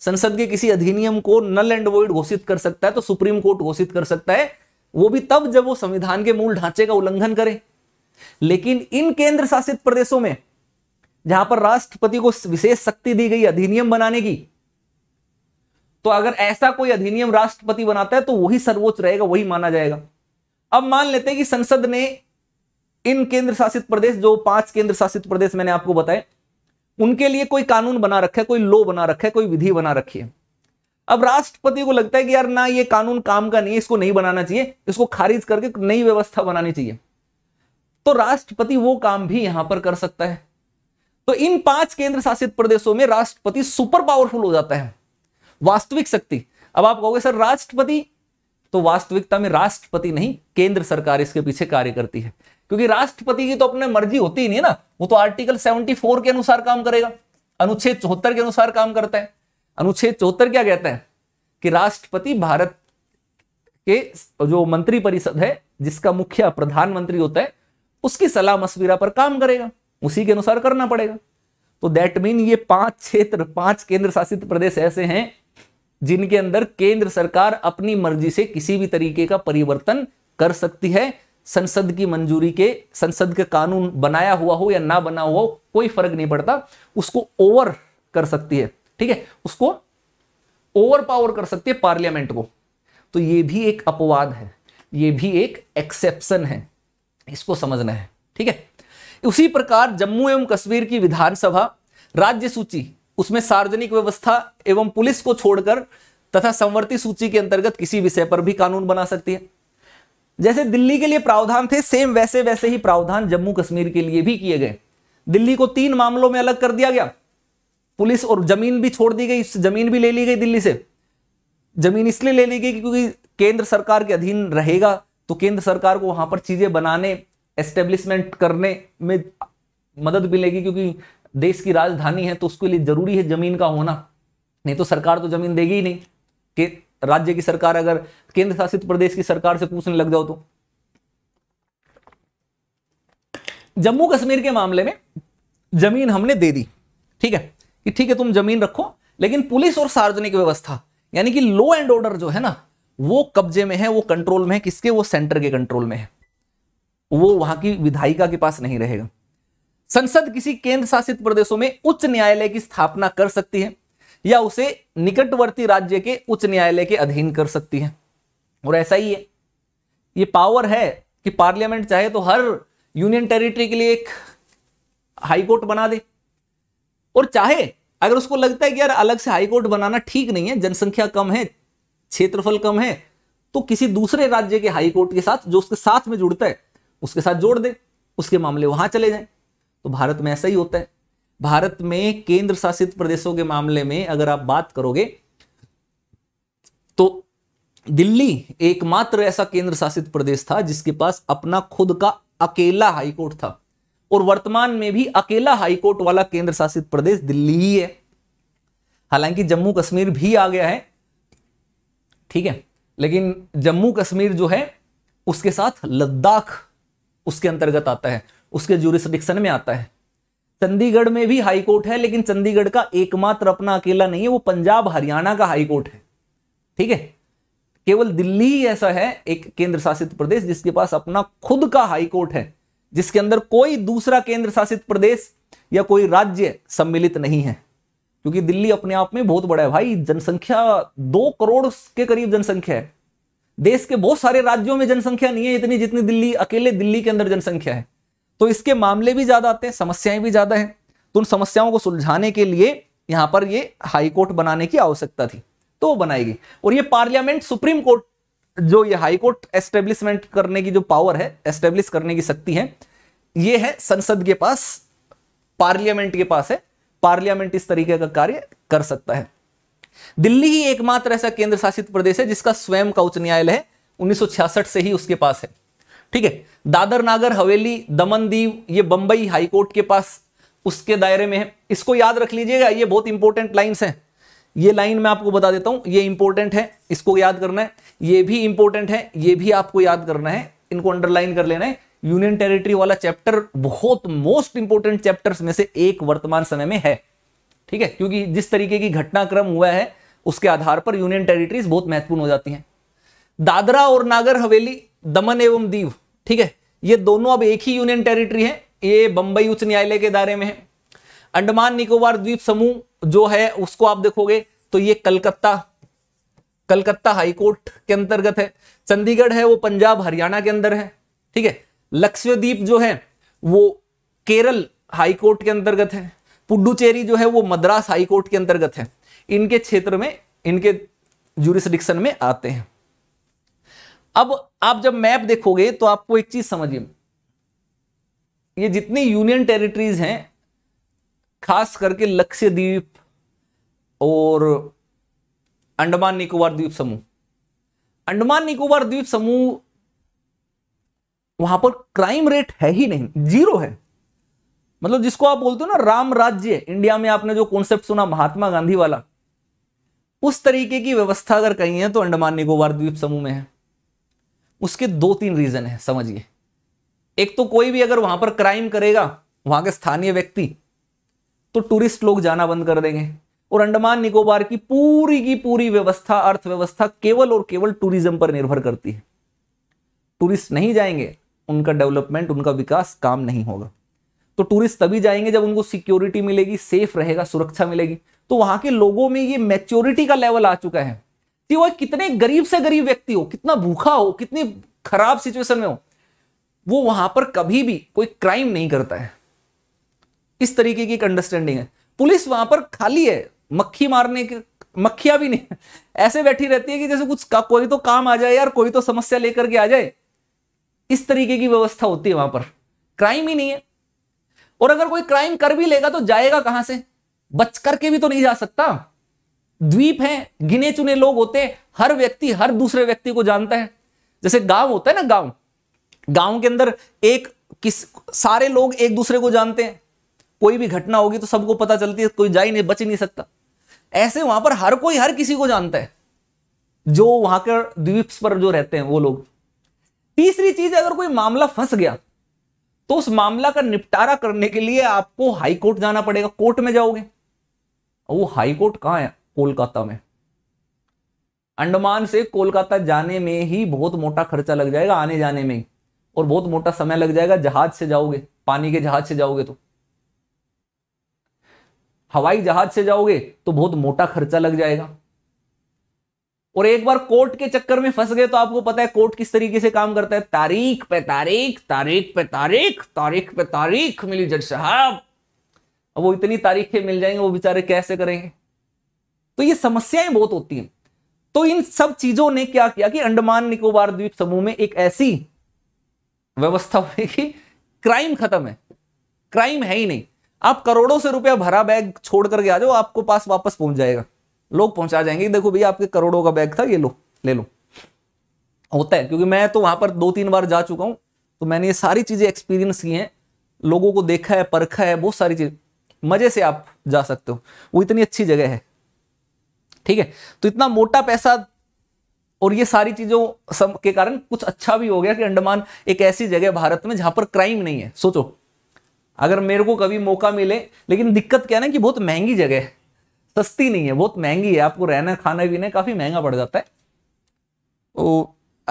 संसद के किसी अधिनियम को नल एंड वोइड घोषित कर सकता है तो सुप्रीम कोर्ट घोषित कर सकता है वो भी तब जब वो संविधान के मूल ढांचे का उल्लंघन करे लेकिन इन केंद्र शासित प्रदेशों में जहां पर राष्ट्रपति को विशेष शक्ति दी गई अधिनियम बनाने की तो अगर ऐसा कोई अधिनियम राष्ट्रपति बनाता है तो वही सर्वोच्च रहेगा वही माना जाएगा अब मान लेते हैं कि संसद ने इन केंद्र शासित प्रदेश जो पांच केंद्र शासित प्रदेश मैंने आपको बताए उनके लिए कोई कानून बना रखा है कोई लॉ बना रखा है कोई विधि बना रखी है अब राष्ट्रपति को लगता है कि यार ना ये कानून काम का नहीं है इसको नहीं बनाना चाहिए इसको खारिज करके नई व्यवस्था बनानी चाहिए तो राष्ट्रपति वो काम भी यहां पर कर सकता है तो इन पांच केंद्र शासित प्रदेशों में राष्ट्रपति सुपर पावरफुल हो जाता है वास्तविक शक्ति अब आप कहोगे सर राष्ट्रपति तो वास्तविकता में राष्ट्रपति नहीं केंद्र सरकार इसके पीछे कार्य करती है क्योंकि राष्ट्रपति की तो अपने मर्जी होती ही नहीं है ना वो तो आर्टिकल 74 के अनुसार काम करेगा अनुच्छेद चौहत्तर के अनुसार काम करता है अनुच्छेद चौहत्तर क्या कहता है कि राष्ट्रपति भारत के जो मंत्री परिषद है जिसका मुखिया प्रधानमंत्री होता है उसकी सलाह मशविरा पर काम करेगा उसी के अनुसार करना पड़ेगा तो दैट मीन ये पांच क्षेत्र पांच केंद्र शासित प्रदेश ऐसे हैं जिनके अंदर केंद्र सरकार अपनी मर्जी से किसी भी तरीके का परिवर्तन कर सकती है संसद की मंजूरी के संसद के कानून बनाया हुआ हो या ना बना हुआ हो कोई फर्क नहीं पड़ता उसको ओवर कर सकती है ठीक है उसको ओवर पावर कर सकती है पार्लियामेंट को तो ये भी एक अपवाद है ये भी एक एक्सेप्शन है इसको समझना है ठीक है उसी प्रकार जम्मू एवं कश्मीर की विधानसभा राज्य सूची उसमें सार्वजनिक व्यवस्था एवं पुलिस को छोड़कर तथा संवर्ती सूची के अंतर्गत किसी विषय पर भी कानून बना सकती है जैसे दिल्ली के लिए प्रावधान थे सेम वैसे वैसे ही प्रावधान जम्मू कश्मीर के लिए भी किए गए दिल्ली को तीन मामलों में अलग कर दिया गया पुलिस और जमीन भी छोड़ दी गई जमीन भी ले ली गई दिल्ली से जमीन इसलिए ले ली गई क्योंकि केंद्र सरकार के अधीन रहेगा तो केंद्र सरकार को वहां पर चीजें बनाने एस्टेब्लिशमेंट करने में मदद मिलेगी क्योंकि देश की राजधानी है तो उसके लिए जरूरी है जमीन का होना नहीं तो सरकार तो जमीन देगी ही नहीं कि राज्य की सरकार अगर केंद्र शासित प्रदेश की सरकार से पूछने लग जाओ तो जम्मू कश्मीर के मामले में जमीन हमने दे दी ठीक है कि ठीक है तुम जमीन रखो लेकिन पुलिस और सार्वजनिक व्यवस्था यानी कि लॉ एंड ऑर्डर जो है ना वो कब्जे में है वो कंट्रोल में है किसके वो सेंटर के कंट्रोल में है वो वहां की विधायिका के पास नहीं रहेगा संसद किसी केंद्र शासित प्रदेशों में उच्च न्यायालय की स्थापना कर सकती है या उसे निकटवर्ती राज्य के उच्च न्यायालय के अधीन कर सकती है और ऐसा ही है ये पावर है कि पार्लियामेंट चाहे तो हर यूनियन टेरिटरी के लिए एक हाईकोर्ट बना दे और चाहे अगर उसको लगता है कि यार अलग से हाईकोर्ट बनाना ठीक नहीं है जनसंख्या कम है क्षेत्रफल कम है तो किसी दूसरे राज्य के हाईकोर्ट के साथ जो उसके साथ में जुड़ता है उसके साथ जोड़ दे उसके मामले वहां चले जाए तो भारत में ऐसा ही होता है भारत में केंद्र शासित प्रदेशों के मामले में अगर आप बात करोगे तो दिल्ली एकमात्र ऐसा केंद्र शासित प्रदेश था जिसके पास अपना खुद का अकेला हाईकोर्ट था और वर्तमान में भी अकेला हाईकोर्ट वाला केंद्र शासित प्रदेश दिल्ली ही है हालांकि जम्मू कश्मीर भी आ गया है ठीक है लेकिन जम्मू कश्मीर जो है उसके साथ लद्दाख उसके अंतर्गत आता है उसके जूरिस्टिक्शन में आता है चंडीगढ़ में भी हाई कोर्ट है लेकिन चंडीगढ़ का एकमात्र अपना अकेला नहीं है वो पंजाब हरियाणा का हाई कोर्ट है ठीक है केवल दिल्ली ही ऐसा है एक केंद्र शासित प्रदेश जिसके पास अपना खुद का हाई कोर्ट है जिसके अंदर कोई दूसरा केंद्र शासित प्रदेश या कोई राज्य सम्मिलित नहीं है क्योंकि दिल्ली अपने आप में बहुत बड़ा है भाई जनसंख्या दो करोड़ के करीब जनसंख्या है देश के बहुत सारे राज्यों में जनसंख्या नहीं है इतनी जितनी दिल्ली अकेले दिल्ली के अंदर जनसंख्या है तो इसके मामले भी ज्यादा आते हैं समस्याएं भी ज्यादा हैं तो उन समस्याओं को सुलझाने के लिए यहां पर ये हाई कोर्ट बनाने की आवश्यकता थी तो वो बनाएगी और ये पार्लियामेंट सुप्रीम कोर्ट जो ये हाई कोर्ट एस्टेब्लिशमेंट करने की जो पावर है एस्टेब्लिश करने की शक्ति है ये है संसद के पास पार्लियामेंट के पास है पार्लियामेंट इस तरीके का कार्य कर सकता है दिल्ली ही एकमात्र ऐसा केंद्र शासित प्रदेश है जिसका स्वयं का उच्च न्यायालय है 1966 से ही उसके पास है ठीक है दादर नागर हवेली दमन दीव ये बंबई हाईकोर्ट के पास उसके दायरे में है इसको याद रख लीजिएगा ये बहुत इंपॉर्टेंट लाइन्स हैं ये लाइन मैं आपको बता देता हूं ये इंपॉर्टेंट है इसको याद करना है ये भी इंपॉर्टेंट है ये भी आपको याद करना है इनको अंडरलाइन कर लेना है यूनियन टेरिटरी वाला चैप्टर बहुत मोस्ट इंपॉर्टेंट चैप्टर्स में से एक वर्तमान समय में है ठीक है क्योंकि जिस तरीके की घटनाक्रम हुआ है उसके आधार पर यूनियन टेरिटरीज बहुत महत्वपूर्ण हो जाती हैं दादरा और नागर हवेली दमन एवं दीव ठीक है ये दोनों अब एक ही यूनियन टेरिटरी है ये बंबई उच्च न्यायालय के दायरे में है अंडमान निकोबार द्वीप समूह जो है उसको आप देखोगे तो ये कलकत्ता कलकत्ता हाईकोर्ट के अंतर्गत है चंडीगढ़ है वो पंजाब हरियाणा के अंदर है ठीक है लक्ष्यद्वीप जो है वो केरल हाईकोर्ट के अंतर्गत है पुडुचेरी जो है वो मद्रास हाईकोर्ट के अंतर्गत है इनके क्षेत्र में इनके जुरिस्डिक्शन में आते हैं अब आप जब मैप देखोगे तो आपको एक चीज समझिए ये जितनी यूनियन टेरिटरीज हैं खास करके लक्ष्यद्वीप और अंडमान निकोबार द्वीप समूह अंडमान निकोबार द्वीप समूह वहां पर क्राइम रेट है ही नहीं जीरो है मतलब जिसको आप बोलते हो ना राम राज्य इंडिया में आपने जो कॉन्सेप्ट सुना महात्मा गांधी वाला उस तरीके की व्यवस्था अगर कहीं है तो अंडमान निकोबार द्वीप समूह में है उसके दो तीन रीजन है समझिए एक तो कोई भी अगर वहां पर क्राइम करेगा वहां के स्थानीय व्यक्ति तो टूरिस्ट लोग जाना बंद कर देंगे और अंडमान निकोबार की पूरी की पूरी व्यवस्था अर्थव्यवस्था केवल और केवल टूरिज्म पर निर्भर करती है टूरिस्ट नहीं जाएंगे उनका डेवलपमेंट उनका विकास काम नहीं होगा तो टूरिस्ट तभी जाएंगे जब उनको सिक्योरिटी मिलेगी सेफ रहेगा सुरक्षा मिलेगी तो वहां के लोगों में ये मेच्योरिटी का लेवल आ चुका है कि वो कितने गरीब से गरीब व्यक्ति हो कितना भूखा हो कितनी खराब सिचुएशन में हो वो वहां पर कभी भी कोई क्राइम नहीं करता है इस तरीके की एक अंडरस्टैंडिंग है पुलिस वहां पर खाली है मक्खी मारने के मक्खिया भी नहीं ऐसे बैठी रहती है कि जैसे कुछ का, कोई तो काम आ जाए यार कोई तो समस्या लेकर के आ जाए इस तरीके की व्यवस्था होती है वहां पर क्राइम ही नहीं है और अगर कोई क्राइम कर भी लेगा तो जाएगा कहां से बच करके भी तो नहीं जा सकता द्वीप हैं गिने चुने लोग होते हैं हर व्यक्ति हर दूसरे व्यक्ति को जानता है जैसे गांव होता है ना गांव गांव के अंदर एक किस सारे लोग एक दूसरे को जानते हैं कोई भी घटना होगी तो सबको पता चलती है कोई जा ही नहीं बच नहीं सकता ऐसे वहां पर हर कोई हर किसी को जानता है जो वहां के द्वीप पर जो रहते हैं वो लोग तीसरी चीज अगर कोई मामला फंस गया तो उस मामला का निपटारा करने के लिए आपको हाईकोर्ट जाना पड़ेगा कोर्ट में जाओगे वो हाईकोर्ट कहां कहाँ है कोलकाता में अंडमान से कोलकाता जाने में ही बहुत मोटा खर्चा लग जाएगा आने जाने में ही और बहुत मोटा समय लग जाएगा जहाज से जाओगे पानी के जहाज से जाओगे तो हवाई जहाज से जाओगे तो बहुत मोटा खर्चा लग जाएगा और एक बार कोर्ट के चक्कर में फंस गए तो आपको पता है कोर्ट किस तरीके से काम करता है तारीख पे तारीख तारीख पे तारीख तारीख पे तारीख मिली जज साहब अब वो इतनी तारीखें मिल जाएंगे वो बेचारे कैसे करेंगे तो ये समस्याएं बहुत होती हैं तो इन सब चीजों ने क्या किया कि अंडमान निकोबार द्वीप समूह में एक ऐसी व्यवस्था हुई कि क्राइम खत्म है क्राइम है ही नहीं आप करोड़ों से रुपया भरा बैग छोड़ करके आ जाओ आपको पास वापस पहुंच जाएगा लोग पहुंचा जाएंगे देखो भैया आपके करोड़ों का बैग था ये लो ले लो होता है क्योंकि मैं तो वहां पर दो तीन बार जा चुका हूं तो मैंने ये सारी चीजें एक्सपीरियंस की हैं लोगों को देखा है परखा है बहुत सारी चीज मजे से आप जा सकते हो वो इतनी अच्छी जगह है ठीक है तो इतना मोटा पैसा और ये सारी चीजों सब के कारण कुछ अच्छा भी हो गया कि अंडमान एक ऐसी जगह भारत में जहां पर क्राइम नहीं है सोचो अगर मेरे को कभी मौका मिले लेकिन दिक्कत क्या ना कि बहुत महंगी जगह है सस्ती नहीं है बहुत महंगी है आपको रहना खाना पीना काफी महंगा पड़ जाता है तो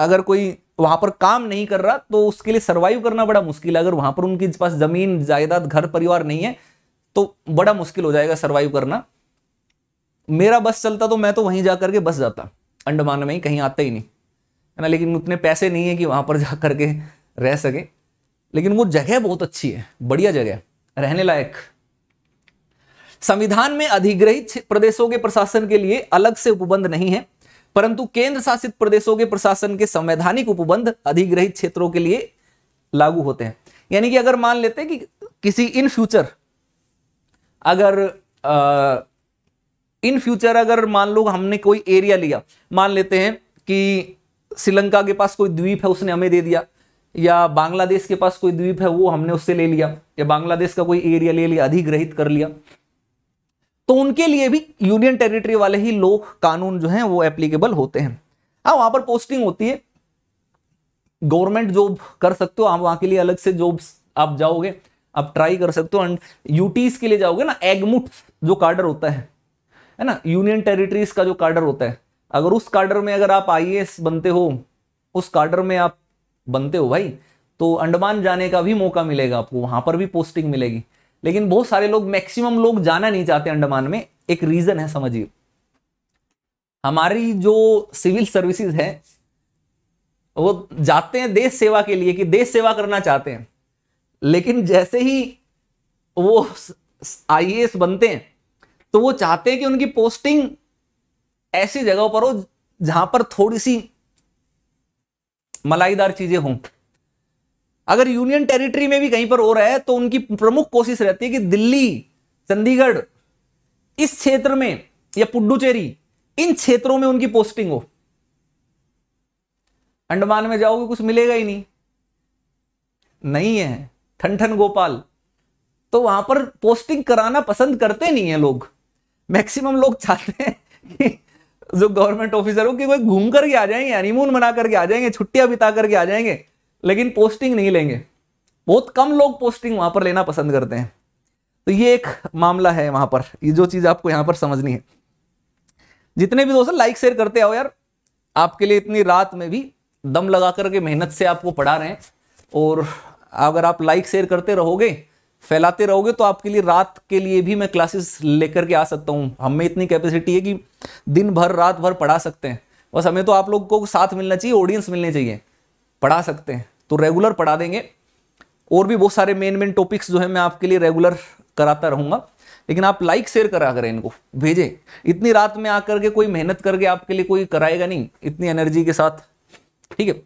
अगर कोई वहां पर काम नहीं कर रहा तो उसके लिए सर्वाइव करना बड़ा मुश्किल है अगर वहां पर उनके पास जमीन जायदाद घर परिवार नहीं है तो बड़ा मुश्किल हो जाएगा सर्वाइव करना मेरा बस चलता तो मैं तो वहीं जा करके बस जाता अंडमान में ही कहीं आता ही नहीं है ना लेकिन उतने पैसे नहीं है कि वहाँ पर जा करके रह सके लेकिन वो जगह बहुत अच्छी है बढ़िया जगह रहने लायक संविधान में अधिग्रहित प्रदेशों के प्रशासन के लिए अलग से उपबंध नहीं है परंतु केंद्र शासित प्रदेशों के प्रशासन के संवैधानिक उपबंध अधिग्रहित क्षेत्रों के लिए लागू होते हैं यानी कि अगर मान लेते हैं कि किसी इन फ्यूचर अगर आ, इन फ्यूचर अगर मान लो हमने कोई एरिया लिया मान लेते हैं कि श्रीलंका के पास कोई द्वीप है उसने हमें दे दिया या बांग्लादेश के पास कोई द्वीप है वो हमने उससे ले लिया या बांग्लादेश का कोई एरिया ले लिया अधिग्रहित कर लिया तो उनके लिए भी यूनियन टेरिटरी वाले ही लोग कानून जो है वो एप्लीकेबल होते हैं हाँ वहां पर पोस्टिंग होती है गवर्नमेंट जॉब कर सकते हो आप वहां के लिए अलग से जॉब आप जाओगे आप ट्राई कर सकते हो एंड यूटीज के लिए जाओगे ना एगमुट जो कार्डर होता है है ना यूनियन टेरिटरीज का जो कार्डर होता है अगर उस कार्डर में अगर आप आई बनते हो उस कार्डर में आप बनते हो भाई तो अंडमान जाने का भी मौका मिलेगा आपको वहां पर भी पोस्टिंग मिलेगी लेकिन बहुत सारे लोग मैक्सिमम लोग जाना नहीं चाहते अंडमान में एक रीजन है समझिए हमारी जो सिविल सर्विसेज है वो जाते हैं देश सेवा के लिए कि देश सेवा करना चाहते हैं लेकिन जैसे ही वो आई बनते हैं तो वो चाहते हैं कि उनकी पोस्टिंग ऐसी जगहों पर हो जहां पर थोड़ी सी मलाईदार चीजें हों अगर यूनियन टेरिटरी में भी कहीं पर हो रहा है तो उनकी प्रमुख कोशिश रहती है कि दिल्ली चंडीगढ़ इस क्षेत्र में या पुडुचेरी इन क्षेत्रों में उनकी पोस्टिंग हो अंडमान में जाओगे कुछ मिलेगा ही नहीं नहीं है ठन ठन गोपाल तो वहां पर पोस्टिंग कराना पसंद करते नहीं है लोग मैक्सिमम लोग चाहते हैं कि जो गवर्नमेंट ऑफिसर हो कि वो घूम करके आ जाएंगे हनीमून मना करके आ जाएंगे छुट्टियां बिता करके आ जाएंगे लेकिन पोस्टिंग नहीं लेंगे बहुत कम लोग पोस्टिंग वहां पर लेना पसंद करते हैं तो ये एक मामला है वहां पर ये जो चीज आपको यहां पर समझनी है जितने भी दोस्तों लाइक शेयर करते आओ यार आपके लिए इतनी रात में भी दम लगा करके मेहनत से आपको पढ़ा रहे हैं और अगर आप लाइक शेयर करते रहोगे फैलाते रहोगे तो आपके लिए रात के लिए भी मैं क्लासेस लेकर के आ सकता हूँ हमें इतनी कैपेसिटी है कि दिन भर रात भर पढ़ा सकते हैं बस हमें तो आप लोग को साथ मिलना चाहिए ऑडियंस मिलने चाहिए पढ़ा सकते हैं तो रेगुलर पढ़ा देंगे और भी बहुत सारे मेन मेन टॉपिक्स जो है मैं आपके लिए रेगुलर कराता रहूँगा लेकिन आप लाइक शेयर करा करें इनको भेजें इतनी रात में आकर के कोई मेहनत करके आपके लिए कोई कराएगा नहीं इतनी एनर्जी के साथ ठीक है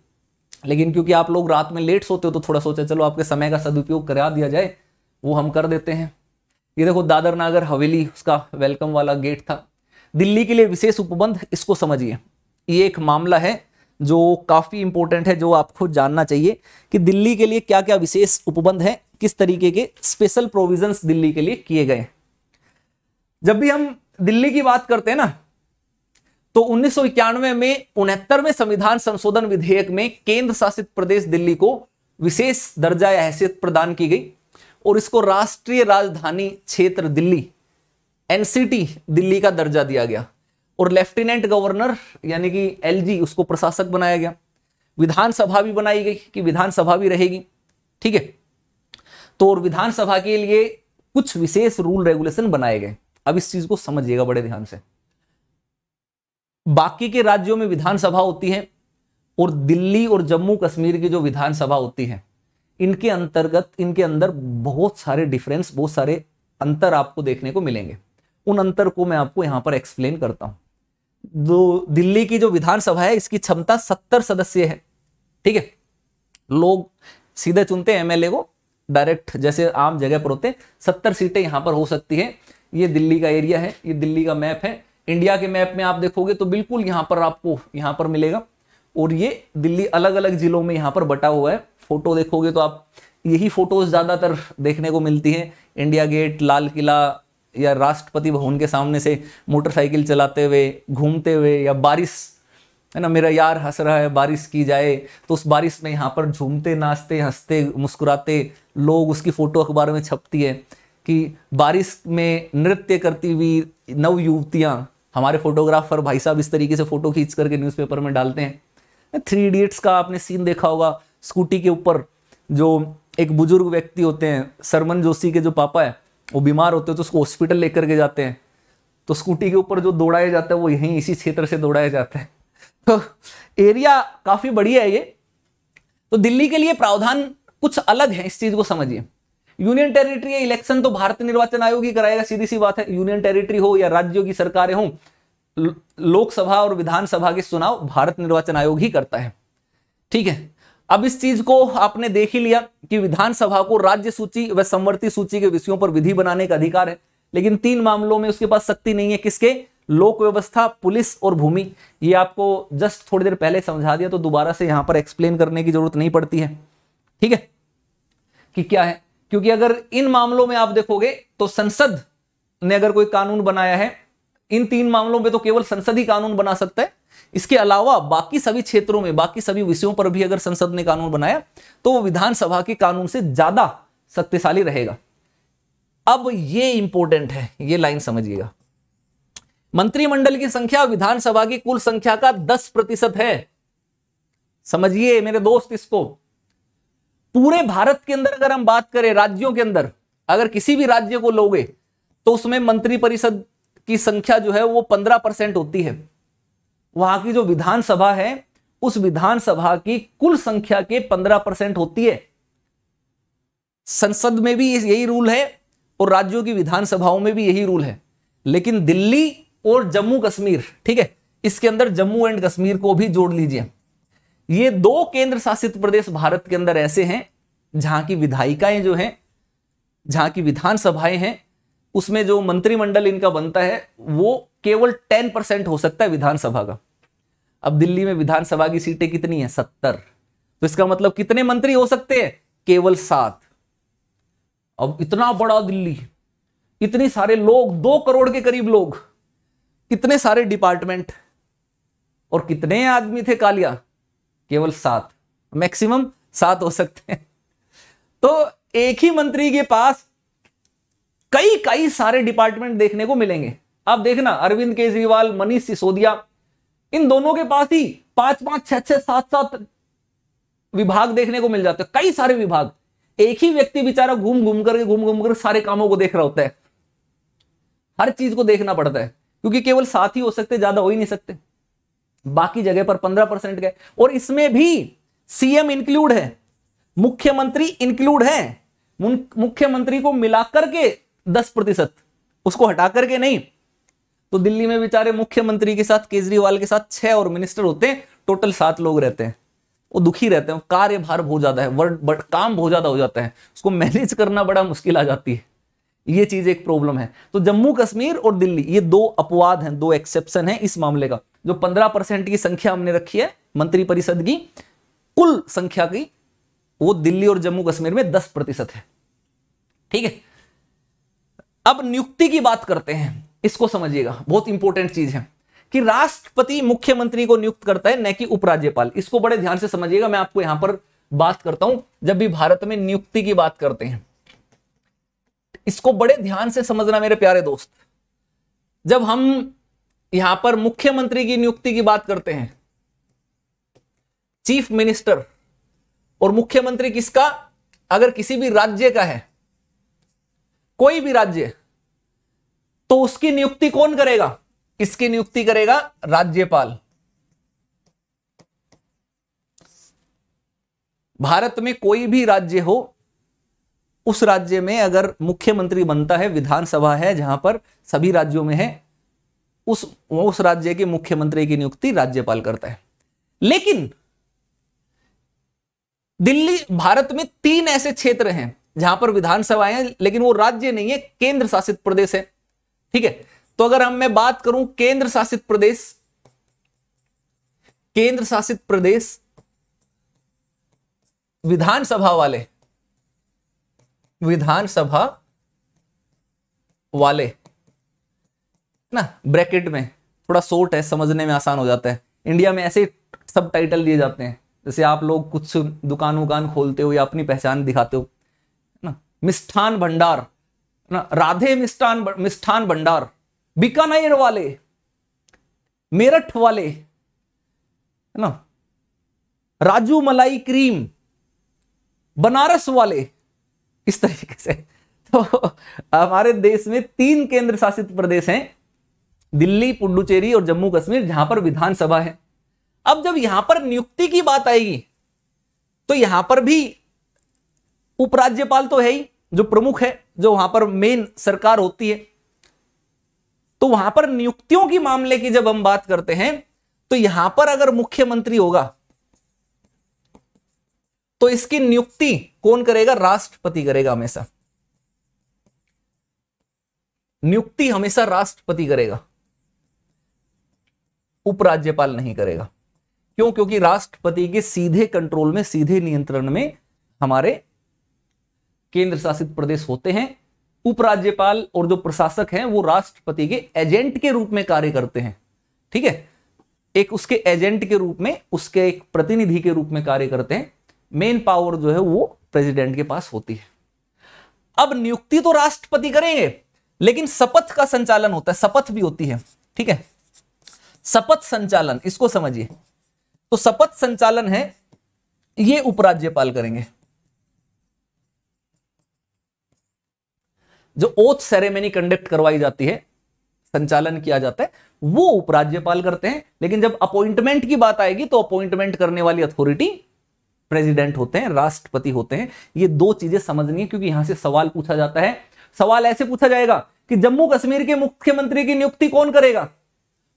लेकिन क्योंकि आप लोग रात में लेट सोते हो तो थोड़ा सोचा चलो आपके समय का सदुपयोग करा दिया जाए वो हम कर देते हैं ये देखो दादर नागर हवेली उसका वेलकम वाला गेट था दिल्ली के लिए विशेष उपबंध इसको समझिए ये एक मामला है जो काफ़ी इंपॉर्टेंट है जो आपको जानना चाहिए कि दिल्ली के लिए क्या क्या विशेष उपबंध है किस तरीके के स्पेशल प्रोविजंस दिल्ली के लिए किए गए जब भी हम दिल्ली की बात करते हैं ना तो उन्नीस में उनहत्तरवें संविधान संशोधन विधेयक में केंद्र शासित प्रदेश दिल्ली को विशेष दर्जा या हैसियत प्रदान की गई और इसको राष्ट्रीय राजधानी क्षेत्र दिल्ली एनसीटी दिल्ली का दर्जा दिया गया और लेफ्टिनेंट गवर्नर यानी कि एलजी उसको प्रशासक बनाया गया विधानसभा भी बनाई गई कि विधानसभा भी रहेगी ठीक है तो और विधानसभा के लिए कुछ विशेष रूल रेगुलेशन बनाए गए अब इस चीज को समझिएगा बड़े ध्यान से बाकी के राज्यों में विधानसभा होती है और दिल्ली और जम्मू कश्मीर की जो विधानसभा होती है इनके अंतर्गत इनके अंदर बहुत सारे डिफरेंस बहुत सारे अंतर आपको देखने को मिलेंगे उन अंतर को मैं आपको यहां पर एक्सप्लेन करता हूं दो दिल्ली की जो विधानसभा है इसकी क्षमता सत्तर सदस्य है ठीक है लोग सीधे चुनते हैं एमएलए को डायरेक्ट जैसे आम जगह पर होते हैं सत्तर सीटें यहां पर हो सकती है ये दिल्ली का एरिया है ये दिल्ली का मैप है इंडिया के मैप में आप देखोगे तो बिल्कुल यहां पर आपको यहां पर मिलेगा और ये दिल्ली अलग अलग जिलों में यहां पर बटा हुआ है फोटो देखोगे तो आप यही फोटोज ज़्यादातर देखने को मिलती हैं इंडिया गेट लाल किला या राष्ट्रपति भवन के सामने से मोटरसाइकिल चलाते हुए घूमते हुए या बारिश है ना मेरा यार हंस रहा है बारिश की जाए तो उस बारिश में यहाँ पर झूमते नाचते हंसते मुस्कुराते लोग उसकी फ़ोटो अखबार में छपती है कि बारिश में नृत्य करती हुई नव युवतियाँ हमारे फोटोग्राफर भाई साहब इस तरीके से फ़ोटो खींच करके न्यूज़पेपर में डालते हैं थ्री इडियट्स का आपने सीन देखा होगा स्कूटी के ऊपर जो एक बुजुर्ग व्यक्ति होते हैं सरमन जोशी के जो पापा है वो बीमार होते हैं तो उसको हॉस्पिटल लेकर के जाते हैं तो स्कूटी के ऊपर जो दौड़ाया जाता है वो यहीं इसी क्षेत्र से दौड़ाया जाता है तो एरिया काफ़ी बढ़िया है ये तो दिल्ली के लिए प्रावधान कुछ अलग है इस चीज़ को समझिए यूनियन टेरिटरी इलेक्शन तो भारत निर्वाचन आयोग ही कराएगा सीधी सी बात है यूनियन टेरिटरी हो या राज्यों की सरकारें हो लोकसभा और विधानसभा के चुनाव भारत निर्वाचन आयोग ही करता है ठीक है अब इस चीज को आपने देख ही लिया कि विधानसभा को राज्य सूची व संवर्ती सूची के विषयों पर विधि बनाने का अधिकार है लेकिन तीन मामलों में उसके पास शक्ति नहीं है किसके लोक व्यवस्था पुलिस और भूमि ये आपको जस्ट थोड़ी देर पहले समझा दिया तो दोबारा से यहां पर एक्सप्लेन करने की जरूरत नहीं पड़ती है ठीक है कि क्या है क्योंकि अगर इन मामलों में आप देखोगे तो संसद ने अगर कोई कानून बनाया है इन तीन मामलों में तो केवल संसद ही कानून बना सकता है इसके अलावा बाकी सभी क्षेत्रों में बाकी सभी विषयों पर भी अगर संसद ने कानून बनाया तो वो विधानसभा के कानून से ज्यादा शक्तिशाली रहेगा अब ये इंपॉर्टेंट है ये लाइन समझिएगा मंत्रिमंडल की संख्या विधानसभा की कुल संख्या का दस प्रतिशत है समझिए मेरे दोस्त इसको पूरे भारत के अंदर अगर हम बात करें राज्यों के अंदर अगर किसी भी राज्य को लोगे तो उसमें मंत्रिपरिषद की संख्या जो है वो पंद्रह परसेंट होती है वहां की जो विधानसभा है उस विधानसभा की कुल संख्या के पंद्रह परसेंट होती है संसद में भी यही रूल है और राज्यों की विधानसभाओं में भी यही रूल है लेकिन दिल्ली और जम्मू कश्मीर ठीक है इसके अंदर जम्मू एंड कश्मीर को भी जोड़ लीजिए ये दो केंद्र शासित प्रदेश भारत के अंदर ऐसे हैं जहां की विधायिकाएं जो हैं जहां की विधानसभाएं हैं उसमें जो मंत्रिमंडल इनका बनता है वो केवल टेन परसेंट हो सकता है विधानसभा का अब दिल्ली में विधानसभा की सीटें कितनी है सत्तर तो इसका मतलब कितने मंत्री हो सकते हैं केवल सात अब इतना बड़ा दिल्ली इतने सारे लोग दो करोड़ के करीब लोग कितने सारे डिपार्टमेंट और कितने आदमी थे कालिया केवल सात मैक्सिमम सात हो सकते हैं तो एक ही मंत्री के पास कई कई सारे डिपार्टमेंट देखने को मिलेंगे आप देखना अरविंद केजरीवाल मनीष सिसोदिया इन दोनों के पास ही पांच पांच छह छह सात सात विभाग देखने को मिल जाते हैं कई सारे विभाग एक ही व्यक्ति बेचारा घूम घूम करके घूम घूम कर सारे कामों को देख रहा होता है हर चीज को देखना पड़ता है क्योंकि केवल साथ ही हो सकते ज्यादा हो ही नहीं सकते बाकी जगह पर पंद्रह परसेंट गए और इसमें भी सीएम इंक्लूड है मुख्यमंत्री इंक्लूड है मुख्यमंत्री को मिलाकर के दस प्रतिशत उसको हटा करके नहीं तो दिल्ली में बेचारे मुख्यमंत्री के साथ केजरीवाल के साथ छह और मिनिस्टर होते हैं टोटल सात लोग रहते हैं वो दुखी रहते हैं कार्यभार बहुत ज्यादा है वर्ड बट काम बहुत ज्यादा हो जाता है उसको मैनेज करना बड़ा मुश्किल आ जाती है ये चीज एक प्रॉब्लम है तो जम्मू कश्मीर और दिल्ली ये दो अपवाद हैं दो एक्सेप्शन है इस मामले का जो पंद्रह परसेंट की संख्या हमने रखी है मंत्री परिषद की कुल संख्या की वो दिल्ली और जम्मू कश्मीर में दस प्रतिशत है ठीक है अब नियुक्ति की बात करते हैं इसको समझिएगा बहुत इंपॉर्टेंट चीज है कि राष्ट्रपति मुख्यमंत्री को नियुक्त करता है न कि उपराज्यपाल इसको बड़े ध्यान से समझिएगा मैं आपको यहां पर बात करता हूं जब भी भारत में नियुक्ति की बात करते हैं इसको बड़े ध्यान से समझना मेरे प्यारे दोस्त जब हम यहां पर मुख्यमंत्री की नियुक्ति की बात करते हैं चीफ मिनिस्टर और मुख्यमंत्री किसका अगर किसी भी राज्य का है कोई भी राज्य तो उसकी नियुक्ति कौन करेगा किसकी नियुक्ति करेगा राज्यपाल भारत में कोई भी राज्य हो उस राज्य में अगर मुख्यमंत्री बनता है विधानसभा है जहां पर सभी राज्यों में है उस उस राज्य के मुख्यमंत्री की नियुक्ति राज्यपाल करता है लेकिन दिल्ली भारत में तीन ऐसे क्षेत्र हैं जहां पर विधानसभाएं हैं लेकिन वो राज्य नहीं है केंद्र शासित प्रदेश है ठीक है तो अगर हम मैं बात करूं केंद्र शासित प्रदेश केंद्र शासित प्रदेश विधानसभा वाले विधानसभा वाले ना ब्रैकेट में थोड़ा शोर्ट है समझने में आसान हो जाता है इंडिया में ऐसे सब टाइटल दिए जाते हैं जैसे आप लोग कुछ दुकान वुकान खोलते हो या अपनी पहचान दिखाते हो ना मिष्ठान भंडार राधे मिष्ठान मिष्ठान भंडार बीकानेर वाले मेरठ वाले है ना राजू मलाई क्रीम बनारस वाले इस तरीके से तो हमारे देश में तीन केंद्र शासित प्रदेश हैं दिल्ली पुडुचेरी और जम्मू कश्मीर जहां पर विधानसभा है अब जब यहां पर नियुक्ति की बात आएगी तो यहां पर भी उपराज्यपाल तो है ही जो प्रमुख है जो वहां पर मेन सरकार होती है तो वहां पर नियुक्तियों की मामले की जब हम बात करते हैं तो यहां पर अगर मुख्यमंत्री होगा तो इसकी नियुक्ति कौन करेगा राष्ट्रपति करेगा हमेशा नियुक्ति हमेशा राष्ट्रपति करेगा उपराज्यपाल नहीं करेगा क्यों क्योंकि राष्ट्रपति के सीधे कंट्रोल में सीधे नियंत्रण में हमारे केंद्र शासित प्रदेश होते हैं उपराज्यपाल और जो प्रशासक हैं वो राष्ट्रपति के एजेंट के रूप में कार्य करते हैं ठीक है एक उसके एजेंट के रूप में उसके एक प्रतिनिधि के रूप में कार्य करते हैं मेन पावर जो है वो प्रेसिडेंट के पास होती है अब नियुक्ति तो राष्ट्रपति करेंगे लेकिन शपथ का संचालन होता है शपथ भी होती है ठीक है शपथ संचालन इसको समझिए तो शपथ संचालन है ये उपराज्यपाल करेंगे जो ओथ सेरेमनी कंडक्ट करवाई जाती है संचालन किया जाता है वो उपराज्यपाल करते हैं लेकिन जब अपॉइंटमेंट की बात आएगी तो अपॉइंटमेंट करने वाली अथॉरिटी प्रेसिडेंट होते हैं राष्ट्रपति होते हैं ये दो चीजें समझनी है क्योंकि यहां से सवाल पूछा जाता है सवाल ऐसे पूछा जाएगा कि जम्मू कश्मीर के मुख्यमंत्री की नियुक्ति कौन करेगा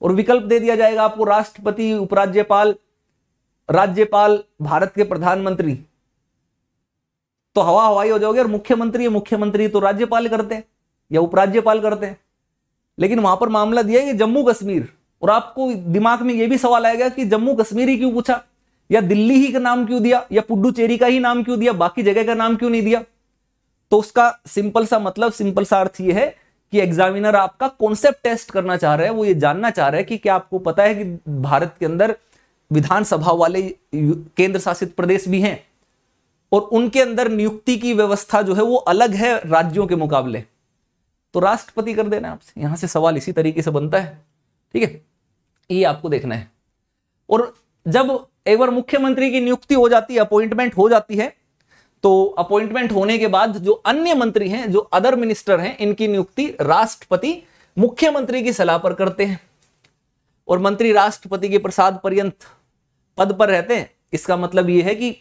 और विकल्प दे दिया जाएगा आपको राष्ट्रपति उपराज्यपाल राज्यपाल भारत के प्रधानमंत्री तो हवा हवाई हो जाओगे और मुख्यमंत्री मुख्यमंत्री तो राज्यपाल करते हैं या उपराज्यपाल करते हैं लेकिन वहां पर मामला दिया है जम्मू कश्मीर और आपको दिमाग में यह भी सवाल आएगा कि जम्मू कश्मीर ही क्यों पूछा या दिल्ली ही का नाम क्यों दिया या पुडुचेरी का ही नाम क्यों दिया बाकी जगह का नाम क्यों नहीं दिया तो उसका सिंपल सा मतलब सिंपल सा अर्थ यह है कि एग्जामिनर आपका कॉन्सेप्ट टेस्ट करना चाह रहे हैं वो ये जानना चाह रहे हैं कि क्या आपको पता है कि भारत के अंदर विधानसभा वाले केंद्र शासित प्रदेश भी हैं और उनके अंदर नियुक्ति की व्यवस्था जो है वो अलग है राज्यों के मुकाबले तो राष्ट्रपति कर देना आपसे यहां से सवाल इसी तरीके से बनता है ठीक है ये आपको देखना है और जब एक बार मुख्यमंत्री की नियुक्ति हो जाती है अपॉइंटमेंट हो जाती है तो अपॉइंटमेंट होने के बाद जो अन्य मंत्री हैं जो अदर मिनिस्टर हैं इनकी नियुक्ति राष्ट्रपति मुख्यमंत्री की सलाह पर करते हैं और मंत्री राष्ट्रपति के प्रसाद पर्यंत पद पर रहते हैं इसका मतलब यह है कि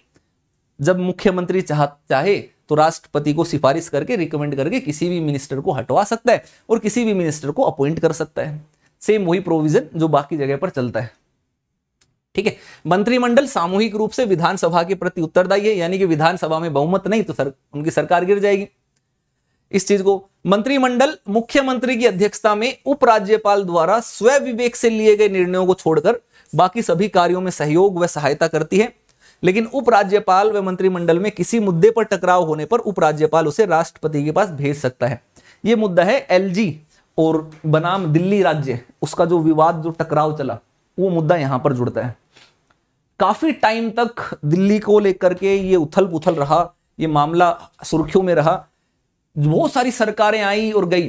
जब मुख्यमंत्री चाह चाहे तो राष्ट्रपति को सिफारिश करके रिकमेंड करके किसी भी मिनिस्टर को हटवा सकता है और किसी भी मिनिस्टर को अपॉइंट कर सकता है सेम वही प्रोविजन जो बाकी जगह पर चलता है ठीक है मंत्रिमंडल सामूहिक रूप से विधानसभा के प्रति उत्तरदायी है यानी कि विधानसभा में बहुमत नहीं तो सर उनकी सरकार गिर जाएगी इस चीज को मंत्रिमंडल मुख्यमंत्री की अध्यक्षता में उपराज्यपाल द्वारा स्वविवेक से लिए गए निर्णयों को छोड़कर बाकी सभी कार्यों में सहयोग व सहायता करती है लेकिन उपराज्यपाल व मंत्रिमंडल में किसी मुद्दे पर टकराव होने पर उपराज्यपाल उसे राष्ट्रपति के पास भेज सकता है यह मुद्दा है एलजी और बनाम दिल्ली राज्य उसका जो विवाद जो टकराव चला वो मुद्दा यहां पर जुड़ता है काफी टाइम तक दिल्ली को लेकर के ये उथल पुथल रहा ये मामला सुर्खियों में रहा बहुत सारी सरकारें आई और गई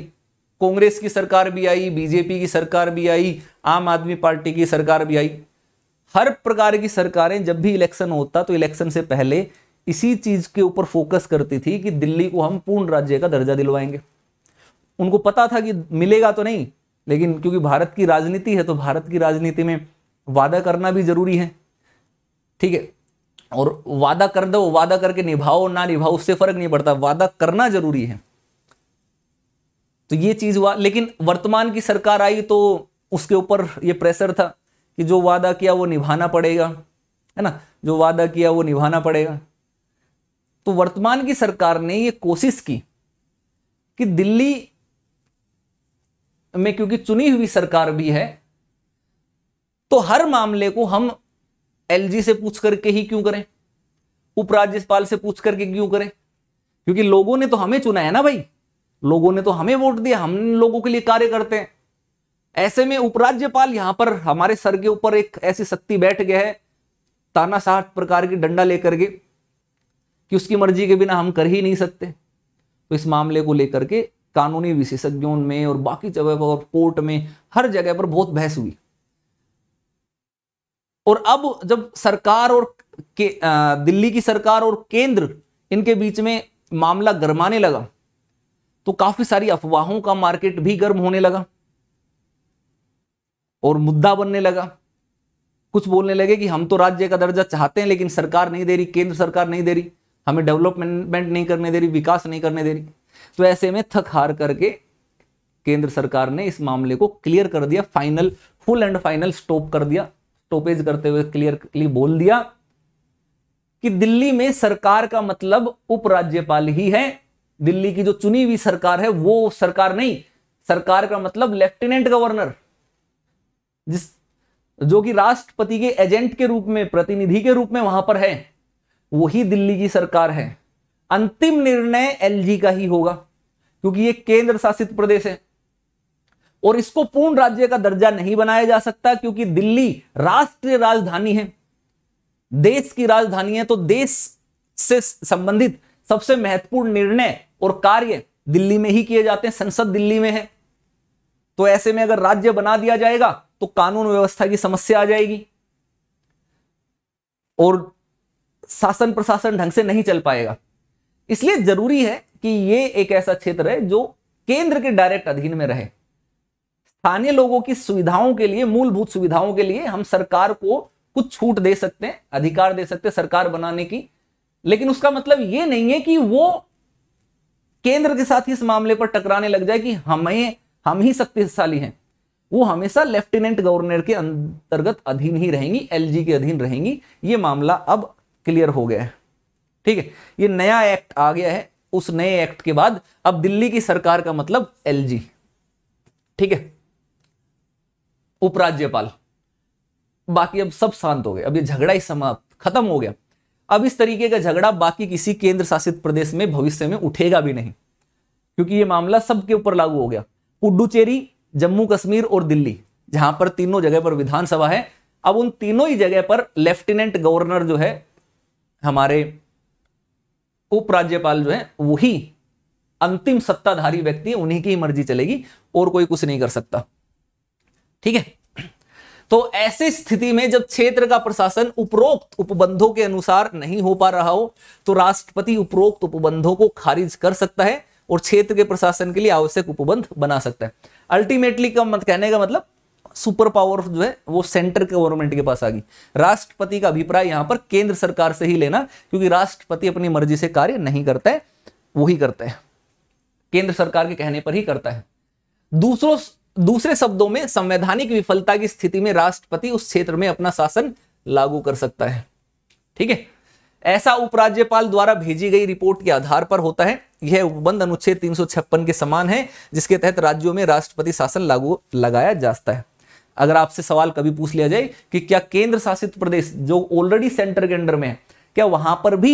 कांग्रेस की सरकार भी आई बीजेपी की सरकार भी आई आम आदमी पार्टी की सरकार भी आई हर प्रकार की सरकारें जब भी इलेक्शन होता तो इलेक्शन से पहले इसी चीज के ऊपर फोकस करती थी कि दिल्ली को हम पूर्ण राज्य का दर्जा दिलवाएंगे उनको पता था कि मिलेगा तो नहीं लेकिन क्योंकि भारत की राजनीति है तो भारत की राजनीति में वादा करना भी जरूरी है ठीक है और वादा कर दो वादा करके निभाओ ना निभाओ उससे फर्क नहीं पड़ता वादा करना जरूरी है तो ये चीज हुआ लेकिन वर्तमान की सरकार आई तो उसके ऊपर ये प्रेशर था कि जो वादा किया वो निभाना पड़ेगा है ना जो वादा किया वो निभाना पड़ेगा तो वर्तमान की सरकार ने ये कोशिश की कि दिल्ली में क्योंकि चुनी हुई सरकार भी है तो हर मामले को हम एलजी से पूछ करके ही क्यों करें उपराज्यपाल से पूछ करके क्यों करें क्योंकि लोगों ने तो हमें चुना है ना भाई लोगों ने तो हमें वोट दिया हम लोगों के लिए कार्य करते हैं ऐसे में उपराज्यपाल यहां पर हमारे सर के ऊपर एक ऐसी शक्ति बैठ गया है तानाशाह प्रकार की डंडा लेकर के कि उसकी मर्जी के बिना हम कर ही नहीं सकते तो इस मामले को लेकर के कानूनी विशेषज्ञों में और बाकी जगह पर कोर्ट में हर जगह पर बहुत बहस हुई और अब जब सरकार और के, आ, दिल्ली की सरकार और केंद्र इनके बीच में मामला गर्माने लगा तो काफी सारी अफवाहों का मार्केट भी गर्म होने लगा और मुद्दा बनने लगा कुछ बोलने लगे कि हम तो राज्य का दर्जा चाहते हैं लेकिन सरकार नहीं दे रही केंद्र सरकार नहीं दे रही हमें डेवलपमेंट नहीं करने दे रही विकास नहीं करने दे रही तो ऐसे में थक हार करके केंद्र सरकार ने इस मामले को क्लियर कर दिया final full and final stop कर दिया स्टॉपेज करते हुए क्लियरली बोल दिया कि दिल्ली में सरकार का मतलब उपराज्यपाल ही है दिल्ली की जो चुनी हुई सरकार है वो सरकार नहीं सरकार का मतलब लेफ्टिनेंट गवर्नर जिस जो कि राष्ट्रपति के एजेंट के रूप में प्रतिनिधि के रूप में वहां पर है वही दिल्ली की सरकार है अंतिम निर्णय एलजी का ही होगा क्योंकि ये केंद्र शासित प्रदेश है और इसको पूर्ण राज्य का दर्जा नहीं बनाया जा सकता क्योंकि दिल्ली राष्ट्रीय राजधानी है देश की राजधानी है तो देश से संबंधित सबसे महत्वपूर्ण निर्णय और कार्य दिल्ली में ही किए जाते हैं संसद दिल्ली में है तो ऐसे में अगर राज्य बना दिया जाएगा तो कानून व्यवस्था की समस्या आ जाएगी और शासन प्रशासन ढंग से नहीं चल पाएगा इसलिए जरूरी है कि यह एक ऐसा क्षेत्र है जो केंद्र के डायरेक्ट अधीन में रहे स्थानीय लोगों की सुविधाओं के लिए मूलभूत सुविधाओं के लिए हम सरकार को कुछ छूट दे सकते हैं अधिकार दे सकते हैं सरकार बनाने की लेकिन उसका मतलब यह नहीं है कि वो केंद्र के साथ इस मामले पर टकराने लग जाए कि हमें हम ही शक्तिशाली हैं वो हमेशा लेफ्टिनेंट गवर्नर के अंतर्गत अधीन ही रहेंगी एलजी के अधीन रहेंगी ये मामला अब क्लियर हो गया है ठीक है ये नया एक्ट आ गया है उस नए एक्ट के बाद अब दिल्ली की सरकार का मतलब एलजी ठीक है उपराज्यपाल बाकी अब सब शांत हो गए अब ये झगड़ा ही समाप्त खत्म हो गया अब इस तरीके का झगड़ा बाकी किसी केंद्र शासित प्रदेश में भविष्य में उठेगा भी नहीं क्योंकि ये मामला सबके ऊपर लागू हो गया पुडुचेरी जम्मू कश्मीर और दिल्ली जहां पर तीनों जगह पर विधानसभा है अब उन तीनों ही जगह पर लेफ्टिनेंट गवर्नर जो है हमारे उपराज्यपाल जो है वही अंतिम सत्ताधारी व्यक्ति उन्हीं की मर्जी चलेगी और कोई कुछ नहीं कर सकता ठीक है तो ऐसी स्थिति में जब क्षेत्र का प्रशासन उपरोक्त उपबंधों के अनुसार नहीं हो पा रहा हो तो राष्ट्रपति उपरोक्त उपबंधों को खारिज कर सकता है और क्षेत्र के प्रशासन के लिए आवश्यक उपबंध बना सकता है अल्टीमेटली का मत कहने का मतलब सुपर पावर जो है वो सेंटर गवर्नमेंट के पास आ गई राष्ट्रपति का अभिप्राय यहां पर केंद्र सरकार से ही लेना क्योंकि राष्ट्रपति अपनी मर्जी से कार्य नहीं करता है वही करता है केंद्र सरकार के कहने पर ही करता है दूसरों दूसरे शब्दों में संवैधानिक विफलता की स्थिति में राष्ट्रपति उस क्षेत्र में अपना शासन लागू कर सकता है ठीक है ऐसा उपराज्यपाल द्वारा भेजी गई रिपोर्ट के आधार पर होता है यह उपबंध अनुच्छेद तीन के समान है जिसके तहत राज्यों में राष्ट्रपति शासन लागू लगाया जाता है अगर आपसे सवाल कभी पूछ लिया जाए कि क्या केंद्र शासित प्रदेश जो ऑलरेडी सेंटर के अंडर में है क्या वहां पर भी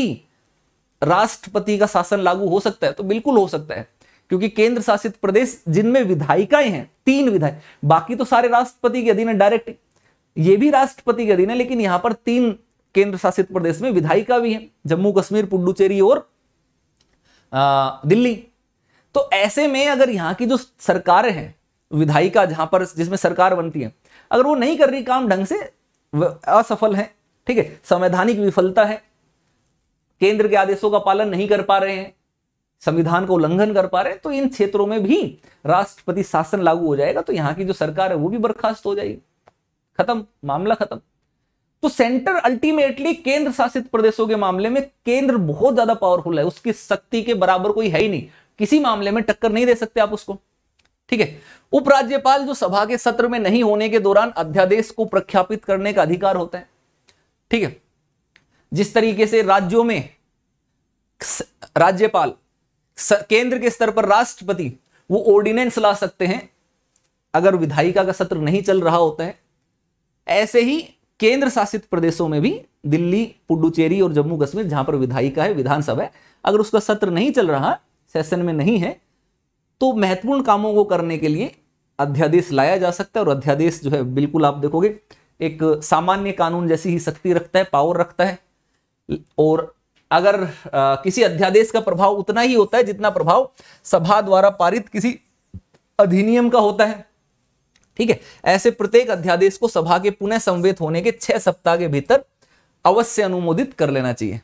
राष्ट्रपति का शासन लागू हो सकता है तो बिल्कुल हो सकता है क्योंकि केंद्र शासित प्रदेश जिनमें विधायिकाएं हैं तीन विधायक बाकी तो सारे राष्ट्रपति के अधीन है डायरेक्ट ये भी राष्ट्रपति के अधीन है लेकिन यहां पर तीन केंद्र शासित प्रदेश में विधायिका भी है जम्मू कश्मीर पुडुचेरी और दिल्ली तो ऐसे में अगर यहाँ की जो सरकारें हैं विधायिका जहां पर जिसमें सरकार बनती है अगर वो नहीं कर रही काम ढंग से असफल है ठीक है संवैधानिक विफलता है केंद्र के आदेशों का पालन नहीं कर पा रहे हैं संविधान का उल्लंघन कर पा रहे हैं तो इन क्षेत्रों में भी राष्ट्रपति शासन लागू हो जाएगा तो यहाँ की जो सरकार है वो भी बर्खास्त हो जाएगी खत्म मामला खत्म तो सेंटर अल्टीमेटली केंद्र शासित प्रदेशों के मामले में केंद्र बहुत ज्यादा पावरफुल है उसकी शक्ति के बराबर कोई है ही नहीं किसी मामले में टक्कर नहीं दे सकते आप उसको ठीक है उपराज्यपाल जो सभा के सत्र में नहीं होने के दौरान अध्यादेश को प्रख्यापित करने का अधिकार होता है ठीक है जिस तरीके से राज्यों में राज्यपाल केंद्र के स्तर पर राष्ट्रपति वो ऑर्डिनेंस ला सकते हैं अगर विधायिका का सत्र नहीं चल रहा होता है ऐसे ही केंद्र शासित प्रदेशों में भी दिल्ली पुडुचेरी और जम्मू कश्मीर जहां पर विधायिका है विधानसभा है अगर उसका सत्र नहीं चल रहा सेशन में नहीं है तो महत्वपूर्ण कामों को करने के लिए अध्यादेश लाया जा सकता है और अध्यादेश जो है बिल्कुल आप देखोगे एक सामान्य कानून जैसी ही शक्ति रखता है पावर रखता है और अगर आ, किसी अध्यादेश का प्रभाव उतना ही होता है जितना प्रभाव सभा द्वारा पारित किसी अधिनियम का होता है ठीक है ऐसे प्रत्येक अध्यादेश को सभा के पुनः संवेद होने के छह सप्ताह के भीतर अवश्य अनुमोदित कर लेना चाहिए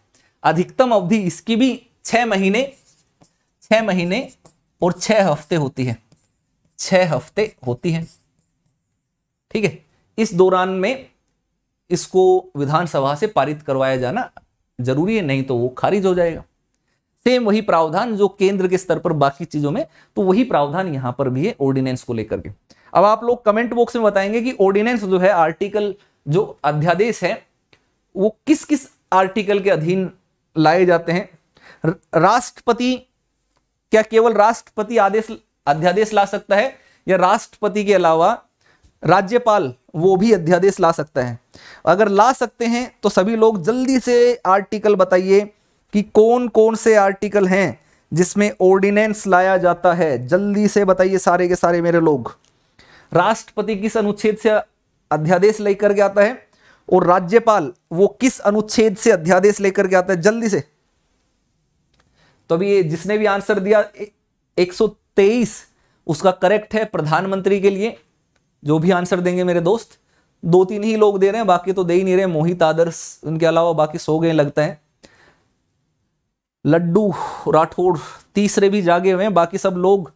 अधिकतम अवधि इसकी भी छह महीने छह महीने और छह हफ्ते होती है छह हफ्ते होती है ठीक है इस दौरान में इसको विधानसभा से पारित करवाया जाना जरूरी है नहीं तो वो खारिज हो जाएगा सेम वही प्रावधान जो केंद्र के स्तर पर बाकी चीजों में तो वही प्रावधान यहां पर भी है ऑर्डिनेंस को लेकर के अब आप लोग कमेंट बॉक्स में बताएंगे कि ऑर्डिनेंस जो है आर्टिकल जो अध्यादेश है वो किस किस आर्टिकल के अधीन लाए जाते हैं राष्ट्रपति क्या केवल राष्ट्रपति आदेश अध्यादेश ला सकता है या राष्ट्रपति के अलावा राज्यपाल वो भी अध्यादेश ला सकता है अगर ला सकते हैं तो सभी लोग जल्दी से आर्टिकल बताइए कि कौन कौन से आर्टिकल हैं जिसमें ऑर्डिनेंस लाया जाता है जल्दी से बताइए सारे के सारे मेरे लोग राष्ट्रपति किस अनुच्छेद से अध्यादेश लेकर के आता है और राज्यपाल वो किस अनुच्छेद से अध्यादेश लेकर के आता है जल्दी से तो अभी जिसने भी आंसर दिया 123 उसका करेक्ट है प्रधानमंत्री के लिए जो भी आंसर देंगे मेरे दोस्त दो तीन ही लोग दे रहे हैं बाकी तो दे ही नहीं रहे मोहित आदर्श उनके अलावा बाकी सो गए लगता है लड्डू राठौड़ तीसरे भी जागे हुए हैं बाकी सब लोग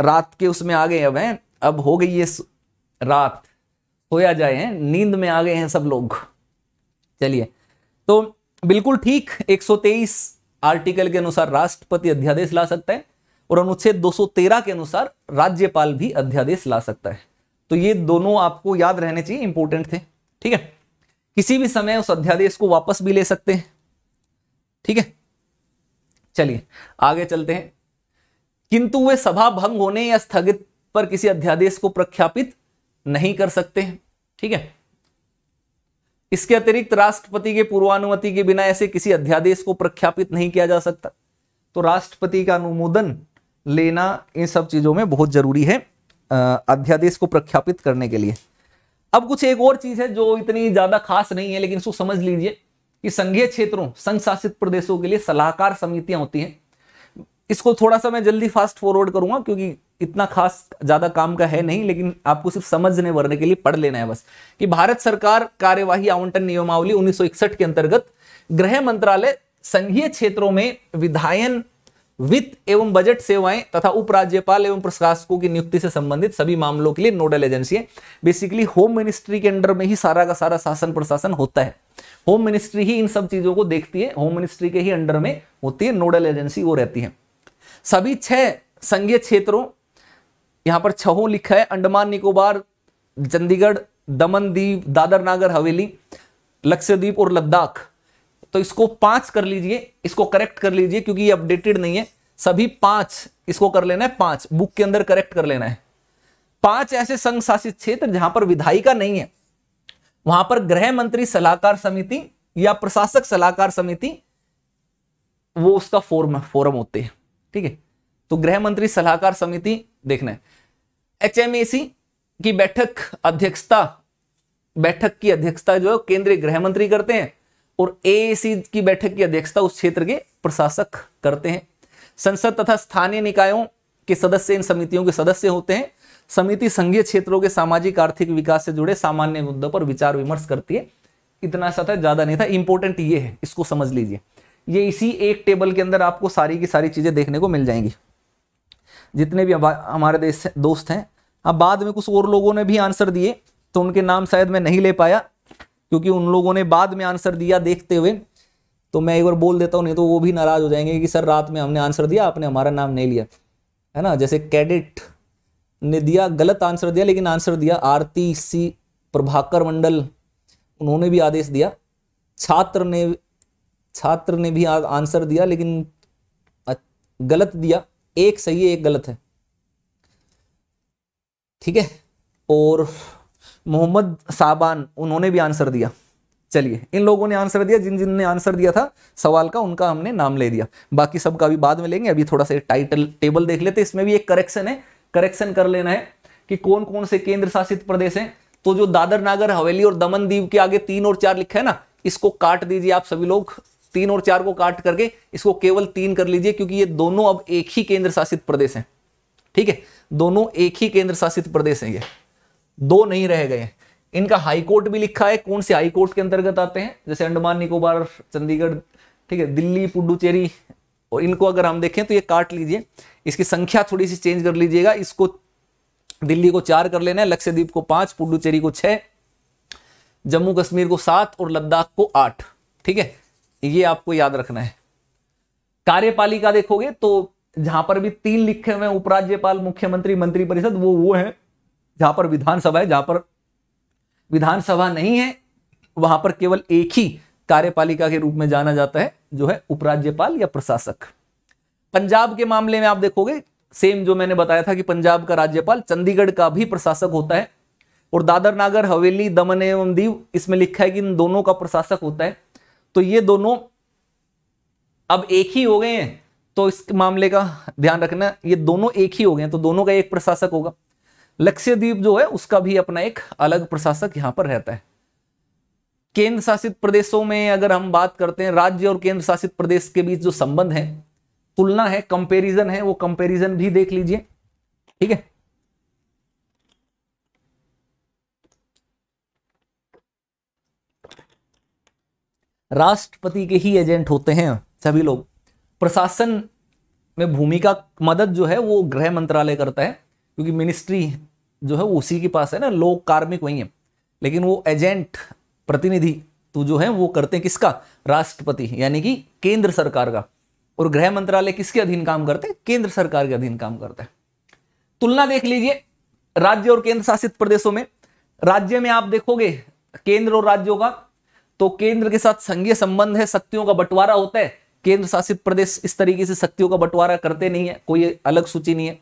रात के उसमें आ गए अब हैं अब हो गई ये रात सोया जाए हैं नींद में आ गए हैं सब लोग चलिए तो बिल्कुल ठीक 123 आर्टिकल के अनुसार राष्ट्रपति अध्यादेश ला सकता है और अनुच्छेद 213 के अनुसार राज्यपाल भी अध्यादेश ला सकता है तो ये दोनों आपको याद रहने चाहिए इंपॉर्टेंट थे ठीक है किसी भी समय उस अध्यादेश को वापस भी ले सकते हैं ठीक है चलिए आगे चलते हैं किंतु वे सभा भंग होने या स्थगित पर किसी अध्यादेश को प्रख्यापित नहीं कर सकते हैं ठीक है इसके अतिरिक्त राष्ट्रपति के पूर्वानुमति के बिना ऐसे किसी अध्यादेश को प्रख्यापित नहीं किया जा सकता तो राष्ट्रपति का अनुमोदन लेना इन सब चीजों में बहुत जरूरी है अध्यादेश को प्रख्यापित करने के लिए अब कुछ एक और चीज है जो इतनी ज्यादा खास नहीं है लेकिन इसको समझ लीजिए कि संघीय क्षेत्रों संघ शासित प्रदेशों के लिए सलाहकार समितियां होती हैं इसको थोड़ा सा मैं जल्दी फास्ट फॉरवर्ड करूंगा क्योंकि इतना खास ज्यादा काम का है नहीं लेकिन आपको सिर्फ समझने वरने के लिए पढ़ लेना है बस कि भारत सरकार कार्यवाही आवंटन नियमावली 1961 के अंतर्गत गृह मंत्रालय संघीय क्षेत्रों में विधायन वित्त एवं बजट सेवाएं तथा उपराज्यपाल एवं प्रशासकों की नियुक्ति से संबंधित सभी मामलों के लिए नोडल एजेंसी है बेसिकली होम मिनिस्ट्री के अंडर में ही सारा का सारा शासन प्रशासन होता है होम मिनिस्ट्री ही इन सब चीजों को देखती है होम मिनिस्ट्री के ही अंडर में होती है नोडल एजेंसी वो रहती है सभी छह संघीय क्षेत्रों यहां पर छहो लिखा है अंडमान निकोबार चंडीगढ़ दमन दीप दादर नागर हवेली लक्षद्वीप और लद्दाख तो इसको पांच कर लीजिए इसको करेक्ट कर लीजिए क्योंकि ये अपडेटेड नहीं है सभी पांच इसको कर लेना है पांच बुक के अंदर करेक्ट कर लेना है पांच ऐसे संघ शासित क्षेत्र जहां पर विधायिका नहीं है वहां पर गृह मंत्री सलाहकार समिति या प्रशासक सलाहकार समिति वो उसका फोरम फोरम होते हैं ठीक है तो गृह मंत्री सलाहकार समिति देखना है एचएमएसी की बैठक अध्यक्षता बैठक की अध्यक्षता जो है केंद्रीय गृह मंत्री करते हैं और एएसी की बैठक की अध्यक्षता उस क्षेत्र के प्रशासक करते हैं संसद तथा स्थानीय निकायों के सदस्य इन समितियों के सदस्य होते हैं समिति संघीय क्षेत्रों के सामाजिक आर्थिक विकास से जुड़े सामान्य मुद्दों पर विचार विमर्श करती है इतना सा था ज्यादा नहीं था इंपोर्टेंट ये है इसको समझ लीजिए ये इसी एक टेबल के अंदर आपको सारी की सारी चीज़ें देखने को मिल जाएंगी जितने भी हमारे देश दोस्त हैं अब बाद में कुछ और लोगों ने भी आंसर दिए तो उनके नाम शायद मैं नहीं ले पाया क्योंकि उन लोगों ने बाद में आंसर दिया देखते हुए तो मैं एक बार बोल देता हूँ नहीं तो वो भी नाराज़ हो जाएंगे कि सर रात में हमने आंसर दिया आपने हमारा नाम नहीं लिया है ना जैसे कैडिट ने दिया गलत आंसर दिया लेकिन आंसर दिया आरती सी प्रभाकर मंडल उन्होंने भी आदेश दिया छात्र ने छात्र ने भी आंसर दिया लेकिन गलत दिया एक सही है एक गलत है ठीक है और मोहम्मद साबान उन्होंने भी आंसर दिया चलिए इन लोगों ने आंसर दिया जिन जिन ने आंसर दिया था सवाल का उनका हमने नाम ले दिया बाकी सबका अभी बाद में लेंगे अभी थोड़ा सा टाइटल टेबल देख लेते इसमें भी एक करेक्शन है करेक्शन कर लेना है कि कौन कौन से केंद्र शासित प्रदेश हैं तो जो दादर नागर हवेली और दमन दीव के आगे तीन और चार लिखा है ना इसको काट दीजिए आप सभी लोग तीन और चार को काट करके इसको केवल तीन कर लीजिए क्योंकि ये दोनों अब एक ही केंद्र शासित प्रदेश हैं ठीक है दोनों एक ही केंद्र शासित प्रदेश हैं ये दो नहीं रह गए इनका हाईकोर्ट भी लिखा है कौन से हाईकोर्ट के अंतर्गत आते हैं जैसे अंडमान निकोबार चंडीगढ़ ठीक है दिल्ली पुडुचेरी और इनको अगर हम देखें तो ये काट लीजिए इसकी संख्या थोड़ी सी चेंज कर लीजिएगा इसको दिल्ली को चार कर लेना है लक्षद्वीप को पांच पुडुचेरी को छह जम्मू कश्मीर को सात और लद्दाख को आठ ठीक है ये आपको याद रखना है कार्यपालिका देखोगे तो जहां पर भी तीन लिखे हुए उपराज्यपाल मुख्यमंत्री मंत्री परिषद वो वो है जहां पर विधानसभा है जहां पर विधानसभा नहीं है वहां पर केवल एक ही कार्यपालिका के रूप में जाना जाता है जो है उपराज्यपाल या प्रशासक पंजाब के मामले में आप देखोगे सेम जो मैंने बताया था कि पंजाब का राज्यपाल चंडीगढ़ का भी प्रशासक होता है और दादर नागर हवेली दमन एवं दीव इसमें लिखा है कि इन दोनों का प्रशासक होता है तो ये दोनों अब एक ही हो गए हैं तो इस मामले का ध्यान रखना ये दोनों एक ही हो गए हैं तो दोनों का एक प्रशासक होगा लक्ष्यद्वीप जो है उसका भी अपना एक अलग प्रशासक यहां पर रहता है केंद्र शासित प्रदेशों में अगर हम बात करते हैं राज्य और केंद्र शासित प्रदेश के बीच जो संबंध है तुलना है कंपेरिजन है वो कंपेरिजन भी देख लीजिए ठीक है राष्ट्रपति के ही एजेंट होते हैं सभी लोग प्रशासन में भूमिका मदद जो है वो गृह मंत्रालय करता है क्योंकि मिनिस्ट्री जो है उसी के पास है ना लोग कार्मिक वही है लेकिन वो एजेंट प्रतिनिधि तो जो है वो करते हैं किसका राष्ट्रपति यानी कि केंद्र सरकार का और गृह मंत्रालय किसके अधीन काम करते हैं केंद्र सरकार के अधीन काम करते हैं तुलना देख लीजिए राज्य और केंद्र शासित प्रदेशों में राज्य में आप देखोगे केंद्र और राज्यों का तो केंद्र के साथ संघीय संबंध है शक्तियों का बंटवारा होता है केंद्र शासित प्रदेश इस तरीके से शक्तियों का बंटवारा करते नहीं है कोई अलग सूची नहीं है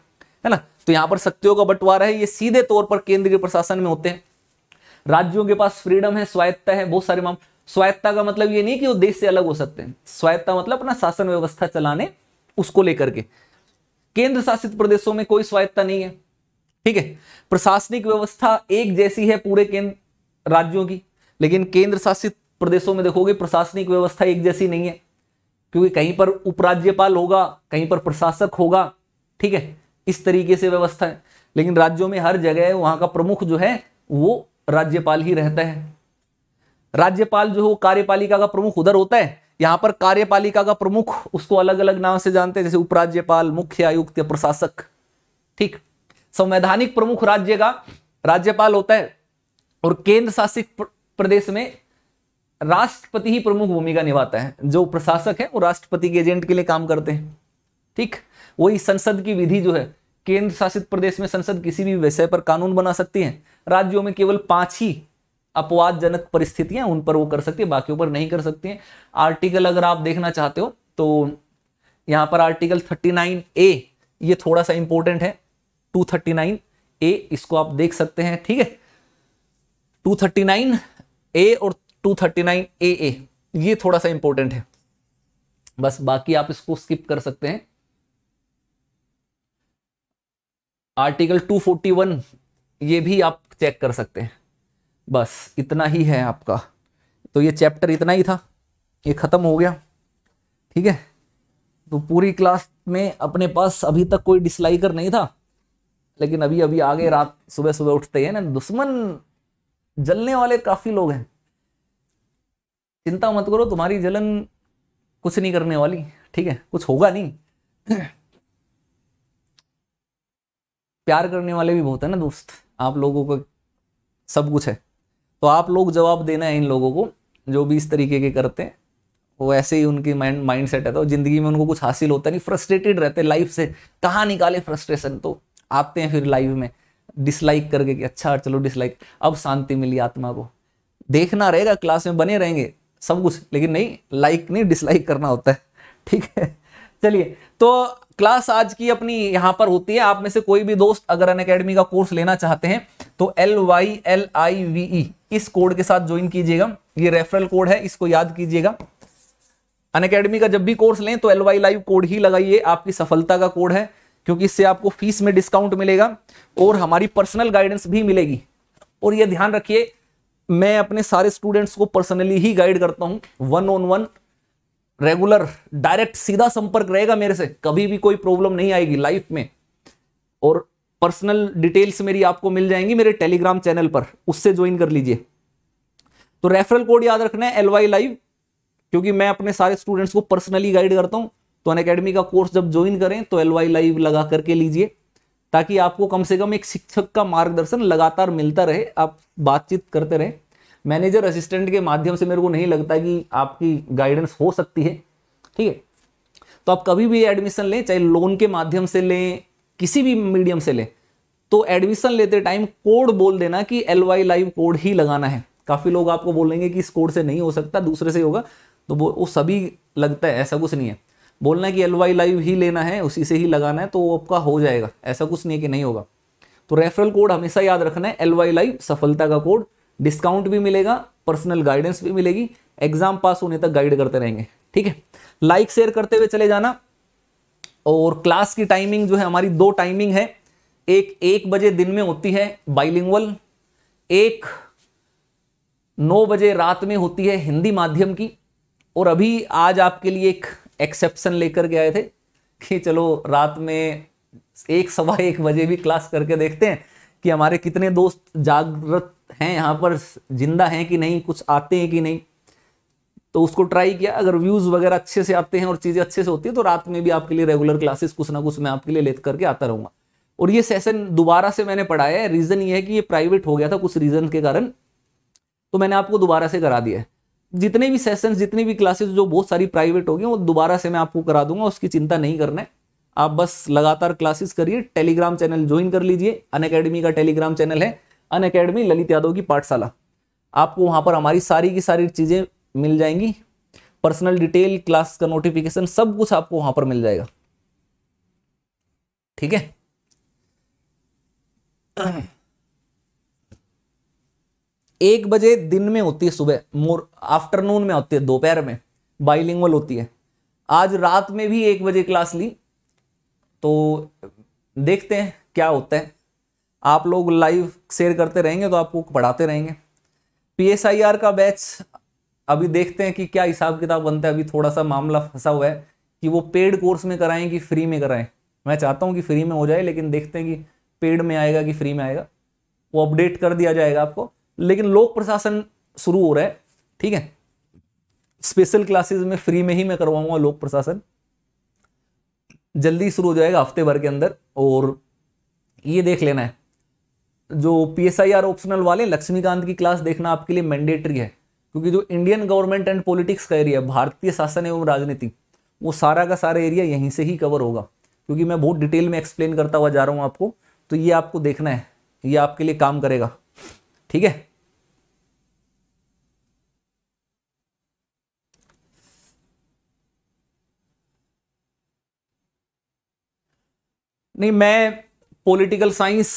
है ना तो यहां पर शक्तियों का बंटवारा है ये सीधे तौर पर केंद्रीय प्रशासन में होते हैं राज्यों के पास फ्रीडम है स्वायत्ता है बहुत सारे मामले स्वायत्ता का मतलब ये नहीं कि वो देश से अलग हो सकते हैं स्वायत्ता मतलब अपना शासन व्यवस्था चलाने उसको लेकर के केंद्र शासित प्रदेशों में कोई स्वायत्ता नहीं है ठीक है प्रशासनिक व्यवस्था एक जैसी है पूरे केंद्र राज्यों की लेकिन केंद्र शासित प्रदेशों में देखोगे प्रशासनिक व्यवस्था एक जैसी नहीं है क्योंकि कहीं पर उपराज्यपाल होगा कहीं पर प्रशासक होगा ठीक है इस तरीके से व्यवस्था है लेकिन राज्यों में हर जगह वहां का प्रमुख जो है वो राज्यपाल ही रहता है राज्यपाल जो हो कार्यपालिका का प्रमुख उधर होता है यहां पर कार्यपालिका का प्रमुख उसको अलग अलग नाम से जानते हैं जैसे उपराज्यपाल मुख्य आयुक्त या प्रशासक ठीक संवैधानिक प्रमुख राज्य का राज्यपाल होता है और केंद्र शासित प्रदेश में राष्ट्रपति ही प्रमुख भूमिका निभाता है जो प्रशासक है वो राष्ट्रपति के एजेंट के लिए काम करते हैं ठीक वही संसद की विधि जो है केंद्र शासित प्रदेश में संसद किसी भी विषय पर कानून बना सकती है राज्यों में केवल पांच ही अपवादजनक परिस्थितियां उन पर वो कर सकती है बाकी ऊपर नहीं कर सकती है आर्टिकल अगर आप देखना चाहते हो तो यहां पर आर्टिकल 39 ए ये थोड़ा सा इंपॉर्टेंट है 239 ए इसको आप देख सकते हैं ठीक है 239 ए और 239 ए ए ये थोड़ा सा इंपॉर्टेंट है बस बाकी आप इसको स्किप कर सकते हैं आर्टिकल 241 ये भी आप चेक कर सकते हैं बस इतना ही है आपका तो ये चैप्टर इतना ही था ये ख़त्म हो गया ठीक है तो पूरी क्लास में अपने पास अभी तक कोई डिसलाइकर नहीं था लेकिन अभी अभी आगे रात सुबह सुबह उठते हैं ना दुश्मन जलने वाले काफ़ी लोग हैं चिंता मत करो तुम्हारी जलन कुछ नहीं करने वाली ठीक है कुछ होगा नहीं प्यार करने वाले भी बहुत है ना दोस्त आप लोगों को सब कुछ है तो आप लोग जवाब देना है इन लोगों को जो भी इस तरीके के करते हैं वो ऐसे ही उनकी माइंड माइंड सेट है तो ज़िंदगी में उनको कुछ हासिल होता नहीं फ्रस्ट्रेटेड रहते लाइफ से कहाँ निकाले फ्रस्ट्रेशन तो आते हैं फिर लाइफ में डिसलाइक करके कि अच्छा चलो डिसलाइक अब शांति मिली आत्मा को देखना रहेगा क्लास में बने रहेंगे सब कुछ लेकिन नहीं लाइक नहीं डिसलाइक करना होता है ठीक है चलिए तो क्लास आज की अपनी यहाँ पर होती है आप में से कोई भी दोस्त अगर अन अकेडमी का कोर्स लेना चाहते हैं तो L Y L I V E इस कोड के साथ ज्वाइन कीजिएगा ये रेफरल कोड है इसको याद कीजिएगा अन अकेडमी का जब भी कोर्स लें तो एल वाई लाइव कोड ही लगाइए आपकी सफलता का कोड है क्योंकि इससे आपको फीस में डिस्काउंट मिलेगा और हमारी पर्सनल गाइडेंस भी मिलेगी और ये ध्यान रखिए मैं अपने सारे स्टूडेंट्स को पर्सनली ही गाइड करता हूं one on one regular direct सीधा संपर्क रहेगा मेरे से कभी भी कोई प्रॉब्लम नहीं आएगी लाइफ में और पर्सनल डिटेल्स मेरी आपको मिल जाएंगी मेरे टेलीग्राम चैनल पर उससे ज्वाइन कर लीजिए तो रेफरल कोड याद रखना है एलवाई लाइव क्योंकि मैं अपने सारे स्टूडेंट्स को पर्सनली गाइड करता हूं तो अन अकेडमी का कोर्स जब ज्वाइन करें तो एलवाई लाइव लगा करके लीजिए ताकि आपको कम से कम एक शिक्षक का मार्गदर्शन लगातार मिलता रहे आप बातचीत करते रहें मैनेजर असिस्टेंट के माध्यम से मेरे को नहीं लगता कि आपकी गाइडेंस हो सकती है ठीक है तो आप कभी भी एडमिशन लें चाहे लोन के माध्यम से लें किसी भी मीडियम से लें तो एडमिशन लेते टाइम कोड बोल देना कि एल वाई लाइव कोड ही लगाना है काफ़ी लोग आपको बोलेंगे कि इस कोड से नहीं हो सकता दूसरे से होगा तो वो सभी लगता है ऐसा कुछ नहीं है बोलना है कि एल वाई लाइव ही लेना है उसी से ही लगाना है तो वो आपका हो जाएगा ऐसा कुछ नहीं है कि नहीं होगा तो रेफरल कोड हमेशा याद रखना है एल वाई लाइव सफलता का कोड डिस्काउंट भी मिलेगा पर्सनल गाइडेंस भी मिलेगी एग्जाम पास होने तक गाइड करते रहेंगे ठीक है लाइक शेयर करते हुए चले जाना और क्लास की टाइमिंग जो है हमारी दो टाइमिंग है एक एक बजे दिन में होती है बाइलिंगल एक नौ बजे रात में होती है हिंदी माध्यम की और अभी आज आपके लिए एक एक्सेप्शन लेकर के आए थे कि चलो रात में एक सवा एक बजे भी क्लास करके देखते हैं कि हमारे कितने दोस्त जागृत हैं यहाँ पर जिंदा हैं कि नहीं कुछ आते हैं कि नहीं तो उसको ट्राई किया अगर व्यूज़ वगैरह अच्छे से आते हैं और चीज़ें अच्छे से होती है तो रात में भी आपके लिए रेगुलर क्लासेस कुछ ना कुछ मैं आपके लिए ले करके आता रहूँगा और ये सेशन दोबारा से मैंने पढ़ाया है रीज़न ये है कि ये प्राइवेट हो गया था कुछ रीज़न के कारण तो मैंने आपको दोबारा से करा दिया है जितने भी सेशन जितनी भी क्लासेस जो बहुत सारी प्राइवेट होगी वो दोबारा से मैं आपको करा दूंगा उसकी चिंता नहीं करना है आप बस लगातार क्लासेस करिए टेलीग्राम चैनल ज्वाइन कर लीजिए अन का टेलीग्राम चैनल है अन ललित यादव की पाठशाला आपको वहाँ पर हमारी सारी की सारी चीज़ें मिल जाएंगी पर्सनल डिटेल क्लास का नोटिफिकेशन सब कुछ आपको वहाँ पर मिल जाएगा ठीक है एक बजे दिन में होती है सुबह मोर आफ्टरनून में होती है दोपहर में बाइलिंगल होती है आज रात में भी एक बजे क्लास ली तो देखते हैं क्या होता है आप लोग लाइव शेयर करते रहेंगे तो आपको पढ़ाते रहेंगे पी का बैच अभी देखते हैं कि क्या हिसाब किताब बनता है अभी थोड़ा सा मामला फंसा हुआ है कि वो पेड कोर्स में कराएं कि फ्री में कराएं मैं चाहता हूं कि फ्री में हो जाए लेकिन देखते हैं कि पेड में आएगा कि फ्री में आएगा वो अपडेट कर दिया जाएगा आपको लेकिन लोक प्रशासन शुरू हो रहा है ठीक है स्पेशल क्लासेस में फ्री में ही मैं करवाऊंगा लोक प्रशासन जल्दी शुरू हो जाएगा हफ्ते भर के अंदर और ये देख लेना है जो P S I R optional वाले लक्ष्मीकांत की क्लास देखना आपके लिए मैंडेटरी है क्योंकि जो इंडियन गवर्नमेंट एंड पॉलिटिक्स का एरिया भारतीय शासन एवं राजनीति वो सारा का सारा एरिया यहीं से ही कवर होगा क्योंकि मैं बहुत डिटेल में एक्सप्लेन करता हुआ जा रहा हूँ आपको तो ये आपको देखना है ये आपके लिए काम करेगा ठीक है नहीं मैं पॉलिटिकल साइंस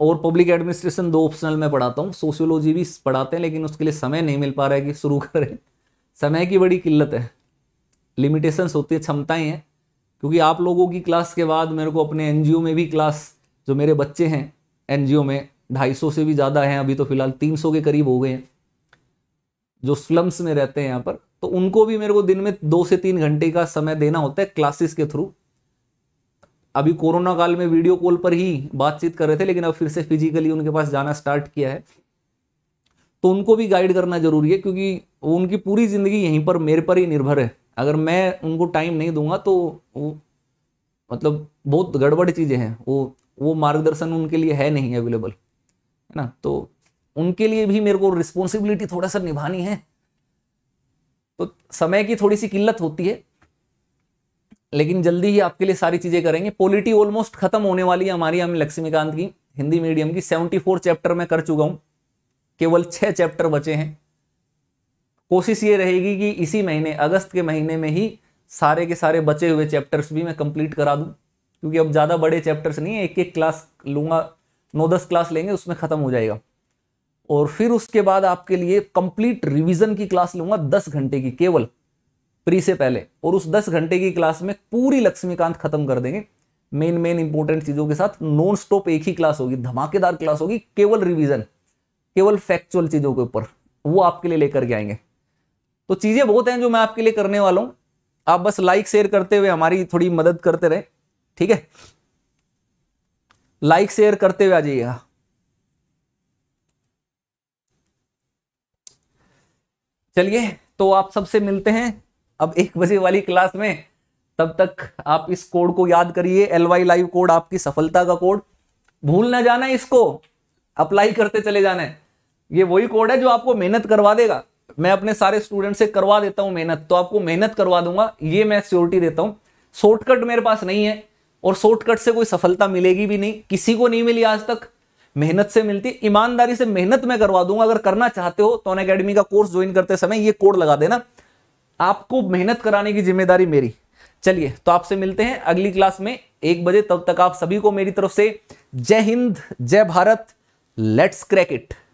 और पब्लिक एडमिनिस्ट्रेशन दो ऑप्शनल में पढ़ाता हूँ सोशियोलॉजी भी पढ़ाते हैं लेकिन उसके लिए समय नहीं मिल पा रहा है कि शुरू करें समय की बड़ी किल्लत है लिमिटेशंस होती है क्षमताएं हैं क्योंकि आप लोगों की क्लास के बाद मेरे को अपने एनजीओ में भी क्लास जो मेरे बच्चे हैं एनजीओ में ढाई सौ से भी ज़्यादा हैं अभी तो फिलहाल तीन सौ के करीब हो गए हैं जो स्लम्स में रहते हैं यहाँ पर तो उनको भी मेरे को दिन में दो से तीन घंटे का समय देना होता है क्लासेस के थ्रू अभी कोरोना काल में वीडियो कॉल पर ही बातचीत कर रहे थे लेकिन अब फिर से फिजिकली उनके पास जाना स्टार्ट किया है तो उनको भी गाइड करना जरूरी है क्योंकि वो उनकी पूरी ज़िंदगी यहीं पर मेरे पर ही निर्भर है अगर मैं उनको टाइम नहीं दूंगा तो वो मतलब बहुत गड़बड़ चीज़ें हैं वो वो मार्गदर्शन उनके लिए है नहीं अवेलेबल है ना तो उनके लिए भी मेरे को रिस्पॉन्सिबिलिटी थोड़ा सा निभानी है तो समय की थोड़ी सी किल्लत होती है लेकिन जल्दी ही आपके लिए सारी चीज़ें करेंगे पॉलिटी ऑलमोस्ट खत्म होने वाली है हमारी हम लक्ष्मीकांत की हिंदी मीडियम की सेवेंटी फोर चैप्टर में कर चुका हूं केवल छह चैप्टर बचे हैं कोशिश ये रहेगी कि इसी महीने अगस्त के महीने में ही सारे के सारे बचे हुए चैप्टर्स भी मैं कंप्लीट करा दूं क्योंकि अब ज़्यादा बड़े चैप्टर्स नहीं है एक एक क्लास लूंगा नौ दस क्लास लेंगे उसमें ख़त्म हो जाएगा और फिर उसके बाद आपके लिए कंप्लीट रिवीजन की क्लास लूंगा दस घंटे की केवल प्री से पहले और उस दस घंटे की क्लास में पूरी लक्ष्मीकांत खत्म कर देंगे मेन मेन इंपॉर्टेंट चीज़ों के साथ नॉन स्टॉप एक ही क्लास होगी धमाकेदार क्लास होगी केवल रिवीजन केवल फैक्चुअल चीज़ों के ऊपर वो आपके लिए लेकर के आएंगे तो चीज़ें बहुत हैं जो मैं आपके लिए करने वाला हूं आप बस लाइक शेयर करते हुए हमारी थोड़ी मदद करते रहे ठीक है लाइक शेयर करते हुए आ जाइएगा चलिए तो आप सबसे मिलते हैं अब एक बजे वाली क्लास में तब तक आप इस कोड को याद करिए एल वाई लाइव कोड आपकी सफलता का कोड भूल ना जाना इसको अप्लाई करते चले जाना है ये वही कोड है जो आपको मेहनत करवा देगा मैं अपने सारे स्टूडेंट से करवा देता हूं मेहनत तो आपको मेहनत करवा दूंगा ये मैं श्योरिटी देता हूँ शॉर्टकट मेरे पास नहीं है और शॉर्टकट से कोई सफलता मिलेगी भी नहीं किसी को नहीं मिली आज तक मेहनत से मिलती ईमानदारी से मेहनत में करवा दूंगा अगर करना चाहते हो तो अकेडमी का कोर्स ज्वाइन करते समय ये कोड लगा देना आपको मेहनत कराने की जिम्मेदारी मेरी चलिए तो आपसे मिलते हैं अगली क्लास में एक बजे तब तक आप सभी को मेरी तरफ से जय हिंद जय भारत लेट्स क्रैक इट